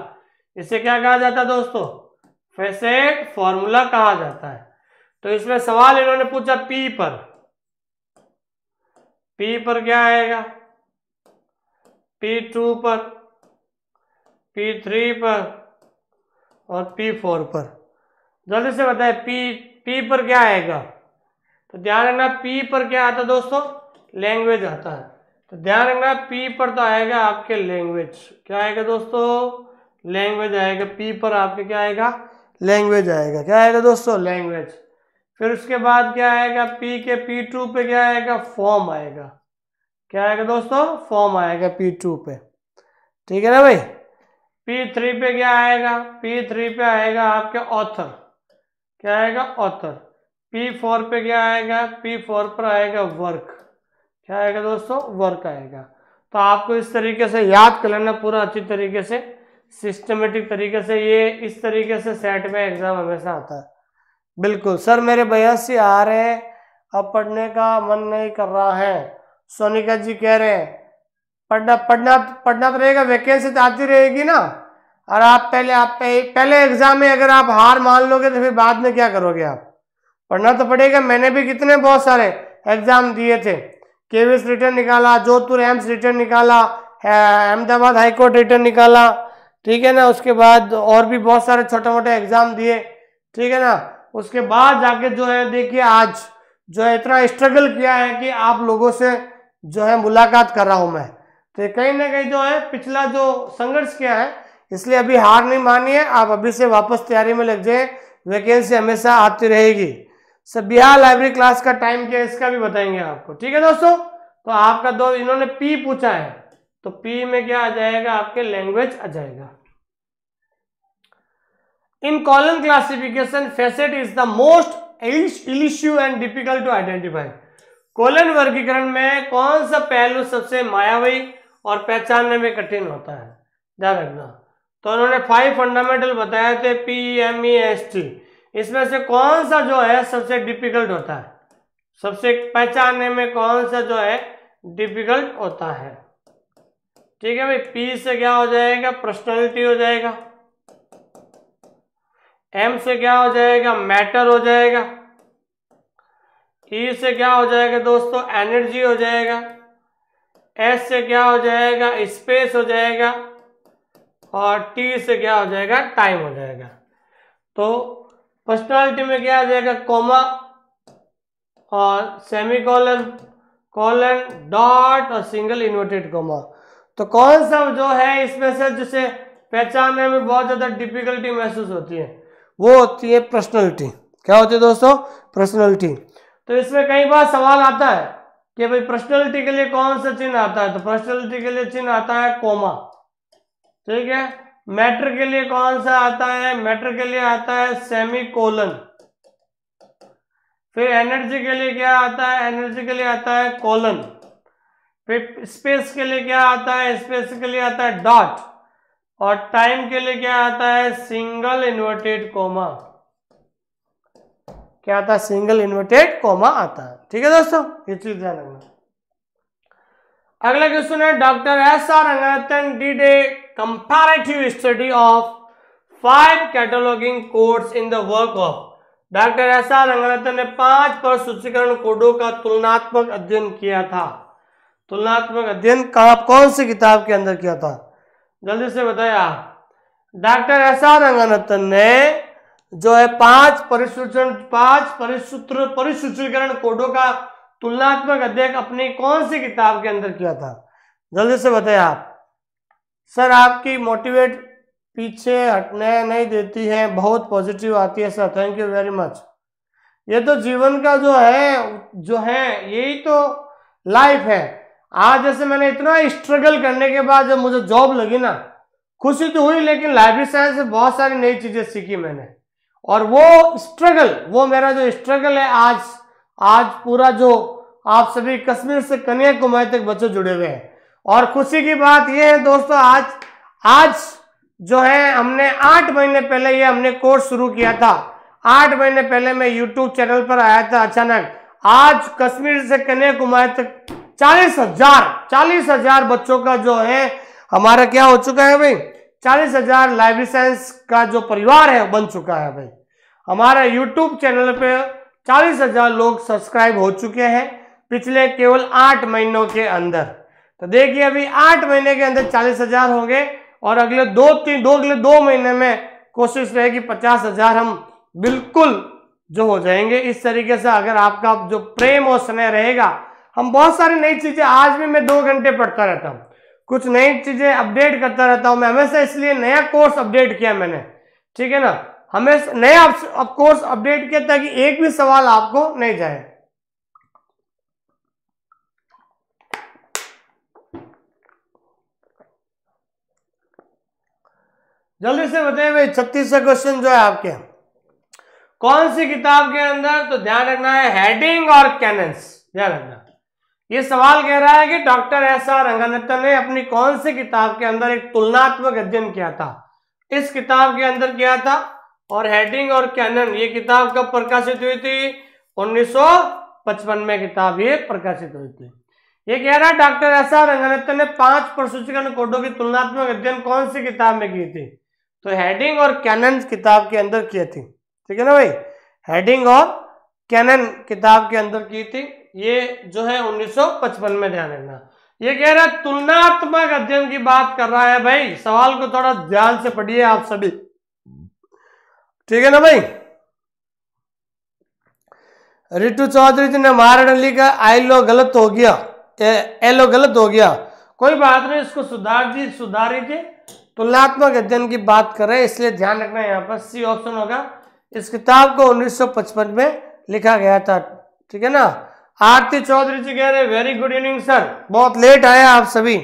इसे क्या कहा जाता है दोस्तों फेसेट फॉर्मूला कहा जाता है तो इसमें सवाल इन्होंने पूछा पी पर पी पर क्या आएगा पी टू पर पी थ्री पर और पी फोर पर जल्दी से बताए पी पी पर क्या आएगा तो ध्यान रखना पी पर क्या आता है दोस्तों लैंग्वेज आता है तो ध्यान रखना पी पर तो आएगा आपके लैंग्वेज क्या आएगा दोस्तों लैंग्वेज आएगा पी पर आपके क्या आएगा लैंग्वेज आएगा क्या आएगा दोस्तों लैंग्वेज फिर उसके बाद क्या आएगा पी के पी टू पे क्या आएगा फॉर्म आएगा क्या आएगा दोस्तों फॉर्म आएगा पी टू पे ठीक है ना भाई पी थ्री पे क्या आएगा पी थ्री पे आएगा आपके ऑथर क्या आएगा ऑथर पी फोर पे क्या आएगा पी फोर पर आएगा वर्क क्या आएगा दोस्तों वर्क आएगा तो आपको इस तरीके से याद कर लेना पूरा अच्छी तरीके से सिस्टमेटिक तरीके से ये इस तरीके से सेट में एग्ज़ाम हमेशा आता है बिल्कुल सर मेरे से आ रहे हैं अब पढ़ने का मन नहीं कर रहा है सोनिका जी कह रहे हैं पढ़ना पढ़ना पढ़ना तो रहेगा वैकेंसी तो आती रहेगी ना और आप पहले आप पहले एग्ज़ाम में अगर आप हार मान लोगे तो फिर बाद में क्या करोगे आप पढ़ना तो पड़ेगा मैंने भी कितने बहुत सारे एग्ज़ाम दिए थे केवीएस रिटर्न निकाला जोधपुर एम्स रिटर्न निकाला अहमदाबाद हाईकोर्ट रिटर्न निकाला ठीक है ना उसके बाद और भी बहुत सारे छोटे मोटे एग्जाम दिए ठीक है ना उसके बाद जाके जो है देखिए आज जो है इतना स्ट्रगल किया है कि आप लोगों से जो है मुलाकात कर रहा हूं मैं तो कहीं ना कहीं जो है पिछला जो संघर्ष किया है इसलिए अभी हार नहीं मानिए आप अभी से वापस तैयारी में लग जाए वैकेंसी हमेशा आती रहेगी सर बिहार लाइब्रेरी क्लास का टाइम क्या है इसका भी बताएंगे आपको ठीक है दोस्तों तो आपका दो इन्होंने पी पूछा है तो पी में क्या आ जाएगा आपके लैंग्वेज आ जाएगा in colon classification facet is the most elusive and difficult to identify colon वर्गीकरण में कौन सा पहलू सबसे मायावी और पहचानने में कठिन होता है ध्यान रखना तो उन्होंने फाइव फंडामेंटल बताए थे P M E S T इसमें से कौन सा जो है सबसे डिफिकल्ट होता है सबसे पहचानने में कौन सा जो है डिफिकल्ट होता है ठीक है भाई पी से क्या हो जाएगा पर्सनैलिटी हो जाएगा एम से क्या हो जाएगा मैटर हो जाएगा ई e से क्या हो जाएगा दोस्तों एनर्जी हो जाएगा एस से क्या हो जाएगा स्पेस हो जाएगा और टी से क्या हो जाएगा टाइम हो जाएगा तो पर्सनैलिटी में क्या आ जाएगा कॉमा और सेमी कॉलन कॉलन डॉट और सिंगल इन्वर्टेड कॉमा तो कौन सा जो है इसमें से जिसे पहचानने में बहुत ज़्यादा डिफिकल्टी महसूस होती है वो होती है पर्सनैलिटी क्या होती है दोस्तों पर्सनैलिटी तो इसमें कई बार सवाल आता है कि भाई पर्सनैलिटी के लिए कौन सा चिन्ह आता है तो पर्सनैलिटी के लिए चिन्ह आता है कोमा ठीक है मैटर के लिए कौन सा आता है मैटर के लिए आता है सेमी कोलन फिर एनर्जी के लिए क्या आता है एनर्जी के लिए आता है कोलन फिर स्पेस के लिए क्या आता है स्पेस के लिए आता है डॉट और टाइम के लिए क्या आता है सिंगल इन्वर्टेड कोमा क्या आता है सिंगल इन्वर्टेड कोमा आता है ठीक है दोस्तों ये चीज ध्यान रखना अगला क्वेश्चन है doctor S R Ranganathan did a comparative study of five cataloguing codes in the work of doctor S R Ranganathan ने पांच पर सूचीकरण कोडों का तुलनात्मक अध्ययन किया था तुलनात्मक अध्ययन कहा कौन सी किताब के अंदर किया था जल्दी से बताया डॉक्टर एस आर रंगानतन ने जो है पांच परिसूचन पांच परिसूत्र परिसूचीकरण कोडों का तुलनात्मक अध्ययन अपनी कौन सी किताब के अंदर किया था जल्दी से बताए आप सर आपकी मोटिवेट पीछे हटने नहीं देती है बहुत पॉजिटिव आती है sir thank you very much ये तो जीवन का जो है जो है यही तो लाइफ है आज जैसे मैंने इतना स्ट्रगल करने के बाद जब मुझे जॉब लगी ना खुशी तो हुई लेकिन लाइब्रेरी साइंस से बहुत सारी नई चीज़ें सीखी मैंने और वो स्ट्रगल वो मेरा जो स्ट्रगल है आज आज पूरा जो आप सभी कश्मीर से कन्याकुमारी तक बच्चों जुड़े हुए हैं और खुशी की बात यह है दोस्तों आज आज जो है हमने आठ महीने पहले ये हमने कोर्स शुरू किया था आठ महीने पहले मैं यूट्यूब चैनल पर आया था अचानक आज कश्मीर से कन्याकुमारी तक चालीस हजार चालीस हजार बच्चों का जो है हमारा क्या हो चुका है भाई चालीस हजार लाइव साइंस का जो परिवार है बन चुका है भाई हमारा यूट्यूब चैनल पे चालीस हजार लोग सब्सक्राइब हो चुके हैं पिछले केवल आठ महीनों के अंदर तो देखिए अभी आठ महीने के अंदर चालीस हजार हो गए और अगले दो तीन दो अगले दो महीने में कोशिश रहेगी पचास हजार हम बिल्कुल जो हो जाएंगे इस तरीके से अगर आपका जो प्रेम और स्नेह रहेगा हम बहुत सारी नई चीज़ें आज भी मैं दो घंटे पढ़ता रहता हूँ कुछ नई चीज़ें अपडेट करता रहता हूँ मैं हमेशा इसलिए नया कोर्स अपडेट किया मैंने ठीक है ना हमेशा नया कोर्स अपडेट किया ताकि एक भी सवाल आपको नहीं जाए जल्दी से बताइए भाई छत्तीसवा क्वेश्चन जो है आपके कौन सी किताब के अंदर तो ध्यान रखना है हेडिंग और कैनन्स ध्यान रखना ये सवाल कह रहा है कि डॉक्टर एस आर रंगानतन ने अपनी कौन सी किताब के अंदर एक तुलनात्मक अध्ययन किया था इस किताब के अंदर किया था और हेडिंग और कैनन ये किताब कब प्रकाशित हुई थी 1955 में किताब ये प्रकाशित हुई थी ये कह रहा है डॉक्टर एस आर रंगानतन ने पांच प्रसूचीकरण कोडो की तुलनात्मक अध्ययन कौन सी किताब में की थी तो हेडिंग और कैनन किताब के अंदर किए थी ठीक है ना भाई हेडिंग और कैनन किताब के अंदर की थी ये जो है 1955 में ध्यान रखना ये कह रहा है तुलनात्मक अध्ययन की बात कर रहा है भाई सवाल को थोड़ा ध्यान से पढ़िए आप सभी ठीक है ना भाई रिटू चौधरी जी ने महारणली लिखा आई लो गलत हो गया एलो गलत हो गया कोई बात नहीं इसको सुधार दी सुधारी लीजिए तुलनात्मक अध्ययन की बात कर रहे हैं इसलिए ध्यान रखना यहाँ पर सी ऑप्शन होगा इस किताब को 1955 में लिखा गया था ठीक है ना आरती चौधरी जी कह रहे वेरी गुड इवनिंग सर बहुत लेट आए आप सभी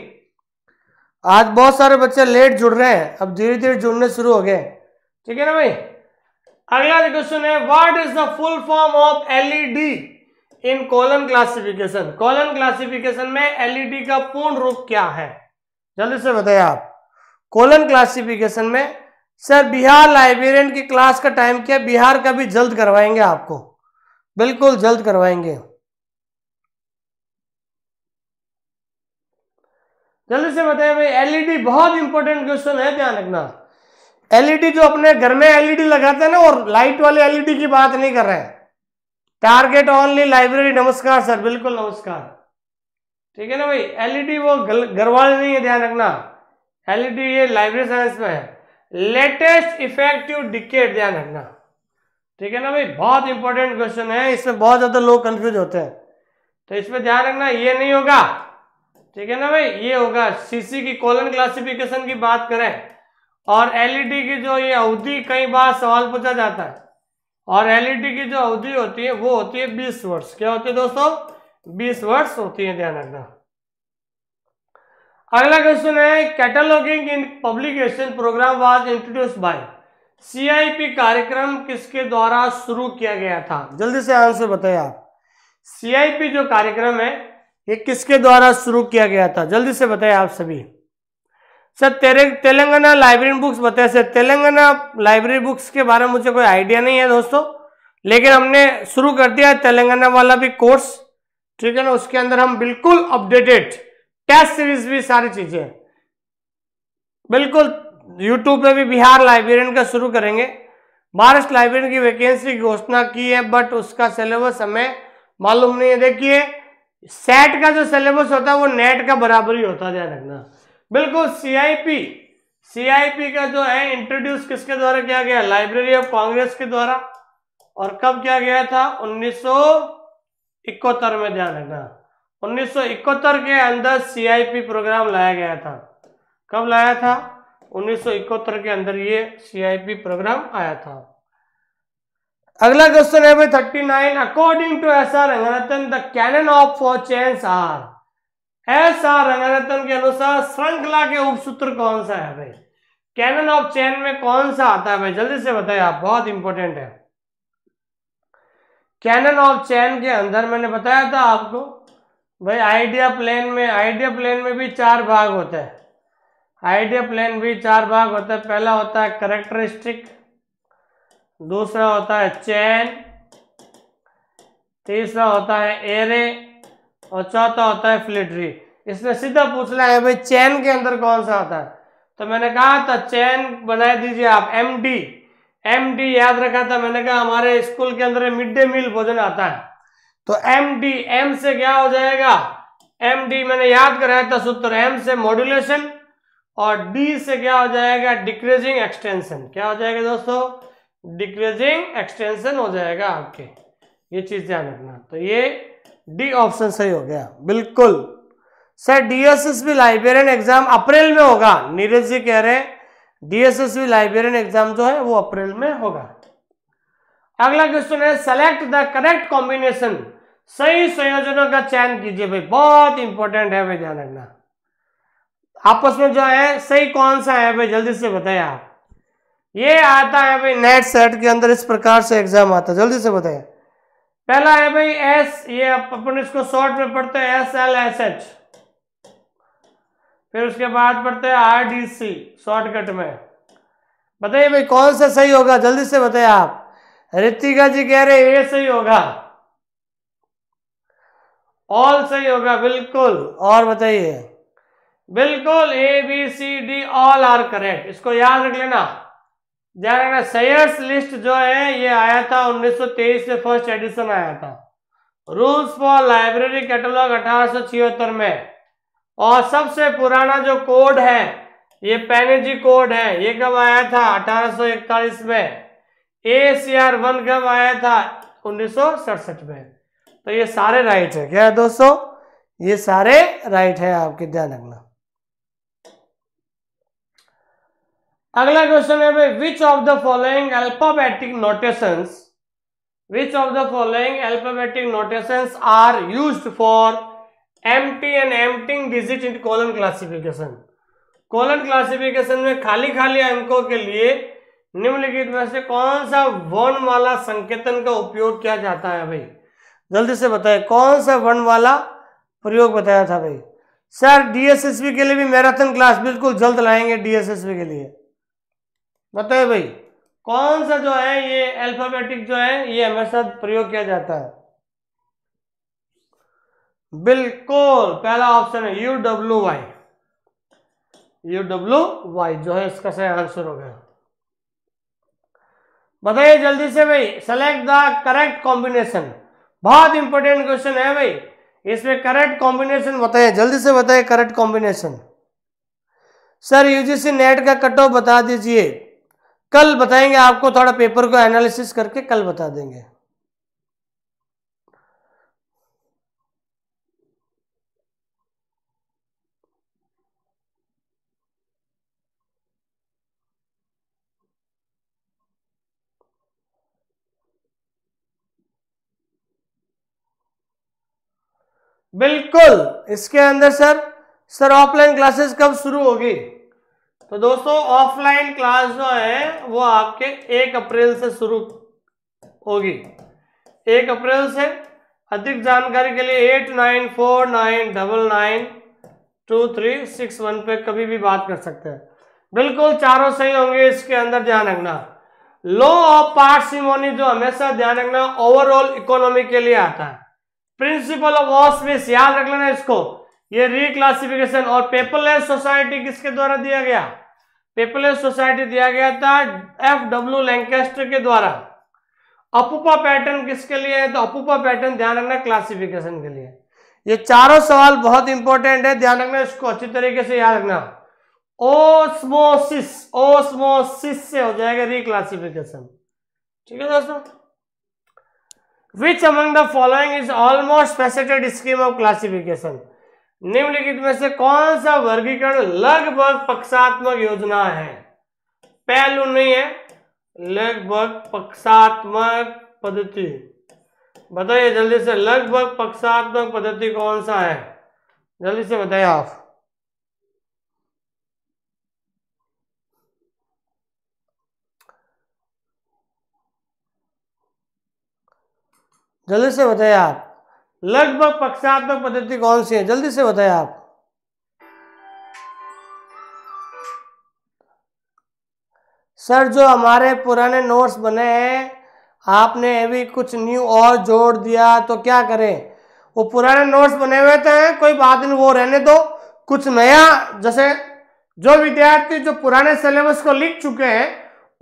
आज बहुत सारे बच्चे लेट जुड़ रहे हैं अब धीरे धीरे जुड़ने शुरू हो गए ठीक है ना भाई अगला क्वेश्चन है what is the full form of LED in colon classification colon classification में एलईडी e का पूर्ण रूप क्या है जल्दी से बताइए आप कॉलम क्लासिफिकेशन में सर बिहार लाइब्रेरियन की क्लास का टाइम क्या बिहार का भी जल्द करवाएंगे आपको बिल्कुल जल्द करवाएंगे जल्दी से बताइए भाई एलईडी e बहुत इंपॉर्टेंट क्वेश्चन है ध्यान रखना एलईडी e जो अपने घर में एलईडी e लगाते हैं ना और लाइट वाले एलईडी की बात नहीं कर रहे हैं टारगेट ओनली लाइब्रेरी नमस्कार सर बिल्कुल नमस्कार ठीक है ना भाई एलईडी वो घर वाले नहीं है ध्यान रखना एलईडी ये लाइब्रेरी साइंस में है लेटेस्ट इफेक्टिव डिकेट ध्यान रखना ठीक है ना भाई बहुत इंपॉर्टेंट क्वेश्चन है इसमें बहुत ज्यादा लोग कंफ्यूज होते हैं तो इसमें ध्यान रखना ये नहीं होगा ठीक है ना भाई ये होगा सीसी की कॉलन क्लासिफिकेशन की बात करें और एलईडी e की जो ये अवधि कई बार सवाल पूछा जाता है और एलईडी e की जो अवधि होती है वो होती है बीस वर्ष क्या होती है दोस्तों बीस वर्ष होती है ध्यान रखना अगला क्वेश्चन है cataloguing in publication programme was introduce by CIP कार्यक्रम किसके द्वारा शुरू किया गया था जल्दी से आंसर बताए आप सीआईपी जो कार्यक्रम है ये किसके द्वारा शुरू किया गया था जल्दी से बताइए आप सभी सर तेरे तेलंगाना लाइब्रेरी बुक्स बताए सर तेलंगाना लाइब्रेरी बुक्स के बारे में मुझे कोई आइडिया नहीं है दोस्तों लेकिन हमने शुरू कर दिया तेलंगाना वाला भी कोर्स ठीक है ना उसके अंदर हम बिल्कुल अपडेटेड टेस्ट सीरीज भी सारी चीजें बिल्कुल यूट्यूब पे भी बिहार लाइब्रेरियन का शुरू करेंगे महाराष्ट्र लाइब्रेरियन की वैकेंसी घोषणा की है बट उसका सिलेबस हमें मालूम नहीं है देखिए सेट का जो सिलेबस होता है वो नेट का बराबर ही होता ध्यान रखना बिल्कुल सीआईपी सीआईपी का जो है इंट्रोड्यूस किसके द्वारा किया गया लाइब्रेरी ऑफ कांग्रेस के द्वारा और कब किया गया था उन्नीस में ध्यान रखना उन्नीस के अंदर सीआईपी प्रोग्राम लाया गया था कब लाया था उन्नीस के अंदर ये सीआईपी प्रोग्राम आया था अगला क्वेश्चन है thirty nine according to S R Rangaratan the canon of four chains are S R Rangaratan के अनुसार श्रृंखला के उपसूत्र कौन सा है भाई कैनन ऑफ चेन में कौन सा आता है भाई जल्दी से बताइए आप बहुत इंपॉर्टेंट है कैनन ऑफ चेन के अंदर मैंने बताया था आपको भाई आइडिया प्लेन में आइडिया प्लेन में भी चार भाग होते हैं आइडिया प्लेन भी चार भाग होता है पहला होता है करेक्टरिस्टिक दूसरा होता है चैन तीसरा होता है एरे और चौथा होता है फ्लिटरी इसने सीधा पूछना है भाई चैन के अंदर कौन सा आता है तो मैंने कहा था चैन बना दीजिए आप एम डी एम डी याद रखा था मैंने कहा हमारे स्कूल के अंदर मिड डे मील भोजन आता है तो एम डी एम से क्या हो जाएगा एम डी मैंने याद कराया था सूत्र एम से मॉड्यूलेशन और डी से क्या हो जाएगा डिक्रीजिंग एक्सटेंशन क्या हो जाएगा दोस्तों डिक्रीजिंग एक्सटेंशन हो जाएगा आपके ये चीज ध्यान रखना तो ये डी ऑप्शन सही हो गया बिल्कुल सर भी लाइब्रेरियन एग्जाम अप्रैल में होगा नीरज जी कह रहे हैं भी लाइब्रेरियन एग्जाम जो है वो अप्रैल में होगा अगला क्वेश्चन है सेलेक्ट द करेक्ट कॉम्बिनेशन सही संयोजनों का चयन कीजिए भाई बहुत इंपॉर्टेंट है भाई ध्यान रखना आपस में जो है सही कौन सा है भाई जल्दी से बताइए आप ये आता है भाई नेट सेट के अंदर इस प्रकार से एग्जाम आता है जल्दी से बताएं पहला है भाई एस ये अपन इसको शॉर्ट में पढ़ते हैं एस एल एस एच फिर उसके बाद पढ़ते हैं आर डी सी शॉर्टकट में बताइए भाई कौन सा सही होगा जल्दी से बताइए आप रितिका जी कह रहे ए सही होगा ऑल सही होगा बिल्कुल और बताइए बिल्कुल A B C D all are correct इसको याद रख लेना ध्यान रखना शेयर्स लिस्ट जो है ये आया था 1923 में फर्स्ट एडिशन आया था रूल्स फॉर लाइब्रेरी कैटलॉग अठारह में और सबसे पुराना जो कोड है ये पेनेजी कोड है ये कब आया था 1841 में ए सी आर वन कब आया था उन्नीस में तो ये सारे राइट है क्या है दोस्तों ये सारे राइट है आपके ध्यान रखना अगला क्वेश्चन है भाई which of the following alphabetic notations which of the following alphabetic notations are used for empty and emptying digit in colon classification colon classification में खाली खाली अंकों के लिए निम्नलिखित में से कौन सा वाला संकेतन का उपयोग किया जाता है भाई जल्दी से बताए कौन सा वाला प्रयोग बताया था भाई सर डीएसएसबी के लिए भी मैराथन क्लास बिल्कुल जल्द लाएंगे डीएसएसबी के लिए बताए भाई कौन सा जो है ये अल्फाबेटिक जो है ये हमेशा प्रयोग किया जाता है बिल्कुल पहला ऑप्शन है U W Y U W Y जो है इसका सही आंसर हो गया बताइए जल्दी से भाई सेलेक्ट द करेक्ट कॉम्बिनेशन बहुत इंपॉर्टेंट क्वेश्चन है भाई इसमें करेक्ट कॉम्बिनेशन बताइए जल्दी से बताइए correct combination sir UGC NET का कट ऑफ बता दीजिए कल बताएंगे आपको थोड़ा पेपर को एनालिसिस करके कल बता देंगे बिल्कुल इसके अंदर सर सर ऑफलाइन क्लासेस कब शुरू होगी तो दोस्तों ऑफलाइन क्लास जो है वो आपके एक अप्रैल से शुरू होगी एक अप्रैल से अधिक जानकारी के लिए eight nine four nine double nine two three six one पे कभी भी बात कर सकते हैं बिल्कुल चारों सही होंगे इसके अंदर ध्यान रखना लो ऑफ पार्टसिमोनी जो हमेशा ध्यान रखना ओवरऑल इकोनॉमी के लिए आता है प्रिंसिपल ऑफ ऑस्मिस याद रख लेना इसको ये रिक्लासिफिकेशन और पेपरलेस सोसाइटी किसके द्वारा दिया गया पेपरलेस सोसाइटी दिया गया था एफ डब्ल्यू लैंकेस्टर के द्वारा अपूपा पैटर्न किसके लिए है तो अपूपा पैटर्न ध्यान रखना क्लासिफिकेशन के लिए ये चारों सवाल बहुत इंपॉर्टेंट है ध्यान रखना इसको अच्छी तरीके से याद रखना ओस्मोसिस ओस्मोसिस से हो जाएगा रिक्लासिफिकेशन ठीक है दोस्तों which among the following is almost faceted scheme of classification निम्नलिखित में से कौन सा वर्गीकरण लगभग पक्षात्मक योजना है पहलू नहीं है लगभग पक्षात्मक पद्धति बताइए जल्दी से लगभग पक्षात्मक पद्धति कौन सा है जल्दी से बताइए आप जल्दी से बताइए आप लगभग पक्षात्मक पद्धति कौन सी है जल्दी से बताएं आप सर जो हमारे पुराने नोट्स बने हैं आपने अभी कुछ न्यू और जोड़ दिया तो क्या करें वो पुराने नोट्स बने हुए थे तो कोई बात नहीं वो रहने दो कुछ नया जैसे जो विद्यार्थी जो पुराने सिलेबस को लिख चुके हैं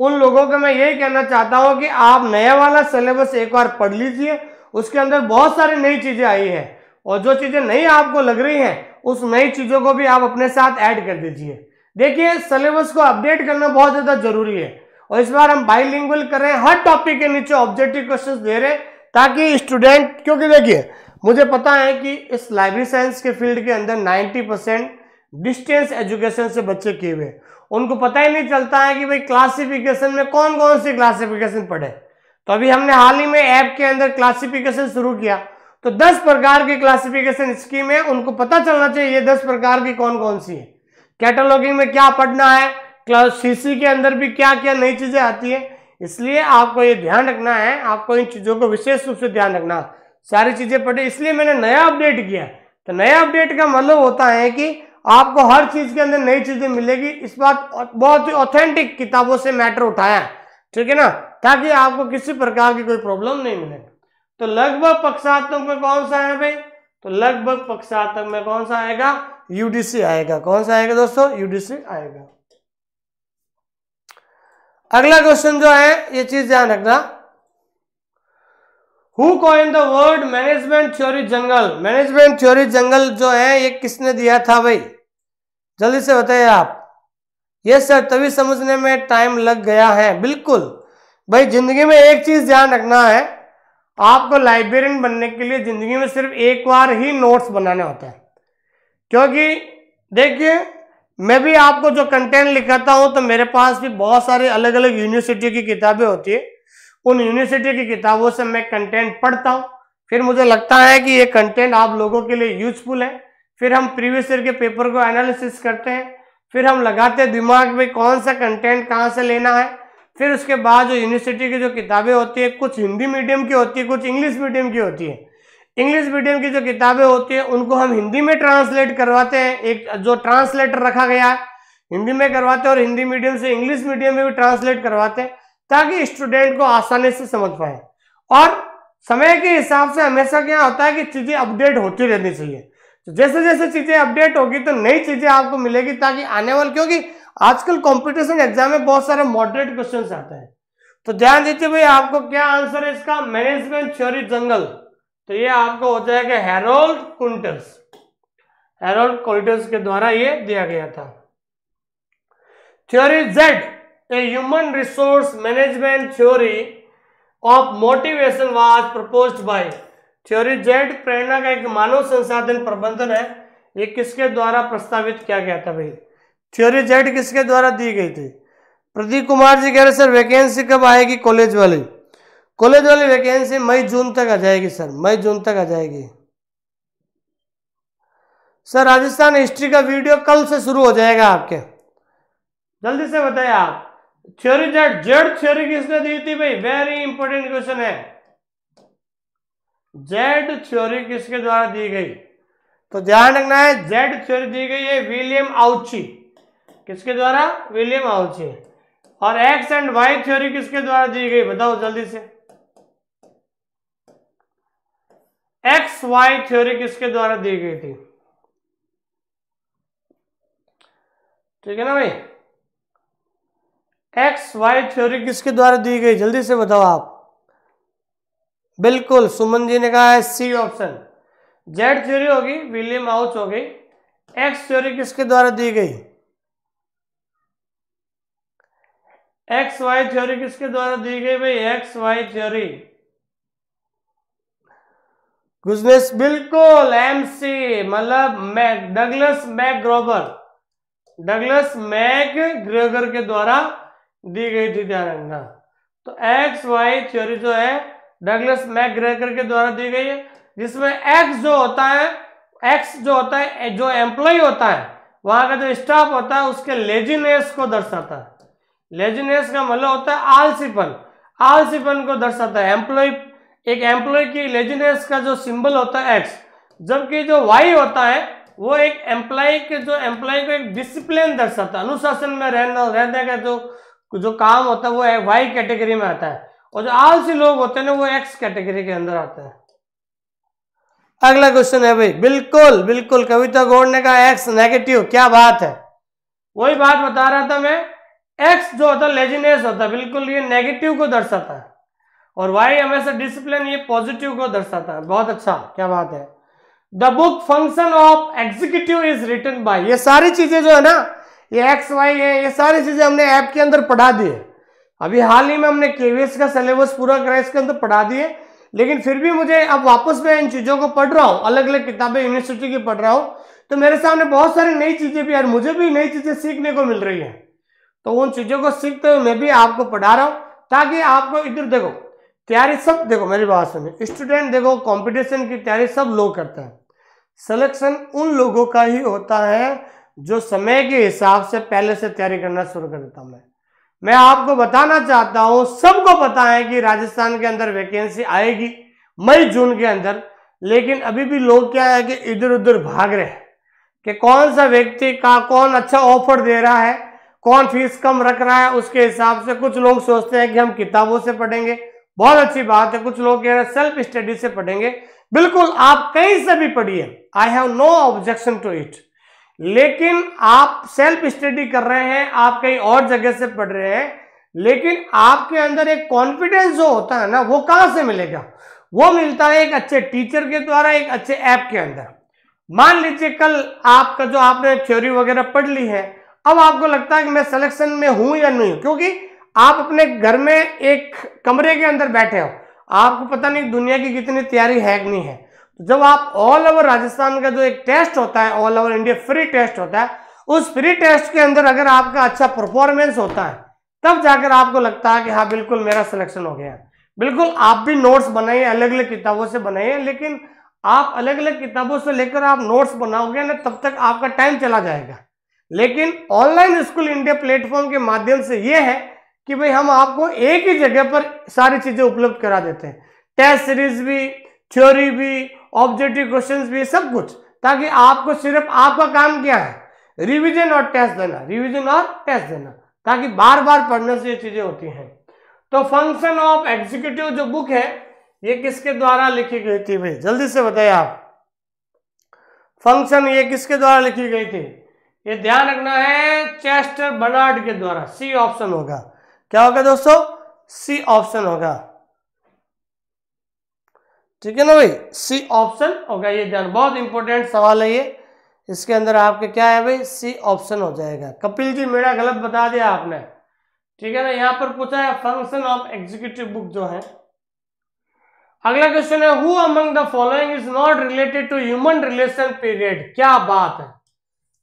उन लोगों को मैं यही कहना चाहता हूं कि आप नया वाला सिलेबस एक बार पढ़ लीजिए उसके अंदर बहुत सारी नई चीज़ें आई है और जो चीज़ें नई आपको लग रही हैं उस नई चीज़ों को भी आप अपने साथ ऐड कर दीजिए देखिए सिलेबस को अपडेट करना बहुत ज़्यादा जरूरी है और इस बार हम बाईलिंगुअल कर रहे हैं हर टॉपिक के नीचे ऑब्जेक्टिव क्वेश्चन दे रहे हैं ताकि स्टूडेंट क्योंकि देखिए मुझे पता है कि इस लाइब्रेरी साइंस के फील्ड के अंदर 90 परसेंट डिस्टेंस एजुकेशन से बच्चे किए हुए उनको पता ही नहीं चलता है कि भाई क्लासिफिकेशन में कौन कौन सी क्लासिफिकेशन पढ़े तो अभी हमने हाल ही में ऐप के अंदर क्लासिफिकेशन शुरू किया तो 10 प्रकार की क्लासिफिकेशन स्कीम है उनको पता चलना चाहिए ये 10 प्रकार की कौन कौन सी है कैटलॉगिंग में क्या पढ़ना है क्लास सीसी के अंदर भी क्या क्या नई चीज़ें आती है इसलिए आपको ये ध्यान रखना है आपको इन चीज़ों को विशेष रूप से ध्यान रखना सारी चीज़ें पढ़े इसलिए मैंने नया अपडेट किया तो नया अपडेट का मतलब होता है कि आपको हर चीज़ के अंदर नई चीज़ें मिलेगी इस बात बहुत ही ऑथेंटिक किताबों से मैटर उठाया है ठीक है ना ताकि आपको किसी प्रकार की कोई प्रॉब्लम नहीं मिले तो लगभग पक्षात्मक में कौन सा है भाई तो लगभग पक्षात्मक में कौन सा आएगा यूडीसी आएगा कौन सा आएगा दोस्तों यूडीसी आएगा अगला क्वेश्चन जो है ये चीज ध्यान रखना who coin the word management theory jungle management theory jungle जो है ये किसने दिया था भाई जल्दी से बताइए आप यस सर तभी समझने में टाइम लग गया है बिल्कुल भाई जिंदगी में एक चीज ध्यान रखना है आपको लाइब्रेरियन बनने के लिए ज़िंदगी में सिर्फ एक बार ही नोट्स बनाने होते हैं क्योंकि देखिए मैं भी आपको जो कंटेंट लिखाता हूँ तो मेरे पास भी बहुत सारे अलग अलग यूनिवर्सिटी की किताबें होती है उन यूनिवर्सिटी की किताबों से मैं कंटेंट पढ़ता हूँ फिर मुझे लगता है कि ये कंटेंट आप लोगों के लिए यूजफुल है फिर हम प्रीवियस ईयर के पेपर को एनालिसिस करते हैं फिर हम लगाते दिमाग में कौन सा कंटेंट कहाँ से लेना है फिर उसके बाद जो यूनिवर्सिटी की जो किताबें होती है कुछ हिंदी मीडियम की होती है कुछ इंग्लिश मीडियम की होती है इंग्लिश मीडियम की जो किताबें होती हैं उनको हम हिंदी में ट्रांसलेट करवाते हैं एक जो ट्रांसलेटर रखा गया है हिंदी में करवाते हैं और हिंदी मीडियम से इंग्लिश मीडियम में भी ट्रांसलेट करवाते हैं ताकि स्टूडेंट को आसानी से समझ पाए और समय के हिसाब से हमेशा क्या होता है कि चीज़ें अपडेट होती रहनी चाहिए तो जैसे जैसे चीजें अपडेट होगी तो नई चीजें आपको मिलेगी ताकि आने वाले क्योंकि आजकल कॉम्पिटिशन एग्जाम में बहुत सारे मॉडरेट क्वेश्चन आते हैं तो ध्यान दीजिए भाई आपको क्या आंसर है इसका मैनेजमेंट थ्योरी जंगल तो ये आपको हो जाएगा हेरोल्ड कुंटर्स हेरोल्ड कुंटर्स के द्वारा ये दिया गया था theory Z a human resource management theory of motivation was proposed by theory Z प्रेरणा का एक मानव संसाधन प्रबंधन है ये किसके द्वारा प्रस्तावित किया गया था भाई थ्योरी जेड किसके द्वारा दी गई थी प्रदीप कुमार जी कह रहे सर वैकेंसी कब आएगी कॉलेज वाली कॉलेज वाली वैकेंसी मई जून तक आ जाएगी सर मई जून तक आ जाएगी सर राजस्थान हिस्ट्री का वीडियो कल से शुरू हो जाएगा आपके जल्दी से बताइए आप थ्योरी जेड जेड थ्योरी किसने दी थी भाई वेरी इंपॉर्टेंट क्वेश्चन है जेड थ्योरी किसके द्वारा दी गई तो ध्यान रखना है जेड थ्योरी दी गई है विलियम आउची किसके द्वारा विलियम आउची और एक्स एंड वाई थ्योरी किसके द्वारा दी गई बताओ जल्दी से एक्स वाई थ्योरी किसके द्वारा दी गई थी ठीक है ना भाई एक्स वाई थ्योरी किसके द्वारा दी गई जल्दी से बताओ आप बिल्कुल सुमन जी ने कहा है सी ऑप्शन जेड थ्योरी होगी विलियम आउच हो गई एक्स थ्योरी किसके द्वारा दी गई एक्स वाई थ्योरी किसके द्वारा दी गई भाई एक्स वाई थ्योरी गुजनेस बिल्कुल एमसी मतलब Mac Douglas McGregor Douglas McGregor के द्वारा दी गई थी ध्यान रखना तो एक्स वाई थ्योरी जो है डगलस ग्रेकर के द्वारा दी गई है जिसमें एक्स जो होता है एक्स जो होता है जो एम्प्लॉय होता है वहां का जो स्टाफ होता है उसके लेजीनेस को दर्शाता है लेजीनेस का मतलब होता है आलसीपन आलसीपन को दर्शाता है एम्प्लॉय एक एम्प्लॉय की लेजीनेस का जो सिंबल होता है एक्स जबकि जो वाई होता है वो एक एम्प्लॉय के जो एम्प्लॉय को एक डिसिप्लिन दर्शाता है अनुशासन में रहना रहने का जो जो काम होता है वो वाई कैटेगरी में आता है और जो आलसी लोग होते हैं ना वो एक्स कैटेगरी के अंदर आते हैं अगला क्वेश्चन है भाई बिल्कुल बिल्कुल कविता गोड़ ने कहा एक्स नेगेटिव क्या बात है वही बात बता रहा था मैं एक्स जो होता है लेजिनेस होता है बिल्कुल ये नेगेटिव को दर्शाता है और वाई हमेशा डिसिप्लिन ये पॉजिटिव को दर्शाता है बहुत अच्छा क्या बात है the book function of executive is return by ये सारी चीजें जो है ना ये एक्स वाई है ये सारी चीजें हमने ऐप के अंदर पढ़ा दी है अभी हाल ही में हमने केवीएस का सिलेबस पूरा करा इसके अंदर पढ़ा दिए लेकिन फिर भी मुझे अब वापस मैं इन चीज़ों को पढ़ रहा हूँ अलग अलग किताबें यूनिवर्सिटी की पढ़ रहा हूँ तो मेरे सामने बहुत सारी नई चीज़ें भी यार मुझे भी नई चीज़ें सीखने को मिल रही है तो उन चीज़ों को सीखते हुए मैं भी आपको पढ़ा रहा हूँ ताकि आपको इधर देखो तैयारी सब देखो मेरी बात सुनिए स्टूडेंट देखो कंपटीशन की तैयारी सब लोग करते हैं सिलेक्शन उन लोगों का ही होता है जो समय के हिसाब से पहले से तैयारी करना शुरू कर देता हूँ मैं मैं आपको बताना चाहता हूं सबको पता है कि राजस्थान के अंदर वैकेंसी आएगी मई जून के अंदर लेकिन अभी भी लोग क्या है कि इधर उधर भाग रहे हैं कि कौन सा व्यक्ति का कौन अच्छा ऑफर दे रहा है कौन फीस कम रख रहा है उसके हिसाब से कुछ लोग सोचते हैं कि हम किताबों से पढ़ेंगे बहुत अच्छी बात है कुछ लोग कह रहे हैं सेल्फ स्टडी से पढ़ेंगे बिल्कुल आप कहीं से भी पढ़िए I have no objection to it लेकिन आप सेल्फ स्टडी कर रहे हैं आप कहीं और जगह से पढ़ रहे हैं लेकिन आपके अंदर एक कॉन्फिडेंस जो होता है ना वो कहां से मिलेगा वो मिलता है एक अच्छे टीचर के द्वारा एक अच्छे ऐप के अंदर मान लीजिए कल आपका जो आपने थ्योरी वगैरह पढ़ ली है अब आपको लगता है कि मैं सिलेक्शन में हूं या नहीं हूं क्योंकि आप अपने घर में एक कमरे के अंदर बैठे हो आपको पता नहीं दुनिया की कितनी तैयारी है कि नहीं है जब आप ऑल ओवर राजस्थान का जो एक टेस्ट होता है all over India free test होता है उस फ्री टेस्ट के अंदर अगर आपका अच्छा परफॉर्मेंस होता है तब जाकर आपको लगता है कि हाँ बिल्कुल मेरा सिलेक्शन हो गया बिल्कुल आप भी नोट्स बनाइए अलग अलग किताबों से बनाइए लेकिन आप अलग अलग किताबों से लेकर आप नोट्स बनाओगे ना तब तक आपका टाइम चला जाएगा लेकिन ऑनलाइन स्कूल इंडिया प्लेटफॉर्म के माध्यम से ये है कि भाई हम आपको एक ही जगह पर सारी चीज़ें उपलब्ध करा देते हैं टेस्ट सीरीज भी थ्योरी भी ऑब्जेक्टिव क्वेश्चंस भी सब कुछ ताकि आपको सिर्फ आपका काम क्या है रिवीजन और टेस्ट देना रिवीजन और टेस्ट देना ताकि बार बार पढ़ने से ये चीज़ें होती हैं तो फंक्शन ऑफ एग्जीक्यूटिव जो बुक है ये किसके द्वारा लिखी गई थी भाई जल्दी से बताइए आप फंक्शन ये किसके द्वारा लिखी गई थी ये ध्यान रखना है चेस्टर बनार्ड के द्वारा सी ऑप्शन होगा क्या होगा दोस्तों सी ऑप्शन होगा ठीक है ना भाई सी ऑप्शन होगा ये ध्यान बहुत इंपॉर्टेंट सवाल है ये इसके अंदर आपके क्या है भाई सी ऑप्शन हो जाएगा कपिल जी मेरा गलत बता दिया आपने ठीक है ना यहाँ पर पूछा है फंक्शन ऑफ एग्जीक्यूटिव बुक जो है अगला क्वेश्चन है who among the following is not related to human relation period क्या बात है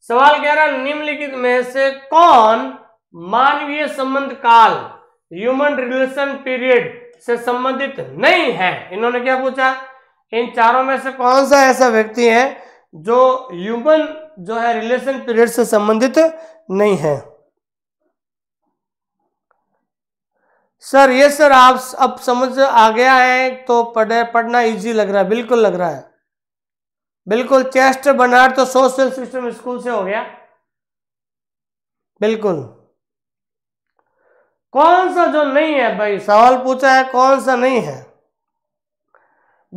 सवाल कह रहा है निम्नलिखित में से कौन मानवीय संबंध काल ह्यूमन रिलेशन पीरियड से संबंधित नहीं है इन्होंने क्या पूछा इन चारों में से कौन सा ऐसा व्यक्ति है जो ह्यूमन जो है रिलेशन पीरियड से संबंधित नहीं है सर ये सर आप अब समझ आ गया है तो पढ़े पढ़ना इजी लग रहा है बिल्कुल लग रहा है बिल्कुल चेस्ट बनार तो सोशल सिस्टम स्कूल से हो गया बिल्कुल कौन सा जो नहीं है भाई सवाल पूछा है कौन सा नहीं है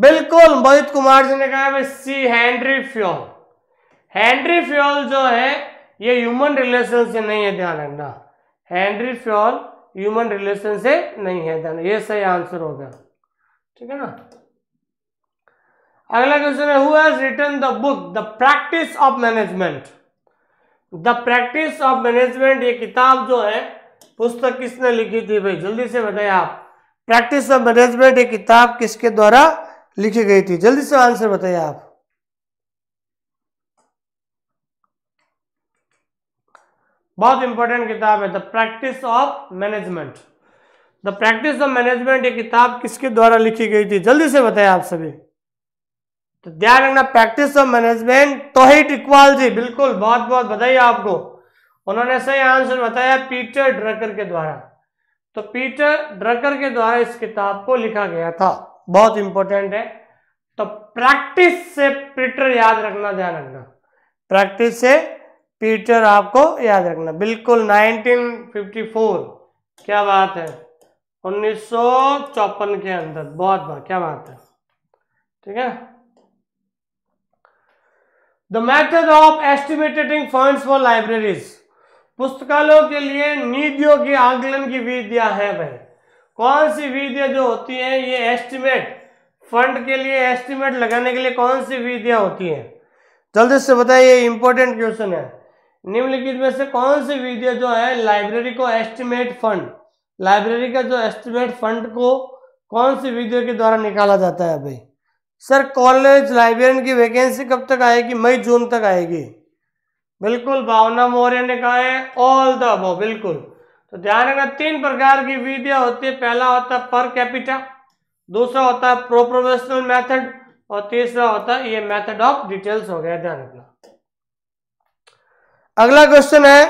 बिल्कुल मोहित कुमार जी ने कहा भाई C Henry Fayol Henry Fayol जो है ये ह्यूमन रिलेशन से नहीं है ध्यान रखना हैंड्री फ्योल ह्यूमन रिलेशन से नहीं है ध्यान ये सही आंसर हो गया ठीक है ना अगला क्वेश्चन है who has return the book the practice of management the practice of management ये किताब जो है पुस्तक किसने लिखी थी भाई जल्दी से बताइए आप प्रैक्टिस ऑफ मैनेजमेंट एक किताब किसके द्वारा लिखी गई थी जल्दी से आंसर बताइए आप बहुत इंपॉर्टेंट किताब है the practice of management the practice of management ये किताब किसके द्वारा लिखी गई थी जल्दी से बताएं आप सभी तो ध्यान रखना प्रैक्टिस ऑफ मैनेजमेंट तोहित इक्वाल जी बिल्कुल बहुत बहुत बधाई आपको उन्होंने सही आंसर बताया पीटर ड्रकर के द्वारा तो पीटर ड्रकर के द्वारा इस किताब को लिखा गया था बहुत इंपॉर्टेंट है तो प्रैक्टिस से पीटर याद रखना ध्यान रखना प्रैक्टिस से पीटर आपको याद रखना बिल्कुल 1954 क्या बात है उन्नीस के अंदर बहुत बहुत क्या बात है ठीक है the method of estimating funds for libraries पुस्तकालयों के लिए नीतियों के आकलन की विधियां हैं भाई कौन सी विधियां जो होती हैं ये एस्टिमेट फंड के लिए एस्टिमेट लगाने के लिए कौन सी विधियां होती हैं जल्दी से बताइए ये इंपॉर्टेंट क्वेश्चन है निम्नलिखित में से कौन सी विधियां जो है लाइब्रेरी को एस्टिमेट फंड लाइब्रेरी का जो एस्टिमेट फंड को कौन सी विधियों के द्वारा निकाला जाता है भाई सर कॉलेज लाइब्रेरियन की वैकेंसी कब तक आएगी मई जून तक आएगी बिल्कुल भावना मौर्य ने कहा है ऑल द अबो बिल्कुल तो ध्यान रखना तीन प्रकार की विधियां होती है पहला होता है पर कैपिटा दूसरा होता है प्रो प्रोफेशनल मेथड और तीसरा होता है ये मेथड ऑफ डिटेल्स हो गया ध्यान रखना अगला क्वेश्चन है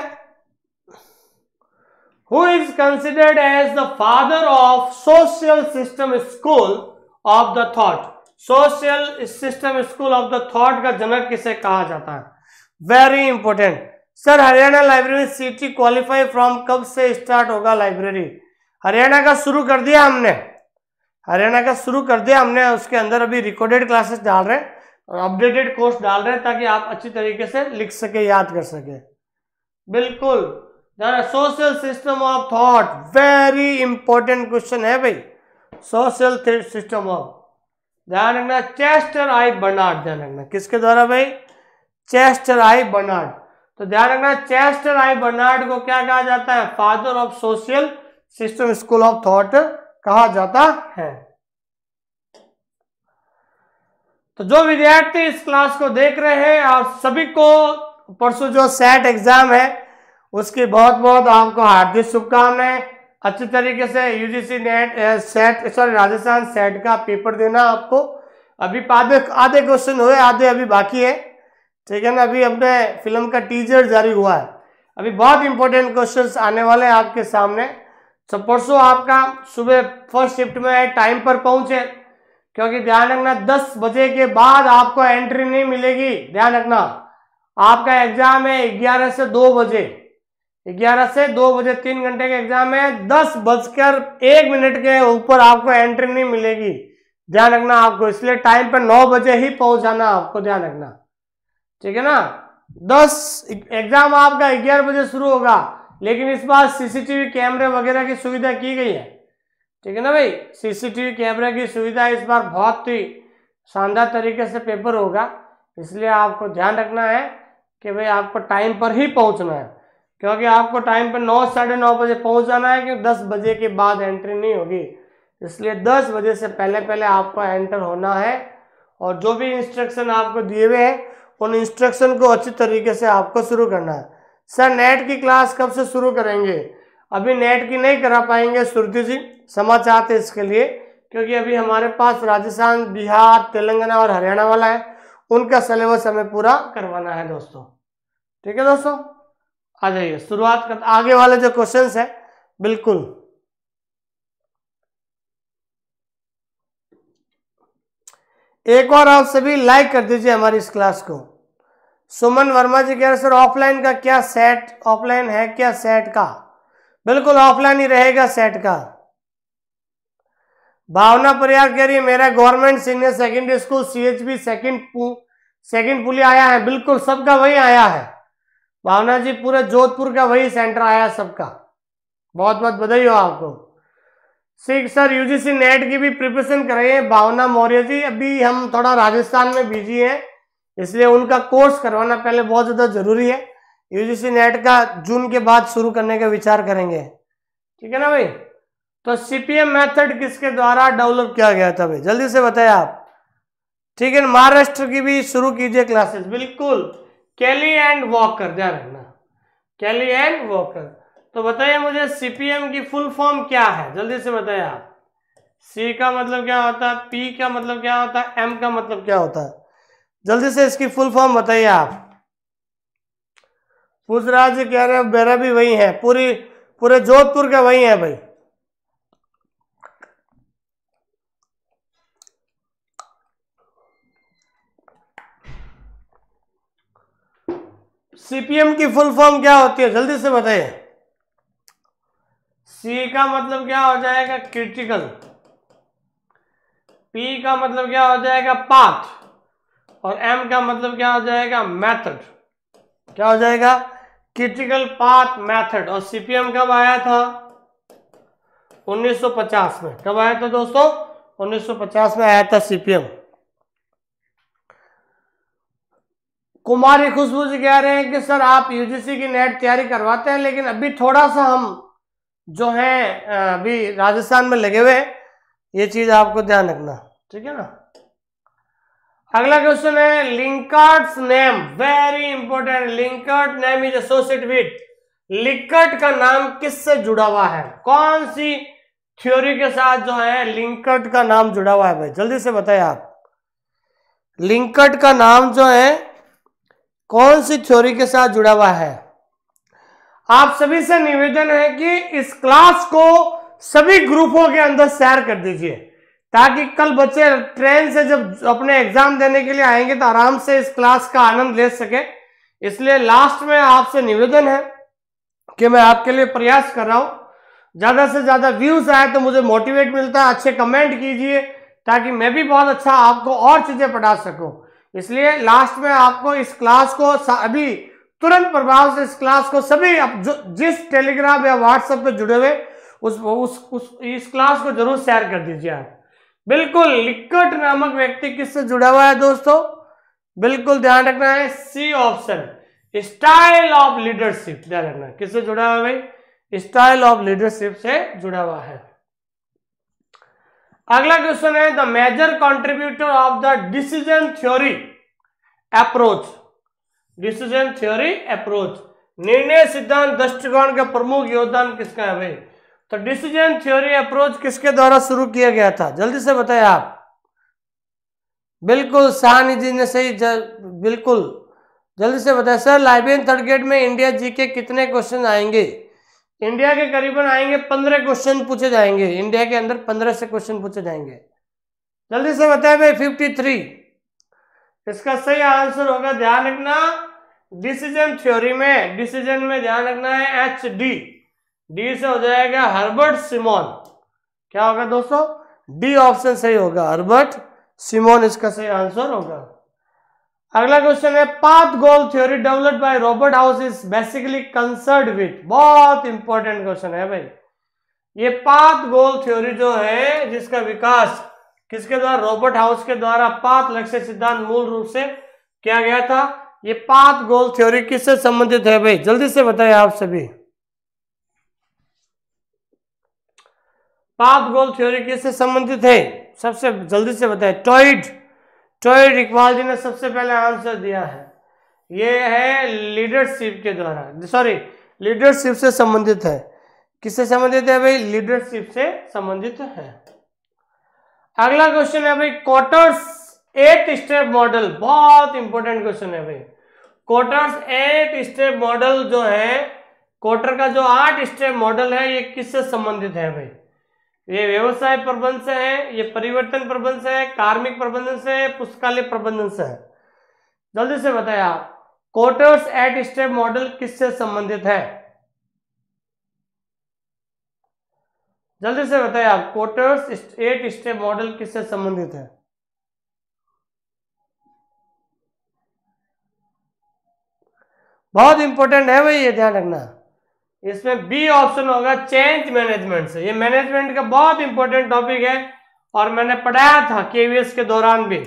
who is considered as the father of social system school of the thought social system school of the thought का जनक किसे कहा जाता है very important sir Haryana library CT qualify from कब से स्टार्ट होगा लाइब्रेरी हरियाणा का शुरू कर दिया हमने हरियाणा का शुरू कर दिया हमने उसके अंदर अभी रिकॉर्डेड क्लासेस डाल रहे हैं और अपडेटेड कोर्स डाल रहे हैं ताकि आप अच्छी तरीके से लिख सके याद कर सके बिल्कुल social system of thought very important question है भाई सोशल सिस्टम ऑफ ध्यान रखना चेस्टर आई बर्नार्ड ध्यान रखना किसके द्वारा भाई चेस्टर आई बर्नार्ड तो ध्यान रखना चेस्टर आई बर्नार्ड को क्या कहा जाता है father of social system school of thought कहा जाता है तो जो विद्यार्थी इस क्लास को देख रहे हैं और सभी को परसों जो सेट एग्जाम है उसकी बहुत बहुत आपको हार्दिक शुभकामनाएं अच्छे तरीके से UGC NET SET sorry Rajasthan SET का पेपर देना आपको अभी आधे क्वेश्चन हुए आधे अभी बाकी है ठीक है ना अभी अपने फिल्म का टीजर जारी हुआ है अभी बहुत इंपॉर्टेंट क्वेश्चन आने वाले हैं आपके सामने तो परसों आपका सुबह फर्स्ट शिफ्ट में टाइम पर पहुंचे क्योंकि ध्यान रखना 10 बजे के बाद आपको एंट्री नहीं मिलेगी ध्यान रखना आपका एग्जाम है 11 से 2 बजे 11 से 2 बजे तीन घंटे के एग्जाम है दस बजकर एक मिनट के ऊपर आपको एंट्री नहीं मिलेगी ध्यान रखना आपको इसलिए टाइम पर 9 बजे ही पहुंचाना आपको ध्यान रखना ठीक है ना दस एग्जाम आपका ग्यारह बजे शुरू होगा लेकिन इस बार सीसीटीवी कैमरे वगैरह की सुविधा की गई है ठीक है ना भाई सीसीटीवी कैमरे की सुविधा इस बार बहुत ही शानदार तरीके से पेपर होगा इसलिए आपको ध्यान रखना है कि भाई आपको टाइम पर ही पहुंचना है क्योंकि आपको टाइम पर नौ साढ़े नौ बजे पहुंच जाना है क्योंकि दस बजे के बाद एंट्री नहीं होगी इसलिए दस बजे से पहले पहले आपको एंटर होना है और जो भी इंस्ट्रक्शन आपको दिए हुए हैं उन इंस्ट्रक्शन को अच्छी तरीके से आपको शुरू करना है सर नेट की क्लास कब से शुरू करेंगे अभी नेट की नहीं करा पाएंगे सुरती जी क्षमा चाहते इसके लिए क्योंकि अभी हमारे पास राजस्थान बिहार तेलंगाना और हरियाणा वाला है उनका सिलेबस हमें पूरा करवाना है दोस्तों ठीक है दोस्तों आ जाइए शुरुआत कर आगे वाले जो क्वेश्चंस है बिल्कुल एक और आप सभी लाइक कर दीजिए हमारी इस क्लास को सुमन वर्मा जी कह रहे सर ऑफलाइन का क्या सेट ऑफलाइन है क्या सेट का बिल्कुल ऑफलाइन ही रहेगा सेट का भावना प्रयाग कह रही है मेरा government senior secondary school C H B second second पुलिया आया है बिल्कुल सबका वही आया है भावना जी पूरे जोधपुर का वही सेंटर आया सबका बहुत बहुत बधाई हो आपको सिख सर यूजीसी नेट e की भी प्रिपरेशन कर रहे हैं भावना मौर्य जी अभी हम थोड़ा राजस्थान में बिजी हैं इसलिए उनका कोर्स करवाना पहले बहुत ज़्यादा ज़रूरी है यूजीसी नेट का जून के बाद शुरू करने का विचार करेंगे ठीक है ना भाई तो सीपीएम मेथड किसके द्वारा डेवलप किया गया था भाई जल्दी से बताएं आप ठीक है महाराष्ट्र की भी शुरू कीजिए क्लासेस बिल्कुल कैली एंड वॉकर ध्यान रखना कैली एंड वॉकर तो बताइए मुझे सीपीएम की फुल फॉर्म क्या है जल्दी से बताए आप सी का मतलब क्या होता है पी का मतलब क्या होता है एम का मतलब क्या होता है जल्दी से इसकी फुल फॉर्म बताइए आप पूछ रहा जी कह रहे मेरा भी वही है पूरी पूरे जोधपुर के वही है भाई सीपीएम की फुल फॉर्म क्या होती है जल्दी से बताइए सी का मतलब क्या हो जाएगा क्रिटिकल पी का मतलब क्या हो जाएगा पाथ और एम का मतलब क्या हो जाएगा मेथड क्या हो जाएगा क्रिटिकल पाथ मेथड और सीपीएम कब आया था 1950 में कब आया था दोस्तों 1950 में आया था सीपीएम कुमारी खुशबू जी कह रहे हैं कि सर आप यूजीसी की नेट तैयारी करवाते हैं लेकिन अभी थोड़ा सा हम जो हैं अभी राजस्थान में लगे हुए ये चीज़ आपको ध्यान रखना ठीक है ना अगला क्वेश्चन है Likert name very important Likert name is associate with Likert का नाम किससे जुड़ा हुआ है कौन सी थ्योरी के साथ जो है लिंकर्ट का नाम जुड़ा हुआ है भाई जल्दी से बताए आप लिंकर्ट का नाम जो है कौन सी थ्योरी के साथ जुड़ा हुआ है आप सभी से निवेदन है कि इस क्लास को सभी ग्रुपों के अंदर शेयर कर दीजिए ताकि कल बच्चे ट्रेन से जब अपने एग्जाम देने के लिए आएंगे तो आराम से इस क्लास का आनंद ले सके इसलिए लास्ट में आपसे निवेदन है कि मैं आपके लिए प्रयास कर रहा हूँ ज़्यादा से ज़्यादा व्यूज़ आए तो मुझे मोटिवेट मिलता है अच्छे कमेंट कीजिए ताकि मैं भी बहुत अच्छा आपको और चीज़ें पढ़ा सकूँ इसलिए लास्ट में आपको इस क्लास को अभी तुरंत प्रभाव से इस क्लास को सभी अब जो जिस टेलीग्राम या व्हाट्सएप पे जुड़े हुए उस उस उस इस क्लास को जरूर शेयर कर दीजिए आप बिल्कुल लिकट नामक व्यक्ति किससे जुड़ा हुआ है दोस्तों बिल्कुल ध्यान रखना है C option style of leadership ध्यान रखना किससे जुड़ा हुआ है भाई स्टाइल ऑफ लीडरशिप से जुड़ा हुआ है अगला क्वेश्चन है the major contributor of the decision theory approach decision theory approach निर्णय सिद्धांत दृष्टिकोण का प्रमुख योगदान किसका है भाई तो डिसीजन थ्योरी अप्रोच किसके द्वारा शुरू किया गया था जल्दी से बताएं आप बिल्कुल साहनी जी ने सही जल, बिल्कुल जल्दी से बताएं सर लाइब्रेरी थर्ड ग्रेड में इंडिया जी के कितने क्वेश्चन आएंगे इंडिया के करीबन आएंगे पंद्रह क्वेश्चन पूछे जाएंगे इंडिया के अंदर पंद्रह से क्वेश्चन पूछे जाएंगे जल्दी से बताए भाई फिफ्टी थ्री इसका सही आंसर होगा ध्यान रखना डिसीजन थ्योरी में डिसीजन में ध्यान रखना है एच डी डी से हो जाएगा हर्बर्ट सिमोन क्या होगा दोस्तों डी ऑप्शन सही होगा हर्बर्ट सिमोन इसका सही आंसर होगा अगला क्वेश्चन है path goal theory developed by Robert House is basically concerned with बहुत इंपॉर्टेंट क्वेश्चन है भाई ये पाथ गोल थ्योरी जो है जिसका विकास किसके द्वारा रॉबर्ट हाउस के द्वारा पाथ लक्ष्य सिद्धांत मूल रूप से किया गया था ये पाथ गोल थ्योरी किससे संबंधित है भाई जल्दी से बताए आप सभी पाथ गोल थ्योरी किससे संबंधित है सबसे जल्दी से बताए टॉइड टॉइड इकबाल जी ने सबसे पहले आंसर दिया है ये है लीडरशिप के द्वारा सॉरी लीडरशिप से संबंधित है किससे संबंधित है भाई लीडरशिप से संबंधित है अगला क्वेश्चन है भाई क्वार्टर्स एट स्टेप मॉडल बहुत इंपॉर्टेंट क्वेश्चन है भाई क्वार्टर्स एट स्टेप मॉडल जो है क्वार्टर का जो आठ स्टेप मॉडल है ये किससे संबंधित है भाई ये व्यवसाय प्रबंध से है ये परिवर्तन प्रबंध से है कार्मिक प्रबंधन से है पुस्तकालय प्रबंधन से है जल्दी से बताए आप कोटर्स एट स्टेप मॉडल किससे संबंधित है जल्दी से बताइए आप क्वार्टर्स एट स्टेप मॉडल किससे संबंधित है बहुत इंपॉर्टेंट है भाई ये ध्यान रखना इसमें बी ऑप्शन होगा चेंज मैनेजमेंट से ये मैनेजमेंट का बहुत इंपॉर्टेंट टॉपिक है और मैंने पढ़ाया था केवीएस के दौरान भी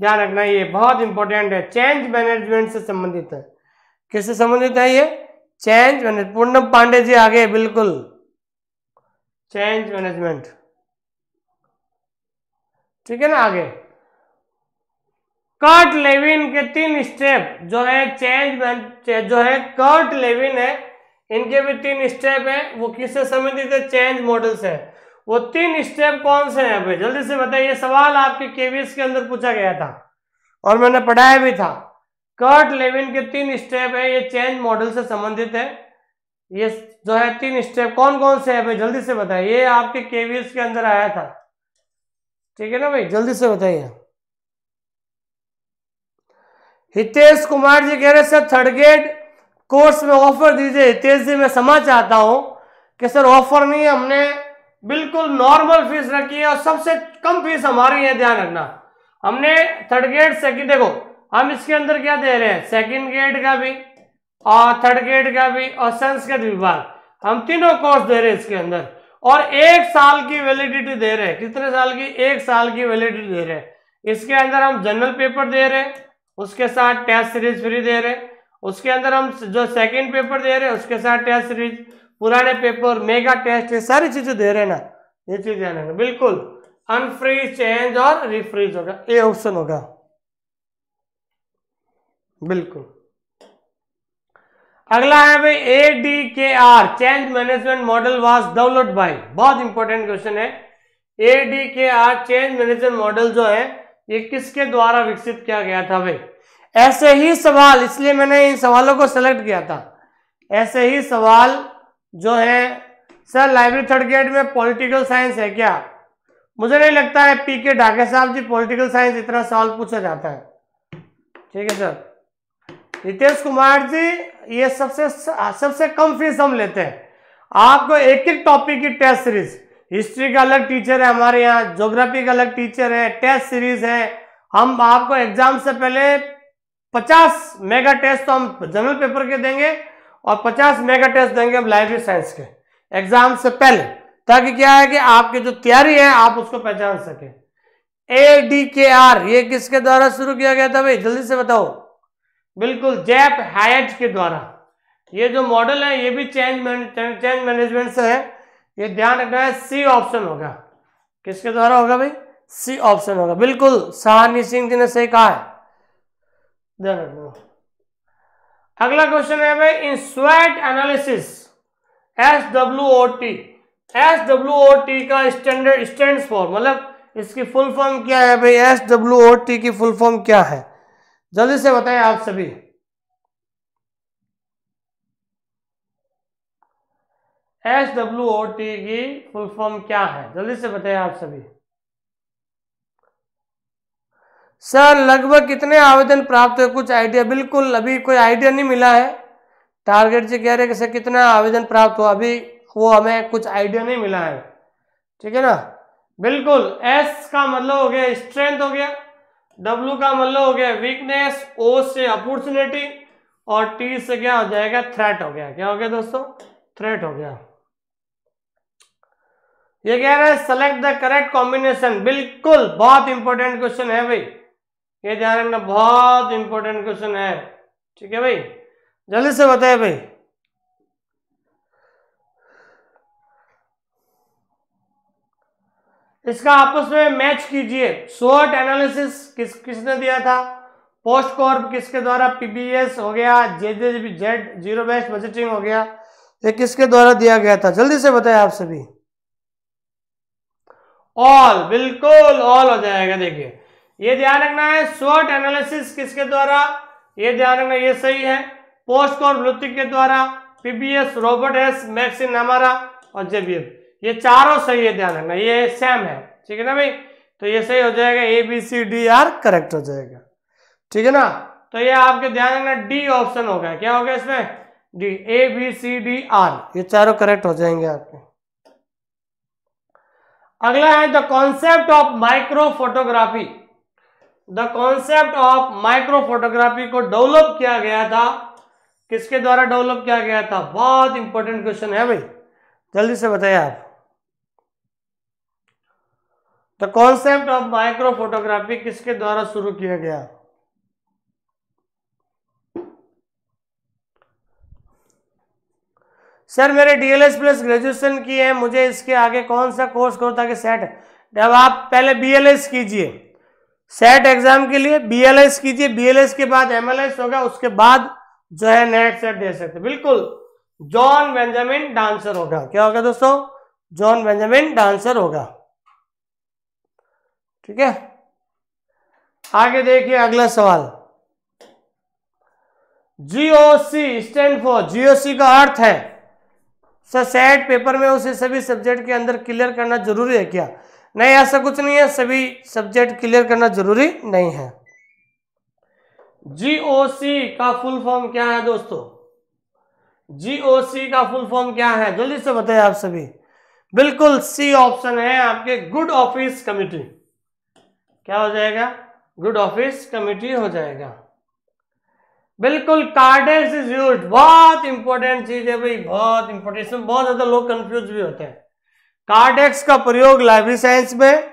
ध्यान रखना ये बहुत इंपॉर्टेंट है चेंज मैनेजमेंट से संबंधित है किससे संबंधित है ये चेंज मैनेज पूनम पांडे जी आगे बिल्कुल चेंज मैनेजमेंट ठीक है ना आगे कर्ट लेविन के तीन स्टेप जो है चेंज जो है कर्ट लेविन है इनके भी तीन स्टेप हैं वो किससे संबंधित है चेंज मॉडल से वो तीन स्टेप कौन से हैं पे जल्दी से बताइए सवाल आपके केवीएस के अंदर पूछा गया था और मैंने पढ़ाया भी था कर्ट लेविन के तीन स्टेप है ये चेंज मॉडल से संबंधित है ये जो है तीन स्टेप कौन कौन से है भाई जल्दी से बताइए ये आपके केवीएस के अंदर आया था ठीक है ना भाई जल्दी से बताइए हितेश कुमार जी कह रहे सर थर्ड ग्रेड कोर्स में ऑफर दीजिए जी मैं समझ चाहता हूं कि सर ऑफर नहीं है हमने बिल्कुल नॉर्मल फीस रखी है और सबसे कम फीस हमारी है ध्यान रखना हमने थर्ड ग्रेड सेकंड देखो हम इसके अंदर क्या दे रहे हैं सेकंड ग्रेड का भी और थर्ड ग्रेड का भी और संस्कृत विभाग हम तीनों कोर्स दे रहे हैं इसके अंदर और एक साल की वैलिडिटी दे रहे हैं कितने साल की एक साल की वैलिडिटी दे रहे हैं इसके अंदर हम जनरल पेपर दे रहे हैं उसके साथ टेस्ट सीरीज फ्री दे रहे हैं उसके अंदर हम जो सेकंड पेपर दे रहे हैं उसके साथ टेस्ट सीरीज पुराने पेपर मेगा टेस्ट ये सारी चीजें दे रहे हैं ना ये चीज ध्यान रखना बिल्कुल अनफ्रीज चेंज और रिफ्रीज होगा ये ऑप्शन होगा बिल्कुल अगला है भाई A D K R change management model was developed by बहुत इंपॉर्टेंट क्वेश्चन है A D K R change management model जो है ये किसके द्वारा विकसित किया गया था भाई ऐसे ही सवाल इसलिए मैंने इन सवालों को सेलेक्ट किया था ऐसे ही सवाल जो है सर लाइब्रेरी थर्ड ग्रेड में पॉलिटिकल साइंस है क्या मुझे नहीं लगता है पी के ढाके साहब जी पॉलिटिकल साइंस इतना सवाल पूछा जाता है ठीक है सर रितेश कुमार जी ये सबसे सबसे कम फीस हम लेते हैं आपको एक एक टॉपिक की टेस्ट सीरीज हिस्ट्री का अलग टीचर है हमारे यहाँ ज्योग्राफी का अलग टीचर है टेस्ट सीरीज है हम आपको एग्जाम से पहले 50 मेगा टेस्ट तो हम जनरल पेपर के देंगे और 50 मेगा टेस्ट देंगे हम लाइब्रेरी साइंस के एग्जाम से पहले ताकि क्या है कि आपकी जो तैयारी है आप उसको पहचान सके ए डी के आर ये किसके द्वारा शुरू किया गया था भाई जल्दी से बताओ बिल्कुल जैप हायट के द्वारा ये जो मॉडल है ये भी चेंज चेंज मैनेजमेंट से है ये ध्यान रखना है सी ऑप्शन होगा किसके द्वारा होगा भाई सी ऑप्शन होगा बिल्कुल सहानी सिंह जी ने सही कहा है देखो अगला क्वेश्चन है भाई इन स्वेट analysis S W O T S W O T का स्टैंडर्ड स्टैंड फॉर मतलब इसकी फुल फॉर्म क्या है भाई एस डब्ल्यू ओ टी की फुल फॉर्म क्या है जल्दी से बताएं आप सभी एस डब्ल्यू ओ टी की फुल फॉर्म क्या है जल्दी से बताएं आप सभी सर लगभग कितने आवेदन प्राप्त हुए कुछ आइडिया बिल्कुल अभी कोई आइडिया नहीं मिला है टारगेट से कह रहे कि सर कितना आवेदन प्राप्त हुआ अभी वो हमें कुछ आइडिया नहीं मिला है ठीक है ना बिल्कुल एस का मतलब हो गया स्ट्रेंथ हो गया डब्ल्यू का मतलब हो गया वीकनेस ओ से अपॉर्चुनिटी और टी से क्या हो जाएगा थ्रेट हो गया क्या हो गया दोस्तों थ्रेट हो गया ये कह रहे हैं सेलेक्ट द करेक्ट कॉम्बिनेशन बिल्कुल बहुत इंपॉर्टेंट क्वेश्चन है भाई ये ध्यान रखना बहुत इंपॉर्टेंट क्वेश्चन है ठीक है भाई जल्दी से बताए भाई इसका आपस में मैच कीजिए शॉर्ट एनालिसिस किस किसने दिया था पोस्ट कॉर्प किसके द्वारा पीबीएस हो गया ZBB Z zero based budgeting हो गया ये किसके द्वारा दिया गया था जल्दी से बताए आप सभी ऑल बिल्कुल ऑल हो जाएगा देखिए ये ध्यान रखना है शॉर्ट एनालिसिस किसके द्वारा ये ध्यान रखना ये सही है पोस्ट और वृत्तिक के द्वारा पीबीएस रोबोट एस मैक्सिन हमारा और जेबीएफ ये चारों सही है ध्यान रखना ये सेम है ठीक है ना भाई तो ये सही हो जाएगा A B C D are correct हो जाएगा ठीक है ना तो ये आपके ध्यान रखना डी ऑप्शन होगा क्या होगा इसमें D A B C D are ये चारों करेक्ट हो जाएंगे आपके अगला है the concept of microphotography the concept of microphotography को डेवलप किया गया था किसके द्वारा डेवलप किया गया था बहुत इंपॉर्टेंट क्वेश्चन है भाई जल्दी से बताइए आप the concept of microphotography किसके द्वारा शुरू किया गया सर मेरे डीएलएस प्लस ग्रेजुएशन की है मुझे इसके आगे कौन सा कोर्स करो ताकि सेट जब आप पहले बीएलएस कीजिए सेट एग्जाम के लिए बीएलएस कीजिए बीएलएस के बाद एमएलएस होगा उसके बाद जो है नेट सेट दे सकते बिल्कुल जॉन बेंजामिन डांसर होगा क्या होगा दोस्तों जॉन बेंजामिन डांसर होगा ठीक है आगे देखिए अगला सवाल जीओसी स्टैंड फॉर जीओसी का अर्थ है सर सेट पेपर में उसे सभी सब्जेक्ट के अंदर क्लियर करना जरूरी है क्या नहीं ऐसा कुछ नहीं है सभी सब्जेक्ट क्लियर करना जरूरी नहीं है जीओसी का फुल फॉर्म क्या है दोस्तों जीओसी का फुल फॉर्म क्या है जल्दी से बताइए आप सभी बिल्कुल सी ऑप्शन है आपके गुड ऑफिस कमिटी क्या हो जाएगा गुड ऑफिस कमिटी हो जाएगा बिल्कुल कार्डेंस इज यूज बहुत इंपॉर्टेंट चीज है भाई बहुत इंपॉर्टेंट बहुत ज्यादा लोग कंफ्यूज भी होते हैं कार्डेक्स का प्रयोग लाइब्रेरी साइंस में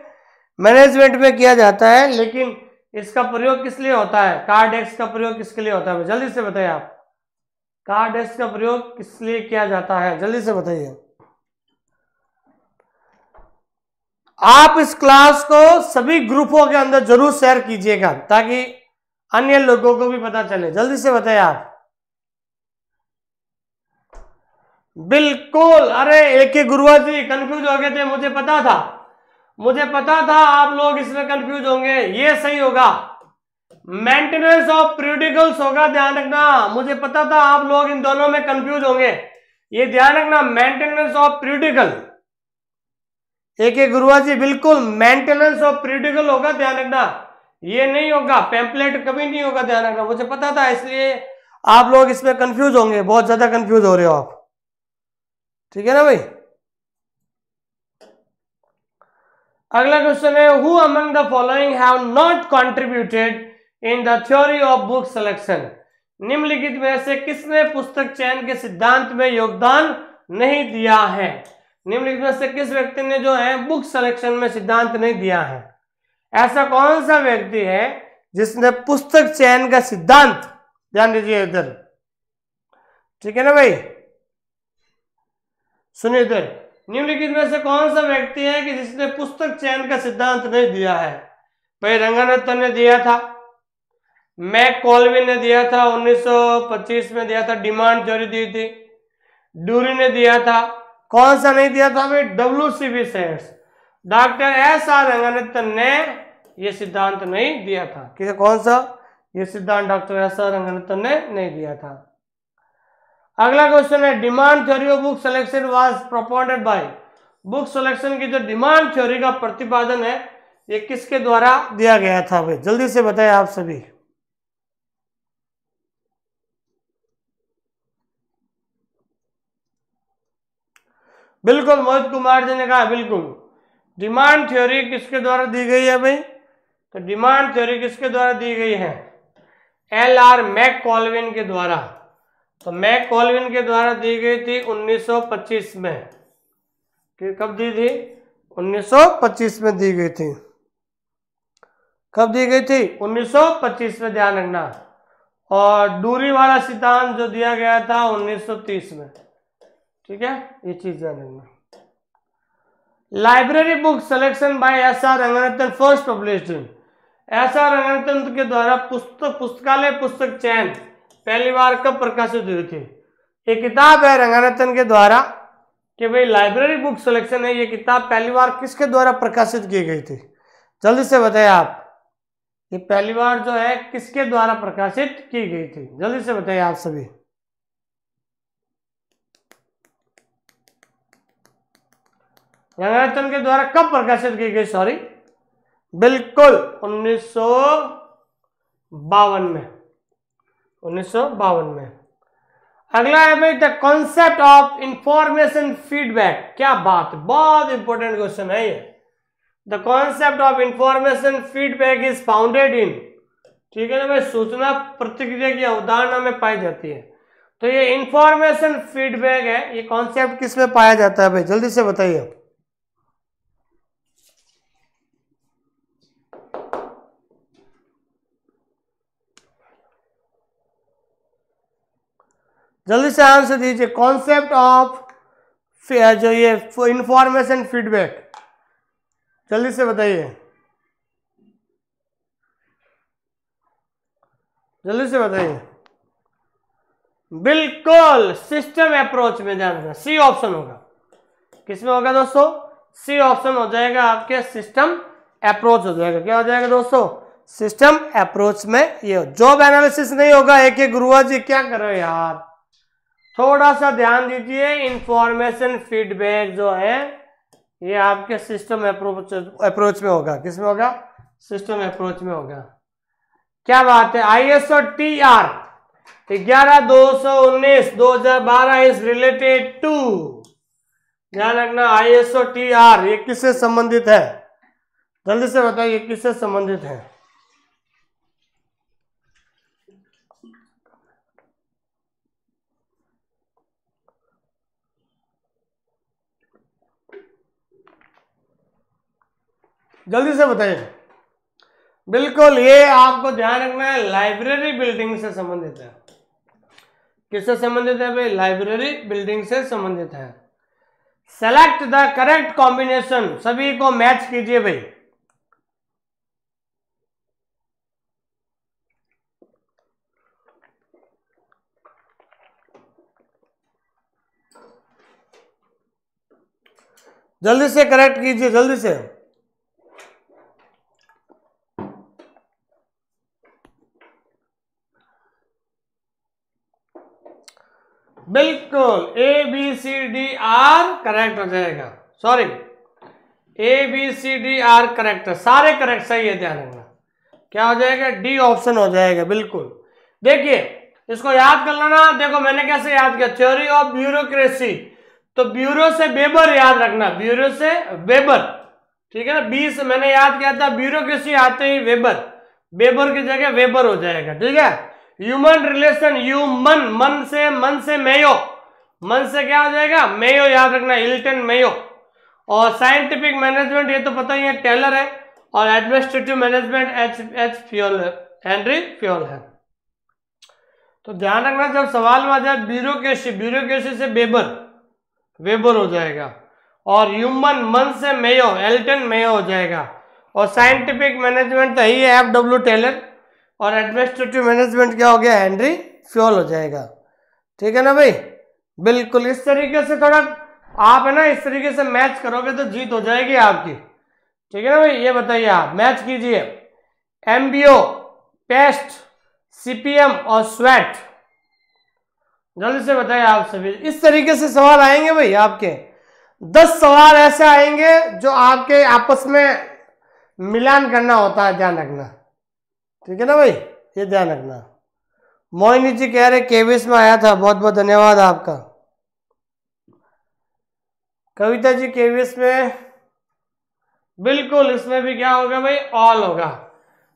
मैनेजमेंट में किया जाता है लेकिन इसका प्रयोग किस लिए होता है कार्डेक्स का प्रयोग किसके लिए होता है जल्दी से बताइए आप कार्डेक्स का प्रयोग किस लिए किया जाता है जल्दी से बताइए आप इस क्लास को सभी ग्रुपों के अंदर जरूर शेयर कीजिएगा ताकि अन्य लोगों को भी पता चले जल्दी से बताइए आप बिल्कुल अरे एक ही गुरुआ जी कंफ्यूज हो गए थे मुझे पता था मुझे पता था आप लोग इसमें कंफ्यूज होंगे ये सही होगा मेंटेनेंस ऑफ प्रियोडिकल्स होगा ध्यान रखना मुझे पता था आप लोग इन दोनों में कंफ्यूज होंगे ये ध्यान रखना मेंटेनेंस ऑफ प्रियोडिकल एक एक गुरुआ जी बिल्कुल मेंटेनेंस ऑफ प्रियोडिकल होगा ध्यान रखना ये नहीं होगा पेम्पलेट कभी नहीं होगा ध्यान रखना मुझे पता था इसलिए आप लोग इसमें कंफ्यूज होंगे बहुत ज्यादा कंफ्यूज हो रहे हो आप ठीक है ना भाई अगला क्वेश्चन है who among the following have not contributed in the theory of book selection निम्नलिखित में से किसने पुस्तक चयन के सिद्धांत में योगदान नहीं दिया है निम्नलिखित में से किस व्यक्ति ने जो है बुक सिलेक्शन में सिद्धांत नहीं दिया है ऐसा कौन सा व्यक्ति है जिसने पुस्तक चयन का सिद्धांत ध्यान दीजिए इधर ठीक है ना भाई सुनिधर निम्नलिखित में से कौन सा व्यक्ति है कि जिसने पुस्तक चयन का सिद्धांत नहीं दिया है भाई रंगानंदन ने दिया था मैक कॉलविन ने दिया था 1925 में दिया था डिमांड थ्योरी दी थी डूरी ने दिया था कौन सा नहीं दिया था भाई W C B Sayers doctor S R Ranganathan ने यह सिद्धांत नहीं दिया था कौन सा ये सिद्धांत डॉक्टर एस आर रंगानंदन ने नहीं दिया था अगला क्वेश्चन है demand theory of book selection was propounded by book selection की जो डिमांड थ्योरी का प्रतिपादन है ये किसके द्वारा दिया गया था भाई जल्दी से बताए आप सभी बिल्कुल मोहित कुमार जी ने कहा बिल्कुल डिमांड थ्योरी किसके द्वारा दी गई है भाई तो डिमांड थ्योरी किसके द्वारा दी गई है एल आर मैक कॉलविन के द्वारा तो मैक कॉलविन के द्वारा दी गई थी 1925 में कि कब दी थी 1925 में दी गई थी कब दी गई थी 1925 में ध्यान रखना और दूरी वाला सिद्धांत जो दिया गया था 1930 में ठीक है ये चीज ध्यान रखना library book selection by S R Ranganathan first publish S R Ranganathan के द्वारा पुस्तक पुस्तकालय पुस्तक चयन पहली बार कब प्रकाशित हुई थी ये किताब है रंगारतन के द्वारा कि भाई लाइब्रेरी बुक सिलेक्शन है ये किताब पहली बार किसके द्वारा प्रकाशित की गई थी जल्दी से बताइए आप ये पहली बार जो है किसके द्वारा प्रकाशित की गई थी जल्दी से बताइए आप सभी रंगारतन के द्वारा कब प्रकाशित की गई सॉरी बिल्कुल उन्नीस में उन्नीस में अगला है भाई the concept of information feedback क्या बात बहुत इंपॉर्टेंट क्वेश्चन है ये the concept of information feedback is founded in ठीक है ना भाई सूचना प्रतिक्रिया की अवधारणा में पाई जाती है तो ये इंफॉर्मेशन फीडबैक है ये कॉन्सेप्ट किस में पाया जाता है भाई जल्दी से बताइए जल्दी से आंसर दीजिए कॉन्सेप्ट ऑफ जो ये इंफॉर्मेशन फीडबैक जल्दी से बताइए जल्दी से बताइए बिल्कुल सिस्टम अप्रोच में ध्यान देना सी ऑप्शन होगा किसमें होगा दोस्तों सी ऑप्शन हो जाएगा आपके सिस्टम अप्रोच हो जाएगा क्या हो जाएगा दोस्तों सिस्टम अप्रोच में ये जॉब एनालिसिस नहीं होगा एक एक गुरुआ जी क्या कर रहे हो यार थोड़ा सा ध्यान दीजिए इंफॉर्मेशन फीडबैक जो है ये आपके सिस्टम अप्रोच अप्रोच में होगा किस में होगा सिस्टम अप्रोच में होगा क्या बात है I S O T R ग्यारह दो सौ उन्नीस दो हजार बारह इज रिलेटेड टू ध्यान रखना I S O T R ये किससे संबंधित है जल्दी से बताइए किससे संबंधित है जल्दी से बताइए बिल्कुल ये आपको ध्यान रखना है लाइब्रेरी बिल्डिंग से संबंधित है किससे संबंधित है भाई लाइब्रेरी बिल्डिंग से संबंधित है सेलेक्ट द करेक्ट कॉम्बिनेशन सभी को मैच कीजिए भाई जल्दी से करेक्ट कीजिए जल्दी से बिल्कुल A B C D are correct हो जाएगा sorry A B C D are correct है सारे करेक्ट सही है ध्यान रखना क्या हो जाएगा डी ऑप्शन हो जाएगा बिल्कुल देखिए इसको याद कर लेना देखो मैंने कैसे याद किया थ्योरी ऑफ ब्यूरोक्रेसी तो ब्यूरो से बेबर याद रखना ब्यूरो से वेबर ठीक है ना बीस मैंने याद किया था ब्यूरोक्रेसी आते ही वेबर बेबर की जगह वेबर हो जाएगा ठीक है ह्यूमन रिलेशन यू मन मन से मन से मेयो मन से क्या हो जाएगा मेयो याद रखना इल्टन मेयो और साइंटिफिक मैनेजमेंट ये तो पता ही है टेलर है और administrative management H H Fayol है फ्योल है तो ध्यान रखना जब सवाल में आ जाए ब्यूरोक्रेसी ब्यूरोक्रेसी से बेबर वेबर हो जाएगा और ह्यूमन मन से मेयो एल्टन मेयो हो जाएगा और साइंटिफिक मैनेजमेंट तो ही है एफ डब्ल्यू टेलर और एडमिनिस्ट्रेटिव मैनेजमेंट क्या हो गया हैंनरी फ्योल हो जाएगा ठीक है ना भाई बिल्कुल इस तरीके से थोड़ा आप है ना इस तरीके से मैच करोगे तो जीत हो जाएगी आपकी ठीक है ना भाई ये बताइए आप मैच कीजिए एम पेस्ट सीपीएम और स्वेट जल्दी से बताइए आप सभी इस तरीके से सवाल आएंगे भाई आपके दस सवाल ऐसे आएंगे जो आपके आपस में मिलान करना होता है ध्यान रखना ठीक है ना भाई ये ध्यान रखना मोहिनी जी कह रहे केवीएस में आया था बहुत बहुत धन्यवाद आपका कविता जी केवीएस में बिल्कुल इसमें भी क्या होगा भाई ऑल होगा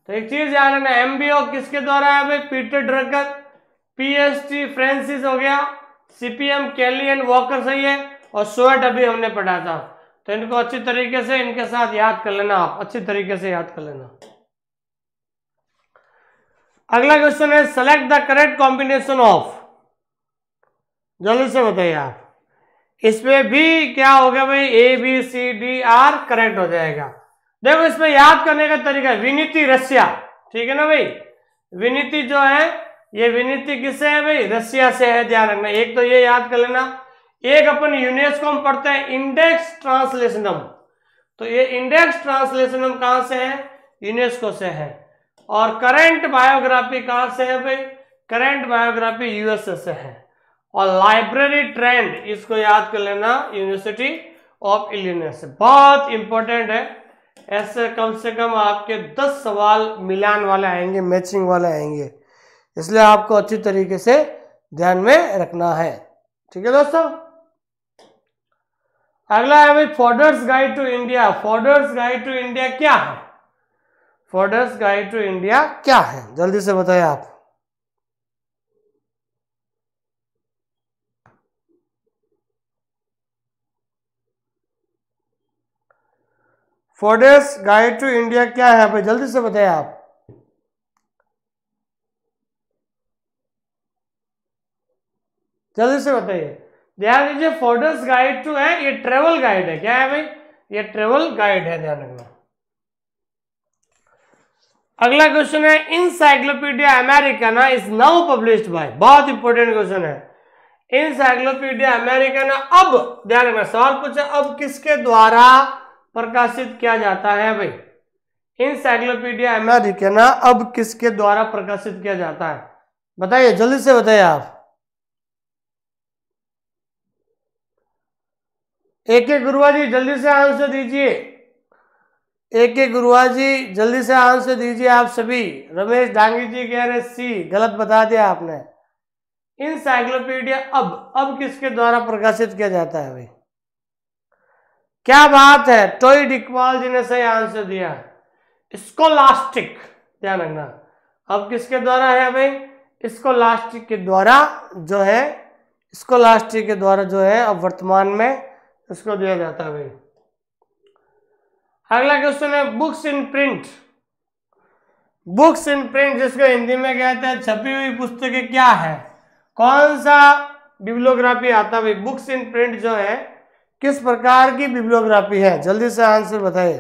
तो एक चीज ध्यान रखना एमबीओ किसके द्वारा है भाई पीटर ड्रगर पीएसटी फ्रेंसिस हो गया सीपीएम कैली एंड वॉकर सही है और स्वेट अभी हमने पढ़ा था तो इनको अच्छी तरीके से इनके साथ याद कर लेना आप अच्छी तरीके से याद कर लेना अगला क्वेश्चन है select the correct combination of जल्दी से बताइए आप इसमें भी क्या हो गया भाई A B C D are correct हो जाएगा देखो इसमें याद करने का तरीका विनीति रसिया ठीक है ना भाई विनीति जो है ये विनीति किससे है भाई रसिया से है ध्यान रखना एक तो ये याद कर लेना एक अपन यूनेस्को में पढ़ते हैं इंडेक्स ट्रांसलेशनम तो ये इंडेक्स ट्रांसलेशनम कहां से है यूनेस्को से है और करंट बायोग्राफी कहाँ से है भाई करंट बायोग्राफी यूएसए से है और लाइब्रेरी ट्रेंड इसको याद कर लेना यूनिवर्सिटी ऑफ इलिनियस से बहुत इंपॉर्टेंट है ऐसे कम से कम आपके दस सवाल मिलान वाले आएंगे मैचिंग वाले आएंगे इसलिए आपको अच्छी तरीके से ध्यान में रखना है ठीक है दोस्तों अगला है भाई Fodor's guide to India Fodor's guide to India क्या है फॉर्डर्स गाइड टू इंडिया क्या है जल्दी से बताए आप फोर्डर्स गाइड टू इंडिया क्या है भाई जल्दी से बताइए आप जल्दी से बताइए ध्यान दीजिए फोर्डर्स गाइड टू है ये ट्रेवल गाइड है क्या है भाई ये ट्रेवल गाइड है ध्यान रखना अगला क्वेश्चन है Encyclopedia Americana is now published by बहुत इंपॉर्टेंट क्वेश्चन है इनसाइक्लोपीडिया अमेरिकाना अब ध्यान रखना सवाल पूछा अब किसके द्वारा प्रकाशित किया जाता है भाई इनसाइक्लोपीडिया अमेरिकाना अब किसके द्वारा प्रकाशित किया जाता है बताइए जल्दी से बताइए आप एक एक गुरुआ जी जल्दी से आंसर दीजिए एक एक गुरुआ जी जल्दी से आंसर दीजिए आप सभी रमेश डांगी जी कह रहे सी गलत बता दिया आपने इन साइक्लोपीडिया अब अब किसके द्वारा प्रकाशित किया जाता है भाई क्या बात है टोई डिकवाल जी ने सही आंसर दिया स्कोलास्टिक ध्यान रखना अब किसके द्वारा है भाई स्कोलास्टिक के द्वारा जो है स्कोलास्टिक के द्वारा जो है अब वर्तमान में इसको दिया जाता है भाई अगला क्वेश्चन है Books in Print Books in Print जिसको हिंदी में कहते हैं छपी हुई पुस्तकें क्या है कौन सा बिब्लोग्राफी आता भाई बुक्स इन प्रिंट जो है किस प्रकार की बिब्लोग्राफी है जल्दी से आंसर बताइए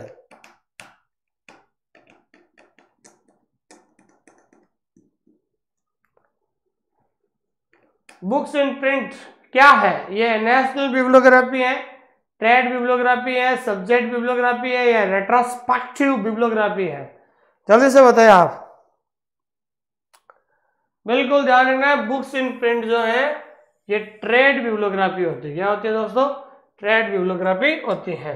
बुक्स इन प्रिंट क्या है ये नेशनल बिब्लोग्राफी है ट्रेड बिब्लोग्राफी है सब्जेक्ट बिब्लोग्राफी है या रेट्रोस्पेक्टिव बिब्लोग्राफी है जल्दी से बताइए आप बिल्कुल ध्यान रखना है बुक्स इन प्रिंट जो है ये ट्रेड बिब्लोग्राफी होती है क्या होती है दोस्तों ट्रेड बिब्लोग्राफी होती है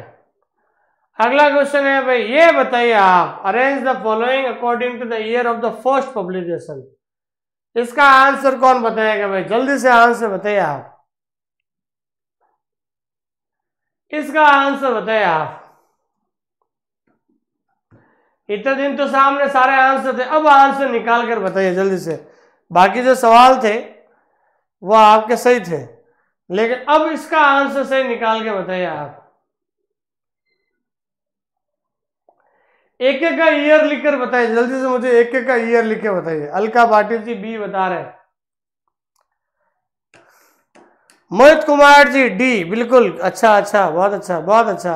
अगला क्वेश्चन है भाई ये बताइए आप arrange the following according to the year of the first publication इसका आंसर कौन बताएगा भाई जल्दी से आंसर बताइए आप इसका आंसर बताए आप इतने दिन तो सामने सारे आंसर थे अब आंसर निकाल कर बताइए जल्दी से बाकी जो सवाल थे वह आपके सही थे लेकिन अब इसका आंसर सही निकाल के बताइए आप एक एक का ईयर लिखकर बताइए जल्दी से मुझे एक एक का ईयर लिख के बताइए अलका पाटिल जी बी बता रहे हैं मोहित कुमार जी डी बिल्कुल अच्छा अच्छा बहुत अच्छा बहुत अच्छा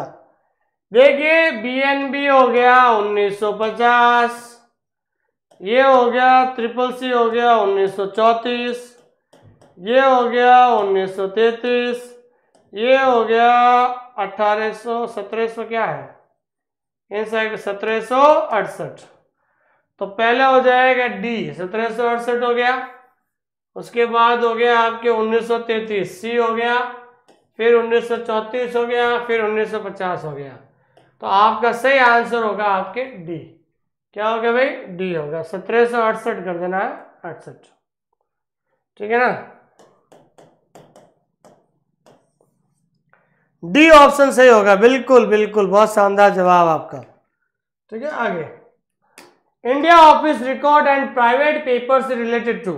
देखिए बीएनबी हो गया 1950 ये हो गया ट्रिपल सी हो गया 1934 ये हो गया 1933 ये हो गया 1800 1700 क्या है इन साइड सत्रह तो पहले हो जाएगा डी सत्रह हो गया उसके बाद हो गया आपके 1933 सी हो गया फिर 1934 हो गया फिर 1950 हो गया तो आपका सही आंसर होगा आपके डी क्या हो गया भाई डी होगा सत्रह सौ अड़सठ कर देना है अड़सठ ठीक है ना डी ऑप्शन सही होगा बिल्कुल बिल्कुल बहुत शानदार जवाब आपका ठीक है आगे India office record and private paper से related to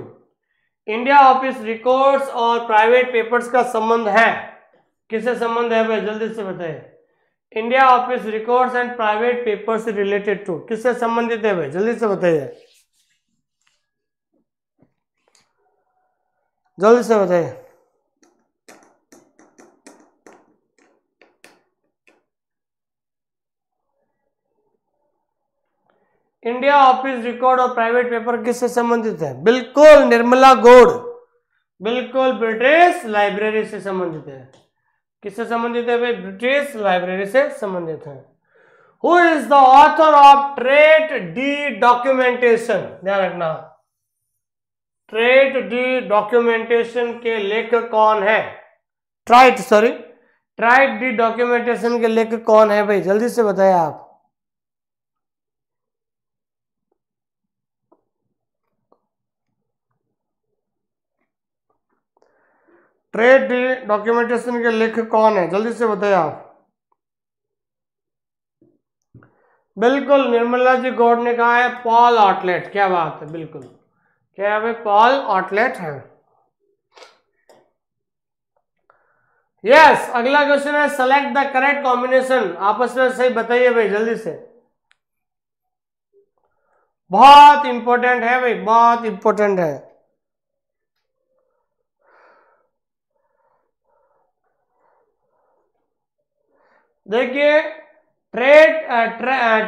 India office records और प्राइवेट पेपर्स का संबंध है किससे संबंध है भाई जल्दी से बताइए India office records and private papers related to किससे संबंधित है भाई जल्दी से बताइए जल्दी से बताइए इंडिया ऑफिस रिकॉर्ड और प्राइवेट पेपर किससे संबंधित है बिल्कुल निर्मला गोड बिल्कुल ब्रिटिश लाइब्रेरी से संबंधित है किससे संबंधित है भाई ब्रिटिश लाइब्रेरी से संबंधित है who is the author of Traite de Documentation ध्यान रखना ट्रेट डी डॉक्यूमेंटेशन के लेखक कौन है Traite sorry Traite de Documentation के लेखक कौन है भाई जल्दी से बताए आप ट्रेड डॉक्यूमेंटेशन के लेखक कौन है जल्दी से बताइए आप बिल्कुल निर्मला जी गौड ने कहा है पॉल आउटलेट क्या बात है बिल्कुल क्या है भाई पॉल आउटलेट है यस yes, अगला क्वेश्चन है सेलेक्ट द करेक्ट कॉम्बिनेशन आपस में सही बताइए भाई जल्दी से बहुत इंपॉर्टेंट है भाई बहुत इंपॉर्टेंट है देखिए ट्रेट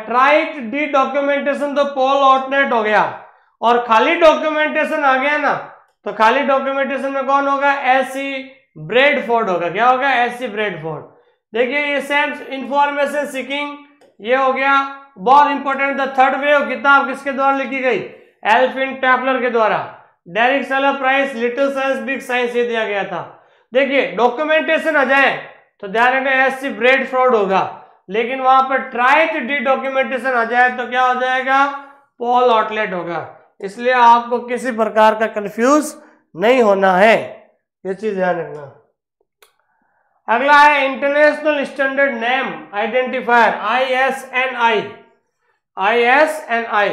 ट्राइट डी डॉक्यूमेंटेशन तो पोल ऑटनेट हो गया और खाली डॉक्यूमेंटेशन आ गया ना तो खाली डॉक्यूमेंटेशन में कौन होगा एसी ब्रेडफोर्ड होगा क्या होगा एसी ब्रेडफोर्ड देखिए ये सेम इंफॉर्मेशन सीकिंग ये हो गया बहुत इंपॉर्टेंट द थर्ड वे किताब किसके द्वारा लिखी गई एल्फिन टैपलर के द्वारा Derek Solla Price little science big science ये दिया गया था देखिए डॉक्यूमेंटेशन आ जाए तो ध्यान रखना एस सी ब्रेड फ्रॉड होगा लेकिन वहां पर ट्राई टू डी डॉक्यूमेंटेशन आ जाए तो क्या हो जाएगा पोल आउटलेट होगा इसलिए आपको किसी प्रकार का कंफ्यूज नहीं होना है ये चीज ध्यान रखना अगला है international standard name identifier I S N I I S N I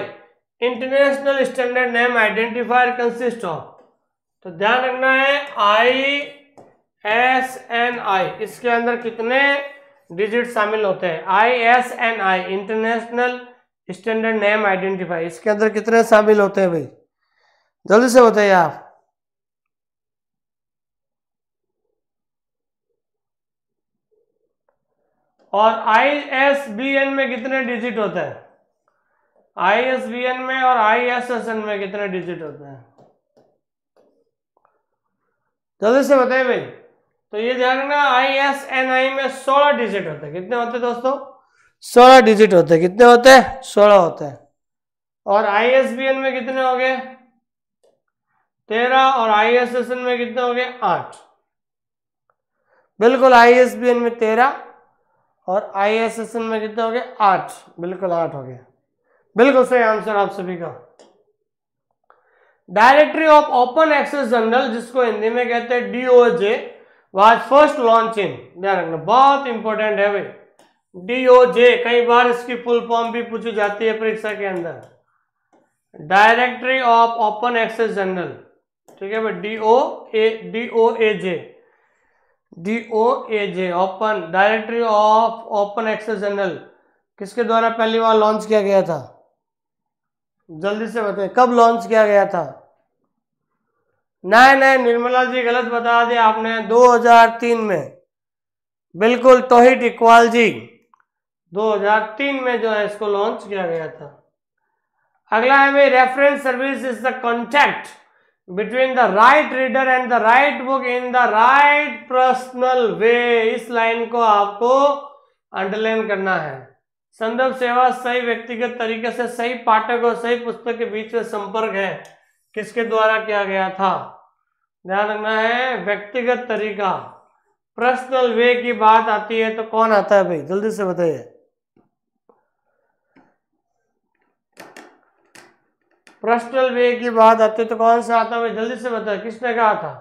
international standard name identifier consist of तो ध्यान रखना है आई एस एन आई इसके अंदर कितने डिजिट शामिल होते हैं I S N I international standard name identify इसके अंदर कितने शामिल होते हैं भाई जल्दी से बताइए आप और आई एस बी एन में कितने डिजिट होते हैं आई एस बी एन में और आई एस एस एन में कितने डिजिट होते हैं जल्दी से बताइए भाई तो ये ध्यान रखना आई एस एन आई में सोलह डिजिट होते हैं कितने होते हैं दोस्तों सोलह डिजिट होते हैं कितने होते हैं सोलह होते हैं और आई एस बी एन में कितने हो गए तेरह और आई एस एस एन में कितने हो गए आठ बिल्कुल आई एस बी एन में तेरह और आई एस एस एन में कितने हो गए आठ बिल्कुल आठ हो गए बिल्कुल सही आंसर आप सभी का directory of open access journal जिसको हिंदी में कहते हैं DOJ was first launch in ध्यान रखना बहुत इंपॉर्टेंट है भाई जे कई बार इसकी फुल फॉर्म भी पूछी जाती है परीक्षा के अंदर directory of open access journal ठीक है भाई O A O A J O A J open directory of open access journal किसके द्वारा पहली बार लॉन्च किया गया था जल्दी से बताएं कब लॉन्च किया गया था नहीं नहीं निर्मला जी गलत बता दिया आपने 2003 में बिल्कुल तोहिद इकबाल जी 2003 में जो है इसको लॉन्च किया गया था अगला है भाई reference service is the contact between the right reader and the right book in the right personal way इस लाइन को आपको अंडरलाइन करना है संदर्भ सेवा सही व्यक्तिगत तरीके से सही पाठक और सही पुस्तक के बीच में संपर्क है किसके द्वारा किया गया था ध्यान रखना है व्यक्तिगत तरीका पर्सनल वे की बात आती है तो कौन आता है भाई जल्दी से बताइए पर्सनल वे की बात आती है तो कौन सा आता है भाई जल्दी से बताइए किसने कहा था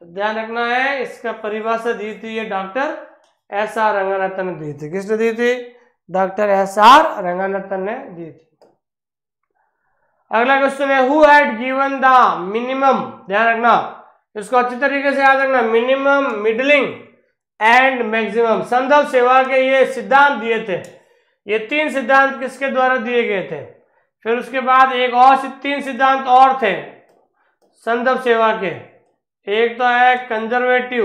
तो ध्यान रखना है इसका परिभाषा दी थी ये डॉक्टर एस आर रंगानाथन ने दी थी किसने दी थी डॉक्टर एस आर रंगानाथन ने दी थी अगला क्वेश्चन है who had given the minimum ध्यान रखना इसको अच्छी तरीके से याद रखना मिनिमम मिडलिंग एंड मैक्सिमम संदर्भ सेवा के ये सिद्धांत दिए थे ये तीन सिद्धांत किसके द्वारा दिए गए थे फिर उसके बाद एक और तीन सिद्धांत और थे संदर्भ सेवा के एक तो है कंजर्वेटिव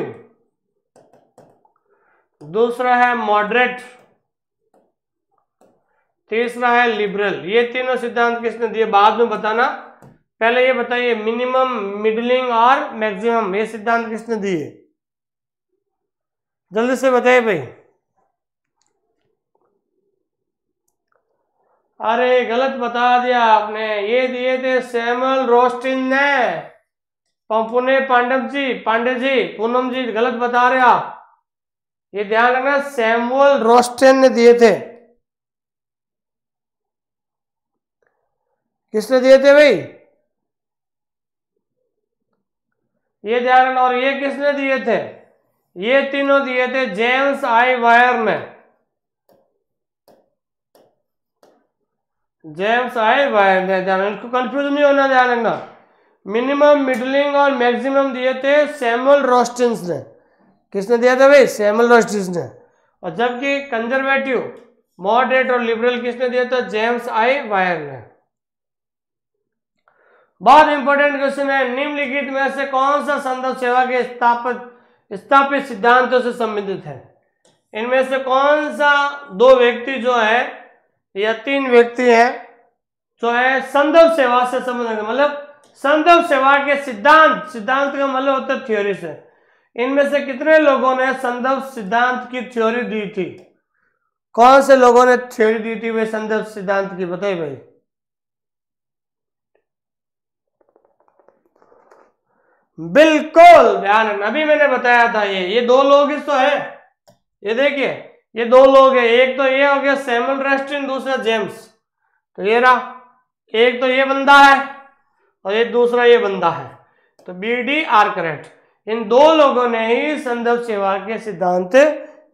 दूसरा है मॉडरेट तीसरा है लिबरल ये तीनों सिद्धांत किसने दिए बाद में बताना पहले ये बताइए मिनिमम मिडलिंग और मैक्सिमम ये सिद्धांत किसने दिए जल्दी से बताइए भाई अरे गलत बता दिया आपने ये दिए थे सैमल रोस्टिन ने पंपुने पांडव जी पांडे जी पूनम जी गलत बता रहे आप ये ध्यान रखना सैमुअल रोस्टिन ने दिए थे किसने दिए थे भाई ये ध्यान और ये किसने दिए थे ये तीनों दिए थे जेम्स आई वायर ने जेम्स आई वायर ने ध्यान इसको कंफ्यूज नहीं होना ध्यान रखना मिनिमम मिडलिंग और मैक्सिमम दिए थे सैमुअल रोस्टिंस ने किसने दिया था भाई सैमुअल रोस्टिंस ने और जबकि कंजर्वेटिव मॉडरेट और लिबरल किसने दिया था जेम्स आई वायर ने बहुत इंपॉर्टेंट क्वेश्चन है निम्नलिखित में से कौन सा संदर्भ सेवा के स्थापित स्थापित सिद्धांतों से संबंधित है इनमें से कौन सा दो व्यक्ति जो है या तीन व्यक्ति है जो है संदर्भ सेवा से संबंधित मतलब संदर्भ सेवा के सिद्धांत सिद्धांत का मतलब होता है थ्योरी से इनमें से कितने लोगों ने संदर्भ सिद्धांत की थ्योरी दी थी कौन से लोगों ने थ्योरी दी थी वे संदर्भ सिद्धांत की बताइए भाई बिल्कुल ध्यान रखना अभी मैंने बताया था ये ये दो लोग इस तो है ये देखिए ये दो लोग है एक तो ये हो गया सैमुअल रेस्टिन दूसरा जेम्स तो ये रहा एक तो ये बंदा है और एक दूसरा ये बंदा है तो बी डी आर करेक्ट इन दो लोगों ने ही संदर्भ सेवा के सिद्धांत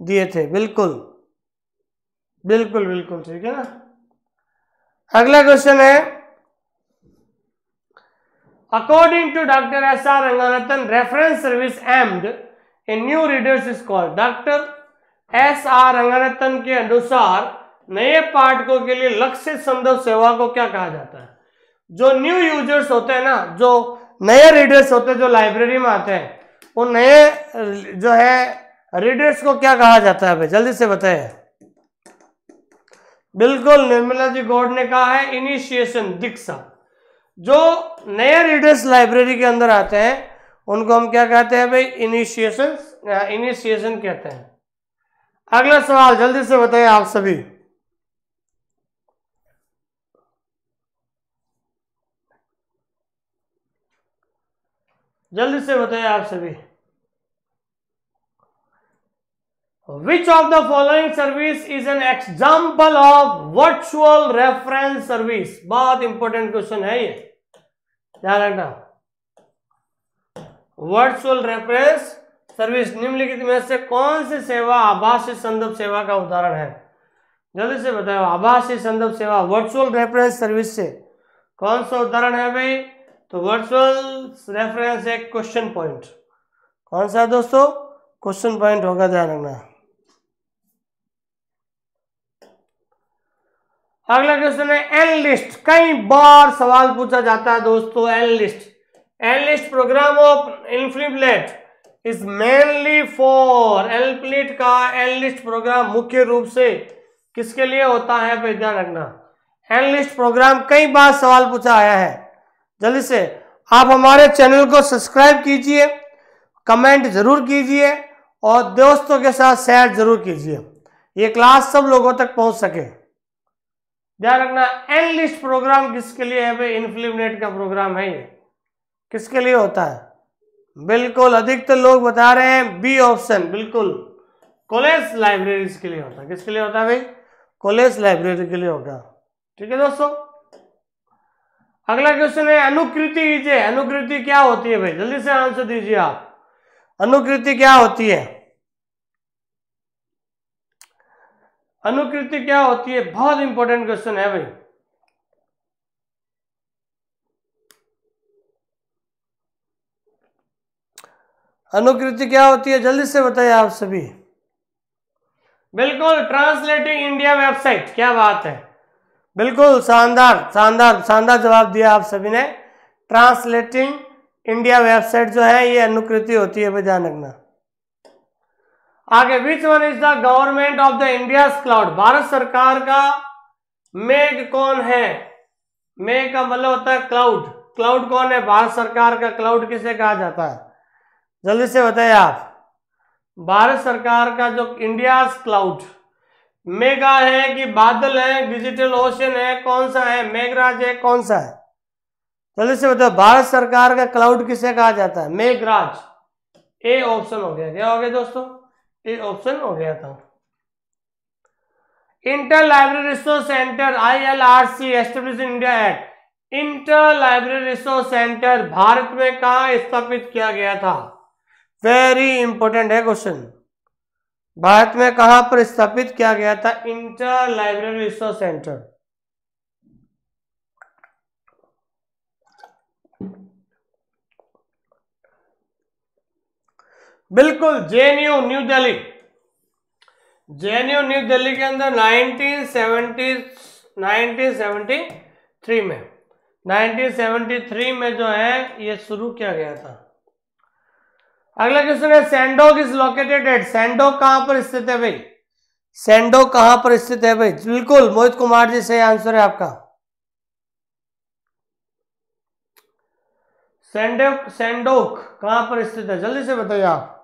दिए थे बिल्कुल बिल्कुल बिल्कुल ठीक है ना अगला क्वेश्चन है According to Dr. S.R. Ranganathan, reference service AMD, a new readers is called. Dr. S.R. Ranganathan के अनुसार नए पाठकों के लिए लक्ष्य संदर्भ सेवा को क्या कहा जाता है जो न्यू यूजर्स होते हैं ना जो नए रीडर्स होते हैं जो लाइब्रेरी में आते हैं वो नए जो है रीडर्स को क्या कहा जाता है भाई जल्दी से बताए बिल्कुल निर्मला जी गौड ने कहा है इनिशिएशन दीक्षा जो नए रीडर्स लाइब्रेरी के अंदर आते हैं उनको हम क्या कहते हैं भाई इनिशिएशन इनिशिएशन कहते हैं अगला सवाल जल्दी से बताइए आप सभी जल्दी से बताइए आप सभी which of the following service is an example of virtual reference service बहुत इंपॉर्टेंट क्वेश्चन है ये ध्यान रखना वर्चुअल रेफरेंस सर्विस निम्नलिखित में से कौन सी सेवा आभासी संदर्भ सेवा का उदाहरण है जल्दी से बताओ आभासी संदर्भ सेवा वर्चुअल रेफरेंस सर्विस से कौन सा उदाहरण है भाई तो वर्चुअल रेफरेंस एक क्वेश्चन पॉइंट कौन सा दोस्तों क्वेश्चन पॉइंट होगा ध्यान रखना अगला क्वेश्चन है एन लिस्ट कई बार सवाल पूछा जाता है दोस्तों N list N list program of INFLIBNET is mainly for एलप्लेट का एन लिस्ट प्रोग्राम मुख्य रूप से किसके लिए होता है पे ध्यान रखना एन लिस्ट प्रोग्राम कई बार सवाल पूछा आया है जल्दी से आप हमारे चैनल को सब्सक्राइब कीजिए कमेंट जरूर कीजिए और दोस्तों के साथ शेयर जरूर कीजिए ये क्लास सब लोगों तक पहुंच सके ध्यान रखना एन लिस्ट प्रोग्राम किसके लिए है भाई इन्फ्लिमनेट का प्रोग्राम है ये किसके लिए होता है बिल्कुल अधिकतर लोग बता रहे हैं बी ऑप्शन बिल्कुल कॉलेज लाइब्रेरीज के लिए होता है किसके लिए होता है भाई कॉलेज लाइब्रेरी के लिए होगा ठीक है दोस्तों अगला क्वेश्चन है अनुकृति अनुकृति क्या होती है भाई जल्दी से आंसर दीजिए आप अनुकृति क्या होती है अनुकृति क्या होती है बहुत इंपॉर्टेंट क्वेश्चन है भाई अनुकृति क्या होती है जल्दी से बताइए आप सभी बिल्कुल ट्रांसलेटिंग इंडिया वेबसाइट क्या बात है बिल्कुल शानदार शानदार शानदार जवाब दिया आप सभी ने ट्रांसलेटिंग इंडिया वेबसाइट जो है ये अनुकृति होती है भाई ध्यान रखना आगे which one is the government of the India cloud Bharat सरकार का मेघ कौन है मेघ का मतलब होता है क्लाउड क्लाउड कौन है भारत सरकार का क्लाउड किसे कहा जाता है जल्दी से बताइए आप भारत सरकार का जो इंडिया क्लाउड मेघा है कि बादल है डिजिटल ओशन है कौन सा है मेघराज है कौन सा है जल्दी से बताओ भारत सरकार का क्लाउड किसे कहा जाता है मेघराज ए ऑप्शन हो गया क्या हो गया दोस्तों ए ऑप्शन हो गया था inter library resource centre I L R C establish India act inter library resource centre Bharat में कहा स्थापित किया गया था वेरी इंपॉर्टेंट है क्वेश्चन भारत में कहा पर स्थापित किया गया था इंटर लाइब्रेरी रिसोर्स सेंटर बिल्कुल जेएनयू न्यू दिल्ली जेएनयू न्यू दिल्ली के अंदर 1970 1973 में 1973 में जो है ये शुरू किया गया था अगला क्वेश्चन है SENDOC is located at SENDOC कहां पर स्थित है भाई सैंडोक कहां पर स्थित है भाई बिल्कुल मोहित कुमार जी सही आंसर है आपका सैंडोक सैंडोक कहां पर स्थित है जल्दी से बताइए आप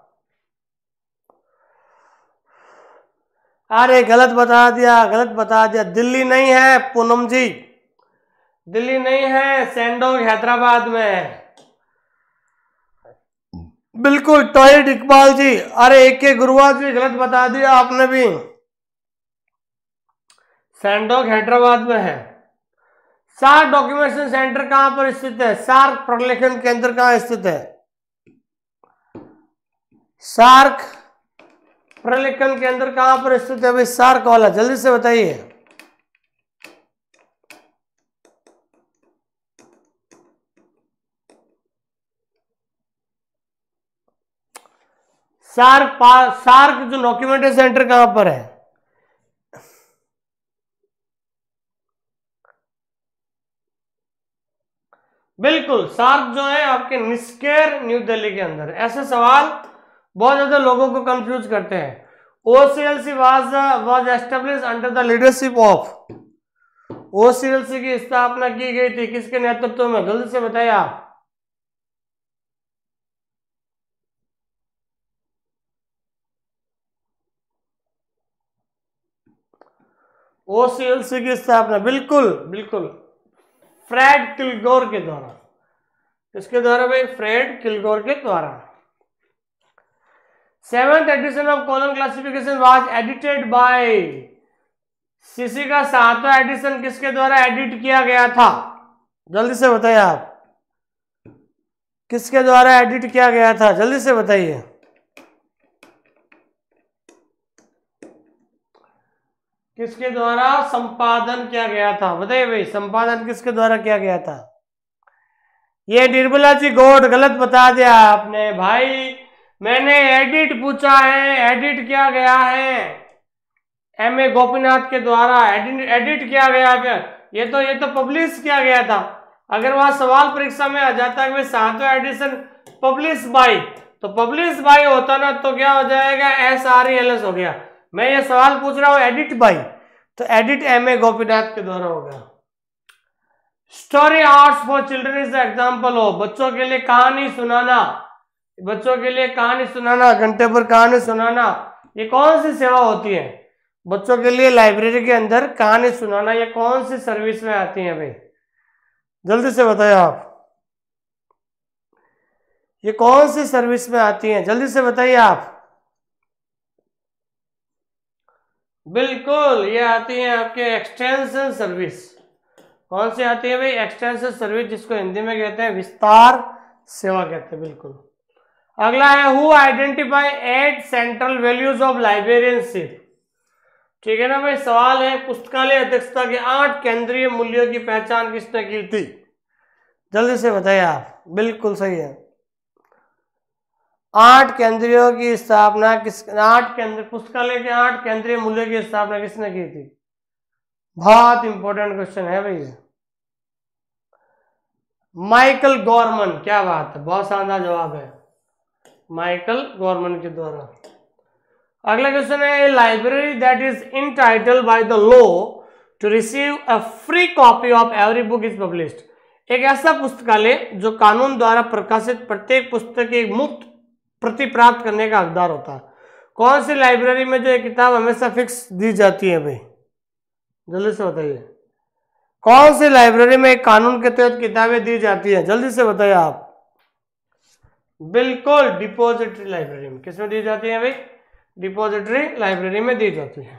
अरे गलत बता दिया गलत बता दिया दिल्ली नहीं है पूनम जी दिल्ली नहीं है सैंडोग हैदराबाद में है बिल्कुल टॉयलेट इकबाल जी अरे एक के गुरुवार भी गलत बता दिया आपने भी सैंडोग हैदराबाद में है सार डॉक्यूमेंटेशन सेंटर कहां पर स्थित है सार्क प्रलेखन केंद्र कहां स्थित है सार्क प्रलेखन के अंदर कहां पर स्थित है विस्तार कॉला जल्दी से बताइए सार्क सार्क जो डॉक्यूमेंट्री सेंटर कहां पर है बिल्कुल सार्क जो है आपके निस्केर न्यू दिल्ली के अंदर ऐसे सवाल बहुत ज़्यादा लोगों को कंफ्यूज करते हैं OCLC was was established under the leadership of OCLC की स्थापना की गई थी किसके नेतृत्व में जल्दी से बताइए आप ओसीएलसी की स्थापना बिल्कुल बिल्कुल फ्रेड किलगोर के द्वारा इसके द्वारा भाई फ्रेड किलगोर के द्वारा seventh edition of colon classification was edited by CC का सातवां एडिशन किसके द्वारा एडिट किया गया था जल्दी से बताइए आप किसके द्वारा एडिट किया गया था जल्दी से बताइए किसके द्वारा संपादन किया गया था बताइए भाई संपादन किसके द्वारा किया गया था ये निर्मला जी गौड गलत बता दिया आपने भाई मैंने एडिट पूछा है एडिट किया गया है एम ए गोपीनाथ के द्वारा एडिट एडिट किया गया है ये तो ये तो पब्लिश किया गया था अगर वह सवाल परीक्षा में आ जाता है सातवें एडिशन पब्लिश बाई तो पब्लिश बाई होता ना तो क्या हो जाएगा एस आर एल एस हो गया मैं ये सवाल पूछ रहा हूँ एडिट बाई तो एडिट एम ए गोपीनाथ के द्वारा हो गया story arts for children is example हो बच्चों के लिए कहानी सुनाना बच्चों के लिए कहानी सुनाना घंटे पर कहानी सुनाना ये कौन सी सेवा होती है बच्चों के लिए लाइब्रेरी के अंदर कहानी सुनाना ये कौन सी सर्विस में आती है भाई जल्दी से बताए आप ये कौन सी सर्विस में आती है जल्दी से बताइए आप बिल्कुल ये आती है आपके एक्सटेंशन सर्विस कौन सी आती है भाई एक्सटेंशन सर्विस जिसको हिंदी में कहते हैं विस्तार सेवा कहते हैं बिल्कुल अगला है who identify eight central values of librarianship ठीक है ना भाई सवाल है पुस्तकालय अध्यक्षता के आठ केंद्रीय मूल्यों की पहचान किसने की थी जल्दी से बताइए आप बिल्कुल सही है आठ केंद्रियों की स्थापना किस आठ केंद्र पुस्तकालय के आठ केंद्रीय मूल्यों की स्थापना किसने की थी बहुत इंपॉर्टेंट क्वेश्चन है भाई माइकल गॉर्मन क्या बात है बहुत शानदार जवाब है माइकल गवर्नमेंट के द्वारा अगला क्वेश्चन है library that is entitled by the law to receive a free copy of every book is publish एक ऐसा पुस्तकालय जो कानून द्वारा प्रकाशित प्रत्येक पुस्तक की मुफ्त प्रति प्राप्त करने का हकदार होता है कौन सी लाइब्रेरी में जो ये किताब हमेशा फिक्स दी जाती है भाई जल्दी से बताइए कौन सी लाइब्रेरी में कानून के तहत किताबें दी जाती हैं जल्दी से बताइए आप बिल्कुल डिपोजिटरी लाइब्रेरी में किसमें दी जाती है भाई डिपोजिटरी लाइब्रेरी में दी जाती है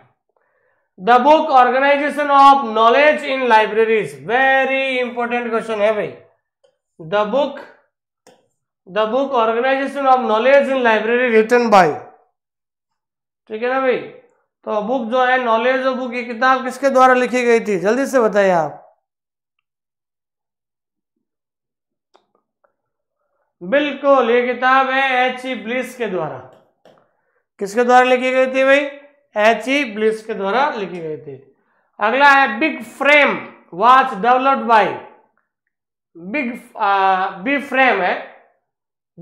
the book organization of knowledge in libraries very important question है भाई the book the book organization of knowledge in library written by ठीक है ना भाई तो बुक जो है नॉलेज बुक ये किताब किसके द्वारा लिखी गई थी जल्दी से बताइए आप बिल्कुल ये किताब है एच ई ब्लिस के द्वारा किसके द्वारा लिखी गई थी भाई एच ई ब्लिस के द्वारा लिखी गई थी अगला है BIBFRAME was developed by BIBFRAME है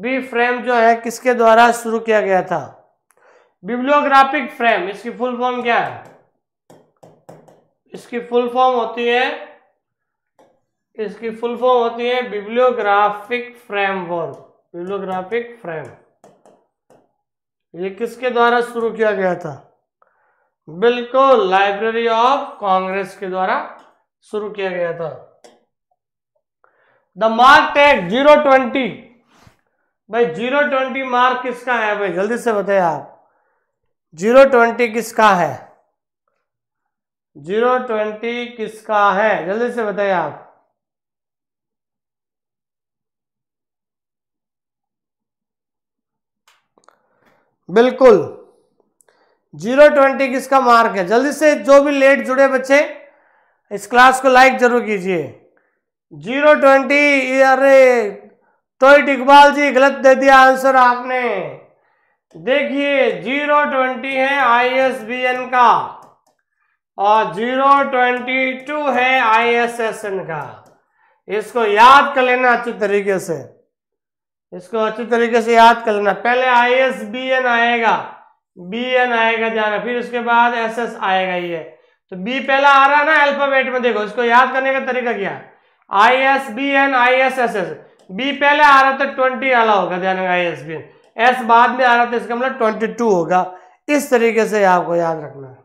बी फ्रेम जो है किसके द्वारा शुरू किया गया था बिब्लियोग्राफिक फ्रेम इसकी फुल फॉर्म क्या है इसकी फुल फॉर्म होती है इसकी फुल फॉर्म होती है बिब्लियोग्राफिक फ्रेमवर्क बिब्लियोग्राफिक फ्रेम ये किसके द्वारा शुरू किया गया था बिल्कुल लाइब्रेरी ऑफ कांग्रेस के द्वारा शुरू किया गया था the MARC act zero twenty भाई जीरो ट्वेंटी मार्क किसका है भाई जल्दी से बताइए आप जीरो ट्वेंटी किसका है जीरो ट्वेंटी किसका है जल्दी से बताइए आप बिल्कुल जीरो ट्वेंटी किसका मार्क है जल्दी से जो भी लेट जुड़े बच्चे इस क्लास को लाइक जरूर कीजिए जीरो ट्वेंटी अरे टोईट इकबाल जी गलत दे दिया आंसर आपने देखिए जीरो ट्वेंटी है आईएसबीएन का और जीरो ट्वेंटी टू है आईएसएसएन का इसको याद कर लेना अच्छी तरीके से इसको अच्छी तरीके से याद कर लेना पहले आई एस बी एन आएगा बी एन आएगा जाना फिर उसके बाद एस एस आएगा ये तो बी पहला आ रहा है ना अल्फाबेट में देखो इसको याद करने का तरीका क्या I S B N I S S S B पहले आ रहा तो ट्वेंटी वाला होगा ध्यान I S B N S बाद में आ रहा था इसका मतलब ट्वेंटी टू होगा इस तरीके से आपको याद रखना है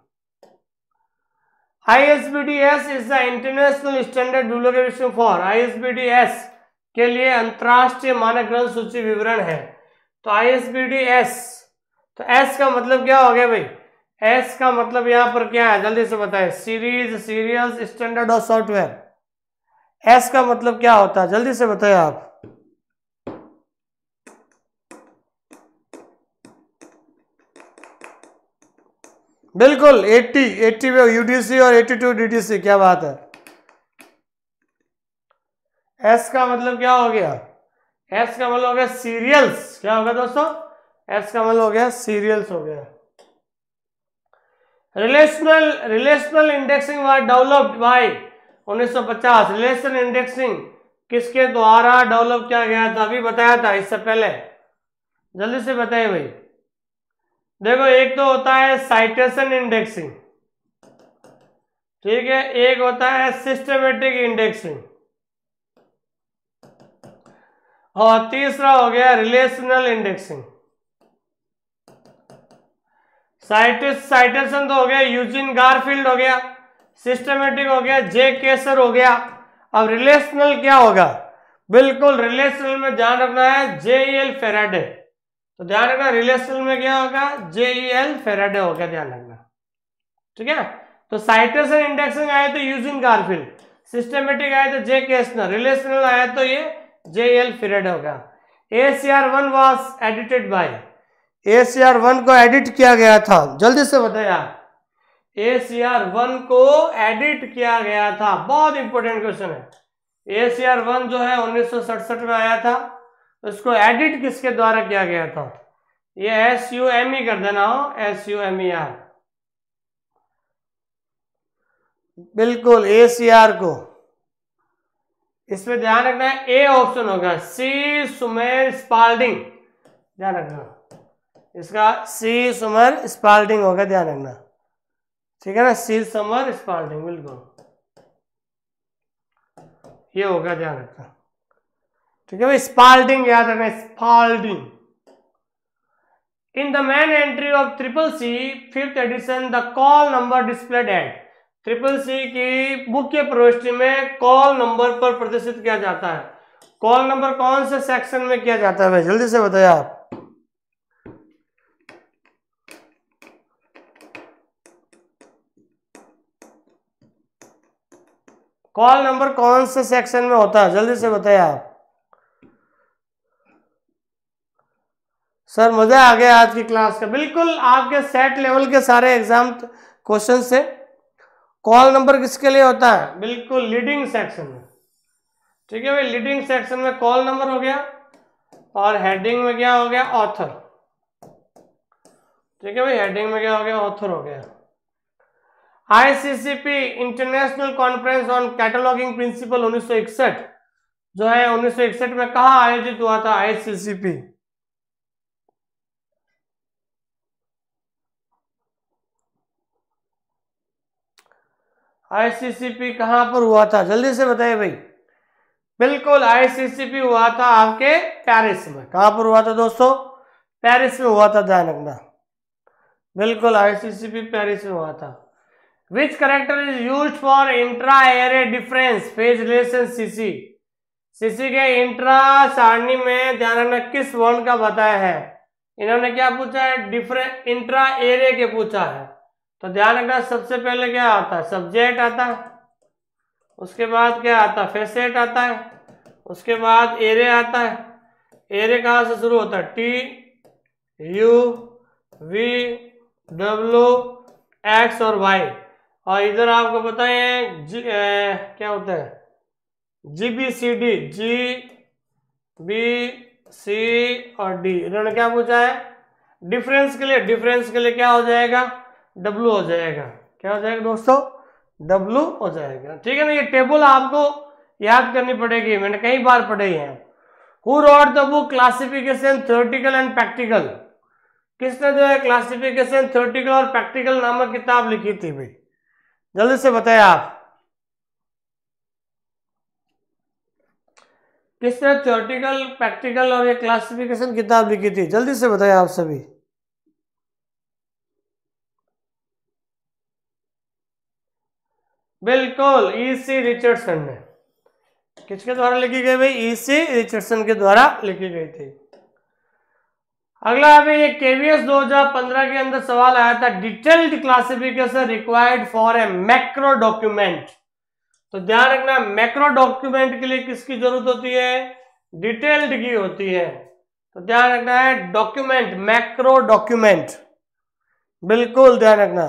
I S B D S is the international standard डुलोकेशन for I S B D S के लिए अंतर्राष्ट्रीय मानक ग्रंथ सूची विवरण है तो I S B D S तो एस का मतलब क्या हो गया भाई एस का मतलब यहां पर क्या है जल्दी से बताएं सीरीज सीरियल्स स्टैंडर्ड और सॉफ्टवेयर एस का मतलब क्या होता है जल्दी से बताएं आप बिल्कुल 80 80 में यूडीसी और 82 डीडीसी क्या बात है एस का मतलब क्या हो गया एस का मतलब हो गया सीरियल्स क्या हो गया दोस्तों एस का मतलब हो गया सीरियल्स हो गया relational relational indexing was developed by 1950 relation indexing किसके द्वारा डेवलप किया गया था अभी बताया था इससे पहले जल्दी से बताइए भाई देखो एक तो होता है साइटेशन इंडेक्सिंग ठीक है एक होता है सिस्टमेटिक इंडेक्सिंग और तीसरा हो गया रिलेशनल इंडेक्सिंग साइटेशन तो हो गया यूजिन गारफील्ड हो गया सिस्टमेटिक हो गया जे केसर हो गया अब रिलेशनल क्या होगा बिल्कुल रिलेशनल में ध्यान रखना है जेईएल फेराडे e तो ध्यान रखना रिलेशनल में क्या होगा जेईएल फेराडे e हो गया ध्यान रखना ठीक है तो साइटेशन इंडेक्सिंग आया तो यूजिन गारफील्ड सिस्टमेटिक आया तो जे केसनर रिलेशनल आया तो ये जे एल पीरियड होगा A C R one was edited by A C R one को एडिट किया गया था जल्दी से बताया ए सी आर वन को एडिट किया गया था बहुत इंपॉर्टेंट क्वेश्चन है ए सी आर वन जो है उन्नीस में आया था उसको एडिट किसके द्वारा किया गया था ये एस यू एम ई कर देना हो S U M E R बिल्कुल ए सी आर को इसमें ध्यान रखना है ए ऑप्शन होगा सी सुमेर स्पाल्डिंग ध्यान रखना इसका सी सुमर स्पाल्डिंग होगा ध्यान रखना ठीक है ना सी सुमर स्पाल्डिंग बिल्कुल ये होगा ध्यान रखना ठीक है भाई स्पाल्डिंग याद रखना Spalding in the main entry of triple C fifth edition the call number displayed at triple C की मुख्य प्रविष्टि में कॉल नंबर पर प्रदर्शित किया जाता है कॉल नंबर कौन से सेक्शन में किया जाता है भाई जल्दी से बताइए आप कॉल नंबर कौन से सेक्शन में होता है जल्दी से बताइए आप सर मजा आ गया आज की क्लास का बिल्कुल आपके सेट लेवल के सारे एग्जाम क्वेश्चन से कॉल नंबर किसके लिए होता है बिल्कुल लीडिंग सेक्शन में ठीक है भाई लीडिंग सेक्शन में कॉल नंबर हो गया और हेडिंग में क्या हो गया ऑथर ठीक है भाई हेडिंग में क्या हो गया ऑथर हो गया ICCP international conference on cataloguing principle 1961 जो है 1961 में कहा आयोजित हुआ था आईसीसीपी आईसीसीपी कहां पर हुआ था जल्दी से बताइए भाई बिल्कुल आईसीसीपी हुआ था आपके पेरिस में कहां पर हुआ था दोस्तों पेरिस में हुआ था ध्यान रखना बिल्कुल आईसीसीपी पेरिस में हुआ था which character is use for intra array difference phase relation CC CC के इंट्रा सारणी में ध्यान रखना किस वर्ण का बताया है इन्होंने क्या पूछा है डिफरेंट इंट्रा एरे के पूछा है तो ध्यान रखना सबसे पहले क्या आता है सब्जेक्ट आता है उसके बाद क्या आता है फेसेट आता है उसके बाद एरे आता है एरे कहाँ से शुरू होता है T U V W X और वाई और इधर आपको पता है जी ए, क्या होता है G B C D G B C और डी इन्होंने क्या पूछा है डिफरेंस के लिए डिफरेंस के लिए क्या हो जाएगा डब्लू हो जाएगा क्या हो जाएगा दोस्तों डब्लू हो जाएगा ठीक है ना ये टेबल आपको याद करनी पड़ेगी मैंने कई बार पढ़े हैं who wrote the book classification theoretical and practical किसने जो है क्लासिफिकेशन थ्योरेटिकल और प्रैक्टिकल नामक किताब लिखी थी भाई जल्दी से बताए आप किसने थ्योरेटिकल प्रैक्टिकल और ये क्लासिफिकेशन किताब लिखी थी जल्दी से बताइए आप सभी बिल्कुल ईसी e रिचर्डसन ने किसके द्वारा लिखी गई भाई ईसी e रिचर्डसन के द्वारा लिखी गई थी अगला अभी ये केवीएस 2015 के अंदर सवाल आया था detailed classification required for a macro document तो ध्यान रखना मैक्रो डॉक्यूमेंट के लिए किसकी जरूरत होती है डिटेल्ड की होती है तो ध्यान रखना है डॉक्यूमेंट मैक्रो डॉक्यूमेंट बिल्कुल ध्यान रखना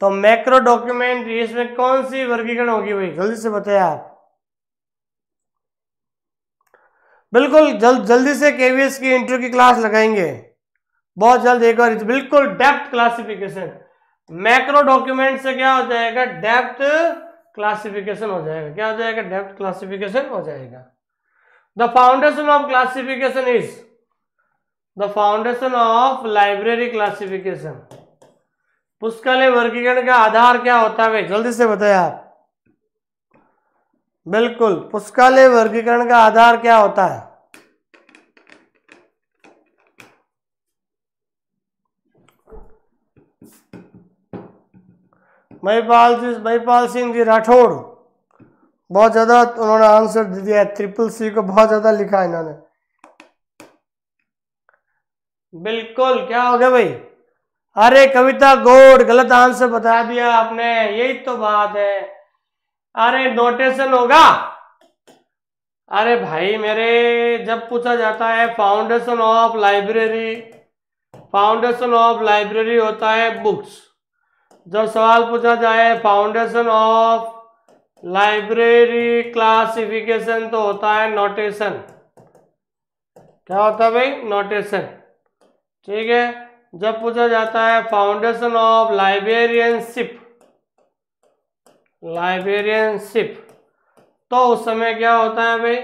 तो मैक्रो डॉक्यूमेंट इसमें कौन सी वर्गीकरण होगी भाई जल्दी से बताए आप बिल्कुल जल्द जल्दी से केवीएस की इंटरव्यू की क्लास लगाएंगे बहुत जल्द एक बार बिल्कुल डेप्थ क्लासिफिकेशन मैक्रो डॉक्यूमेंट से क्या हो जाएगा डेप्थ क्लासिफिकेशन हो जाएगा क्या हो जाएगा डेप्थ क्लासिफिकेशन हो जाएगा the foundation of classification is the foundation of library classification पुस्तकालय वर्गीकरण का आधार क्या होता है जल्दी से बताए आप बिल्कुल पुस्तकालय वर्गीकरण का आधार क्या होता है महिपाल जी महिपाल सिंह जी राठौड़ बहुत ज़्यादा उन्होंने आंसर दे दिया है ट्रिपल सी को बहुत ज़्यादा लिखा है इन्होंने बिल्कुल क्या हो गया भाई अरे कविता गोड गलत आंसर बता दिया आपने यही तो बात है अरे नोटेशन होगा अरे भाई मेरे जब पूछा जाता है foundation of library foundation of library होता है बुक्स जब सवाल पूछा जाए फाउंडेशन ऑफ लाइब्रेरी क्लासिफिकेशन तो होता है नोटेशन क्या होता है भाई नोटेशन ठीक है जब पूछा जाता है फाउंडेशन ऑफ लाइब्रेरियनशिप लाइब्रेरियनशिप तो उस समय क्या होता है भाई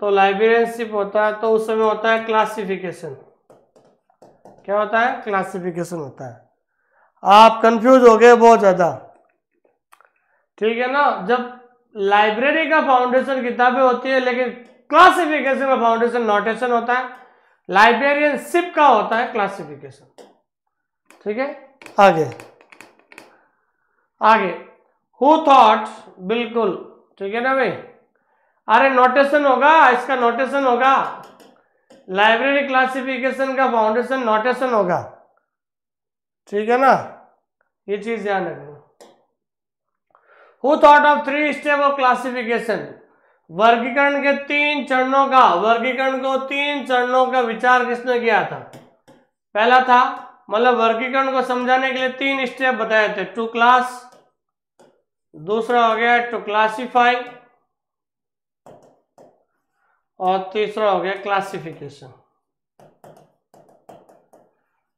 तो लाइब्रेरियनशिप होता है तो उस समय होता है क्लासिफिकेशन क्या होता है क्लासिफिकेशन होता है आप कंफ्यूज हो गए बहुत ज़्यादा ठीक है ना जब लाइब्रेरी का फाउंडेशन किताबें होती है लेकिन क्लासिफिकेशन का फाउंडेशन नोटेशन होता है लाइब्रेरियनशिप का होता है क्लासिफिकेशन ठीक है आगे आगे हु थॉट बिल्कुल ठीक है ना भाई अरे नोटेशन होगा इसका नोटेशन होगा लाइब्रेरी क्लासिफिकेशन का फाउंडेशन नोटेशन होगा ठीक है ना ये चीज ध्यान रखना who thought of three step of classification वर्गीकरण के तीन चरणों का वर्गीकरण को तीन चरणों का विचार किसने किया था पहला था मतलब वर्गीकरण को समझाने के लिए तीन स्टेप बताए थे टू क्लास दूसरा हो गया टू क्लासिफाई और तीसरा हो गया क्लासिफिकेशन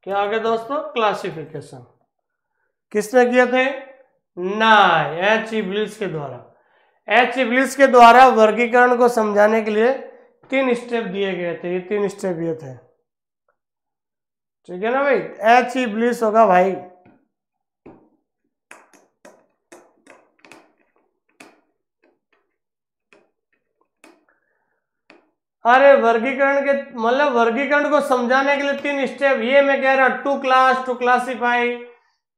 क्या हो गया दोस्तों क्लासिफिकेशन किसने किए थे ना एच ई के द्वारा एच इंग्लिश के द्वारा वर्गीकरण को समझाने के लिए तीन स्टेप दिए गए थे ये तीन स्टेप ये थे ठीक है ना भाई एच इंग्लिश होगा भाई अरे वर्गीकरण के मतलब वर्गीकरण को समझाने के लिए तीन स्टेप ये मैं कह रहा टू क्लास टू क्लासिफाई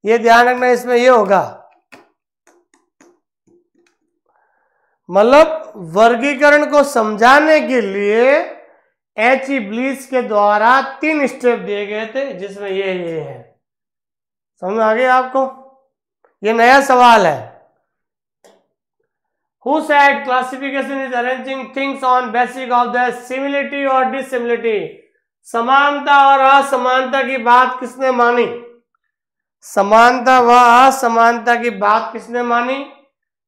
ये ध्यान रखना इसमें ये होगा मतलब वर्गीकरण को समझाने के लिए एच ई ब्लीस के द्वारा तीन स्टेप दिए गए थे जिसमें ये ये है समझ आ गया आपको ये नया सवाल है who said classification is arranging things on basic of the similarity और dissimilarity समानता और असमानता की बात किसने मानी समानता व असमानता की बात किसने मानी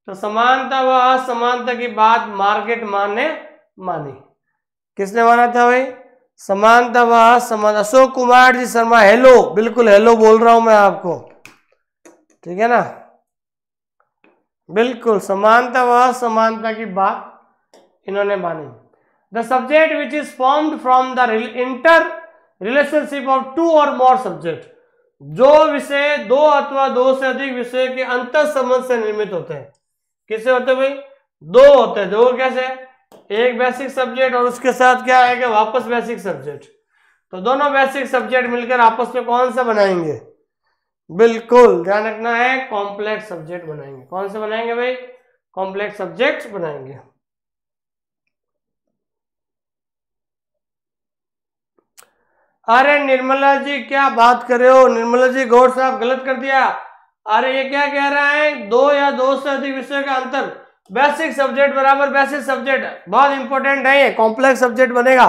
तो समानता व असमानता की बात मार्केट माने मानी किसने माना था भाई समानता व असमान अशोक कुमार जी शर्मा हेलो बिल्कुल हेलो बोल रहा हूं मैं आपको ठीक है ना बिल्कुल समानता व असमानता की बात इन्होंने मानी the subject which is form from the inter relationship of two और मोर सब्जेक्ट जो विषय दो अथवा दो से अधिक विषय के अंतर संबंध से निर्मित होते हैं किससे होते भाई दो होते हैं दो कैसे एक बेसिक सब्जेक्ट और उसके साथ क्या आएगा वापस बेसिक सब्जेक्ट तो दोनों बेसिक सब्जेक्ट मिलकर आपस में कौन सा बनाएंगे बिल्कुल ध्यान रखना है कॉम्प्लेक्स सब्जेक्ट बनाएंगे कौन से बनाएंगे भाई कॉम्प्लेक्स सब्जेक्ट बनाएंगे अरे निर्मला जी क्या बात कर रहे हो निर्मला जी गौर साहब गलत कर दिया अरे ये क्या कह रहा है दो या दो से अधिक विषय का अंतर बेसिक सब्जेक्ट बराबर बेसिक सब्जेक्ट बहुत इंपॉर्टेंट है ये कॉम्प्लेक्स सब्जेक्ट बनेगा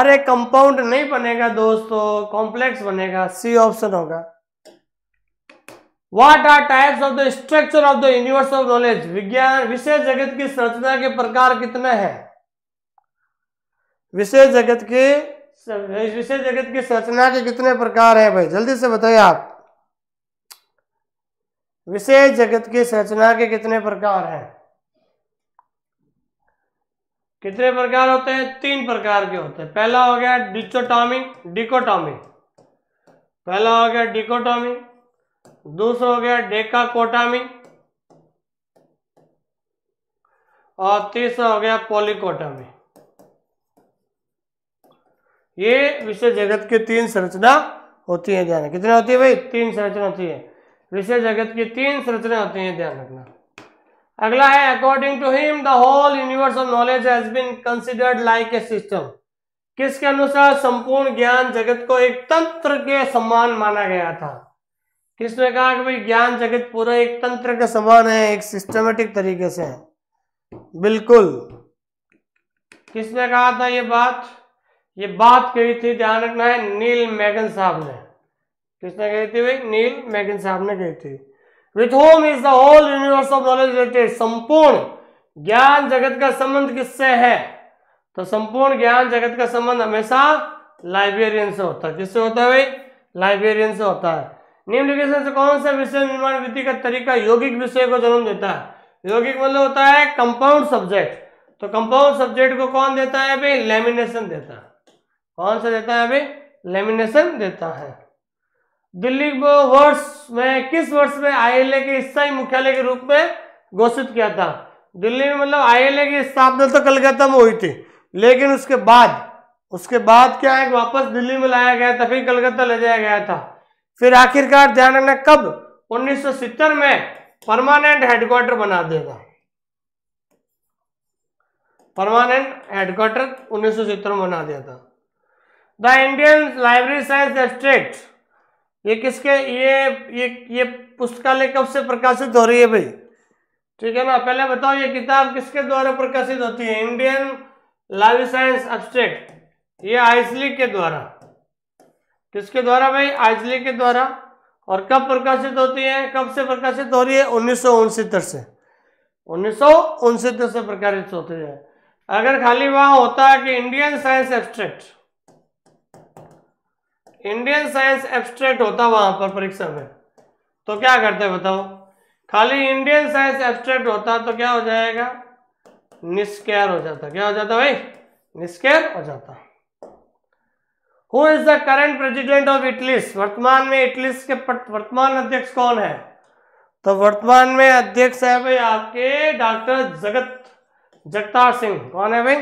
अरे कंपाउंड नहीं बनेगा दोस्तों कॉम्प्लेक्स बनेगा सी ऑप्शन होगा what are types of the structure of the universe of knowledge विज्ञान विषय जगत की संरचना के प्रकार कितने हैं विषय जगत के इस विषय जगत की संरचना के कितने प्रकार हैं भाई जल्दी से बताइए आप विषय जगत की संरचना के कितने प्रकार हैं कितने प्रकार होते हैं तीन प्रकार के होते हैं पहला हो गया डिचोटॉमी डिकोटॉमी पहला हो गया डिकोटॉमी दूसरा हो गया डेकाकोटामी और तीसरा हो गया पोलिकोटॉमी ये विषय जगत की तीन संरचना होती है ध्यान कितने होती है भाई तीन संरचना होती है विषय जगत की तीन संरचना होती है ध्यान रखना अगला है according to him the whole universe of knowledge has been considered like a system किसके अनुसार संपूर्ण ज्ञान जगत को एक तंत्र के समान माना गया था किसने कहा कि भाई ज्ञान जगत पूरा एक तंत्र के समान है एक सिस्टमेटिक तरीके से है बिल्कुल किसने कहा था ये बात ये बात कही थी ध्यान रखना है नील मैगन साहब ने किसने कही थी भाई नील मैगन साहब ने कही थी with whom is the whole universe of knowledge related संपूर्ण ज्ञान जगत का संबंध किससे है तो संपूर्ण ज्ञान जगत का संबंध हमेशा लाइब्रेरियन से होता है किससे होता है भाई लाइब्रेरियन से होता है निम्नलिखित से कौन सा विषय निर्माण विधि का तरीका यौगिक विषय को जन्म देता है यौगिक मतलब होता है कंपाउंड सब्जेक्ट तो कंपाउंड सब्जेक्ट को कौन देता है भाई लेमिनेशन देता है कौन सा देता है अभी लेमिनेशन देता है दिल्ली को वर्ष में किस वर्ष में आईएलए के स्थायी मुख्यालय के रूप में घोषित किया था दिल्ली में मतलब आईएलए की स्थापना तो कलकत्ता में हुई थी लेकिन उसके बाद उसके बाद क्या है वापस दिल्ली में लाया गया था फिर कलकत्ता ले जाया गया था फिर आखिरकार ध्यान रखना कब उन्नीस में परमानेंट हेडक्वार्टर बना देगा परमानेंट हेडक्वार्टर सितर में बना दिया था the Indian library science abstract ये किसके ये ये ये पुस्तकालय कब से प्रकाशित हो रही है भाई ठीक है ना पहले बताओ ये किताब किसके द्वारा प्रकाशित होती है इंडियन लाइब्रेरी साइंस एब्स्ट्रेक्ट ये आइसली के द्वारा किसके द्वारा भाई आइसली के द्वारा और कब प्रकाशित होती है कब से प्रकाशित हो रही है उन्नीस से उन्नीस से प्रकाशित होती है अगर खाली वहाँ होता है कि Indian science abstract Indian science abstract होता वहां पर परीक्षा में तो क्या करते बताओ खाली इंडियन साइंस एब्स्ट्रैक्ट होता तो क्या हो जाएगा निस्केयर हो जाता क्या हो जाता भाई निस्केयर हो जाता who is the current president of IATLIS वर्तमान में इटलीस के वर्तमान अध्यक्ष कौन है तो वर्तमान में अध्यक्ष है भाई आपके डॉक्टर जगत जगतार सिंह कौन है भाई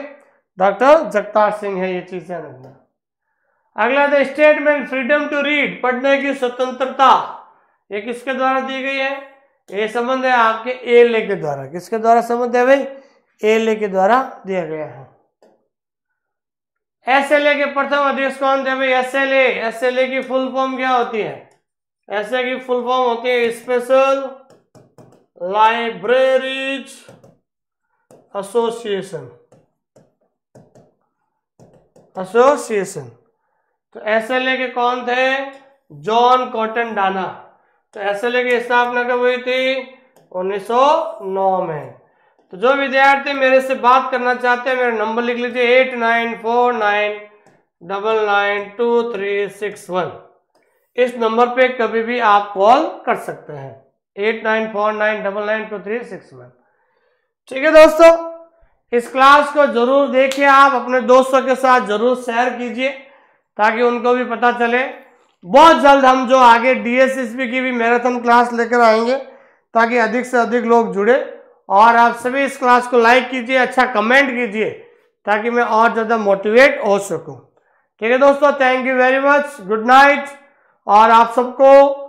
डॉक्टर जगतार सिंह है ये चीज चीजें रखना अगला था स्टेटमेंट फ्रीडम टू रीड पढ़ने की स्वतंत्रता ये किसके द्वारा दी गई है ये संबंध है आपके ए के द्वारा किसके द्वारा संबंध है भाई ए के द्वारा दिया गया है एस एल ए के प्रथम अध्यक्ष कौन थे भाई S L S L A की फुल फॉर्म क्या होती है एस ए की फुल फॉर्म होती है स्पेशल लाइब्रेरीज एसोसिएशन एसोसिएशन तो एस के कौन थे जॉन कॉटन डाना तो एस की स्थापना कब हुई थी 1909 में तो जो विद्यार्थी मेरे से बात करना चाहते हैं मेरा नंबर लिख लीजिए eight nine four nine double nine two three six one इस नंबर पे कभी भी आप कॉल कर सकते हैं eight nine four nine double nine two three six one ठीक है दोस्तों इस क्लास को जरूर देखिए आप अपने दोस्तों के साथ जरूर शेयर कीजिए ताकि उनको भी पता चले बहुत जल्द हम जो आगे डीएसएसपी की भी मैराथन क्लास लेकर आएंगे ताकि अधिक से अधिक लोग जुड़े और आप सभी इस क्लास को लाइक कीजिए अच्छा कमेंट कीजिए ताकि मैं और ज़्यादा मोटिवेट हो सकूं ठीक है दोस्तों thank you very much good night और आप सबको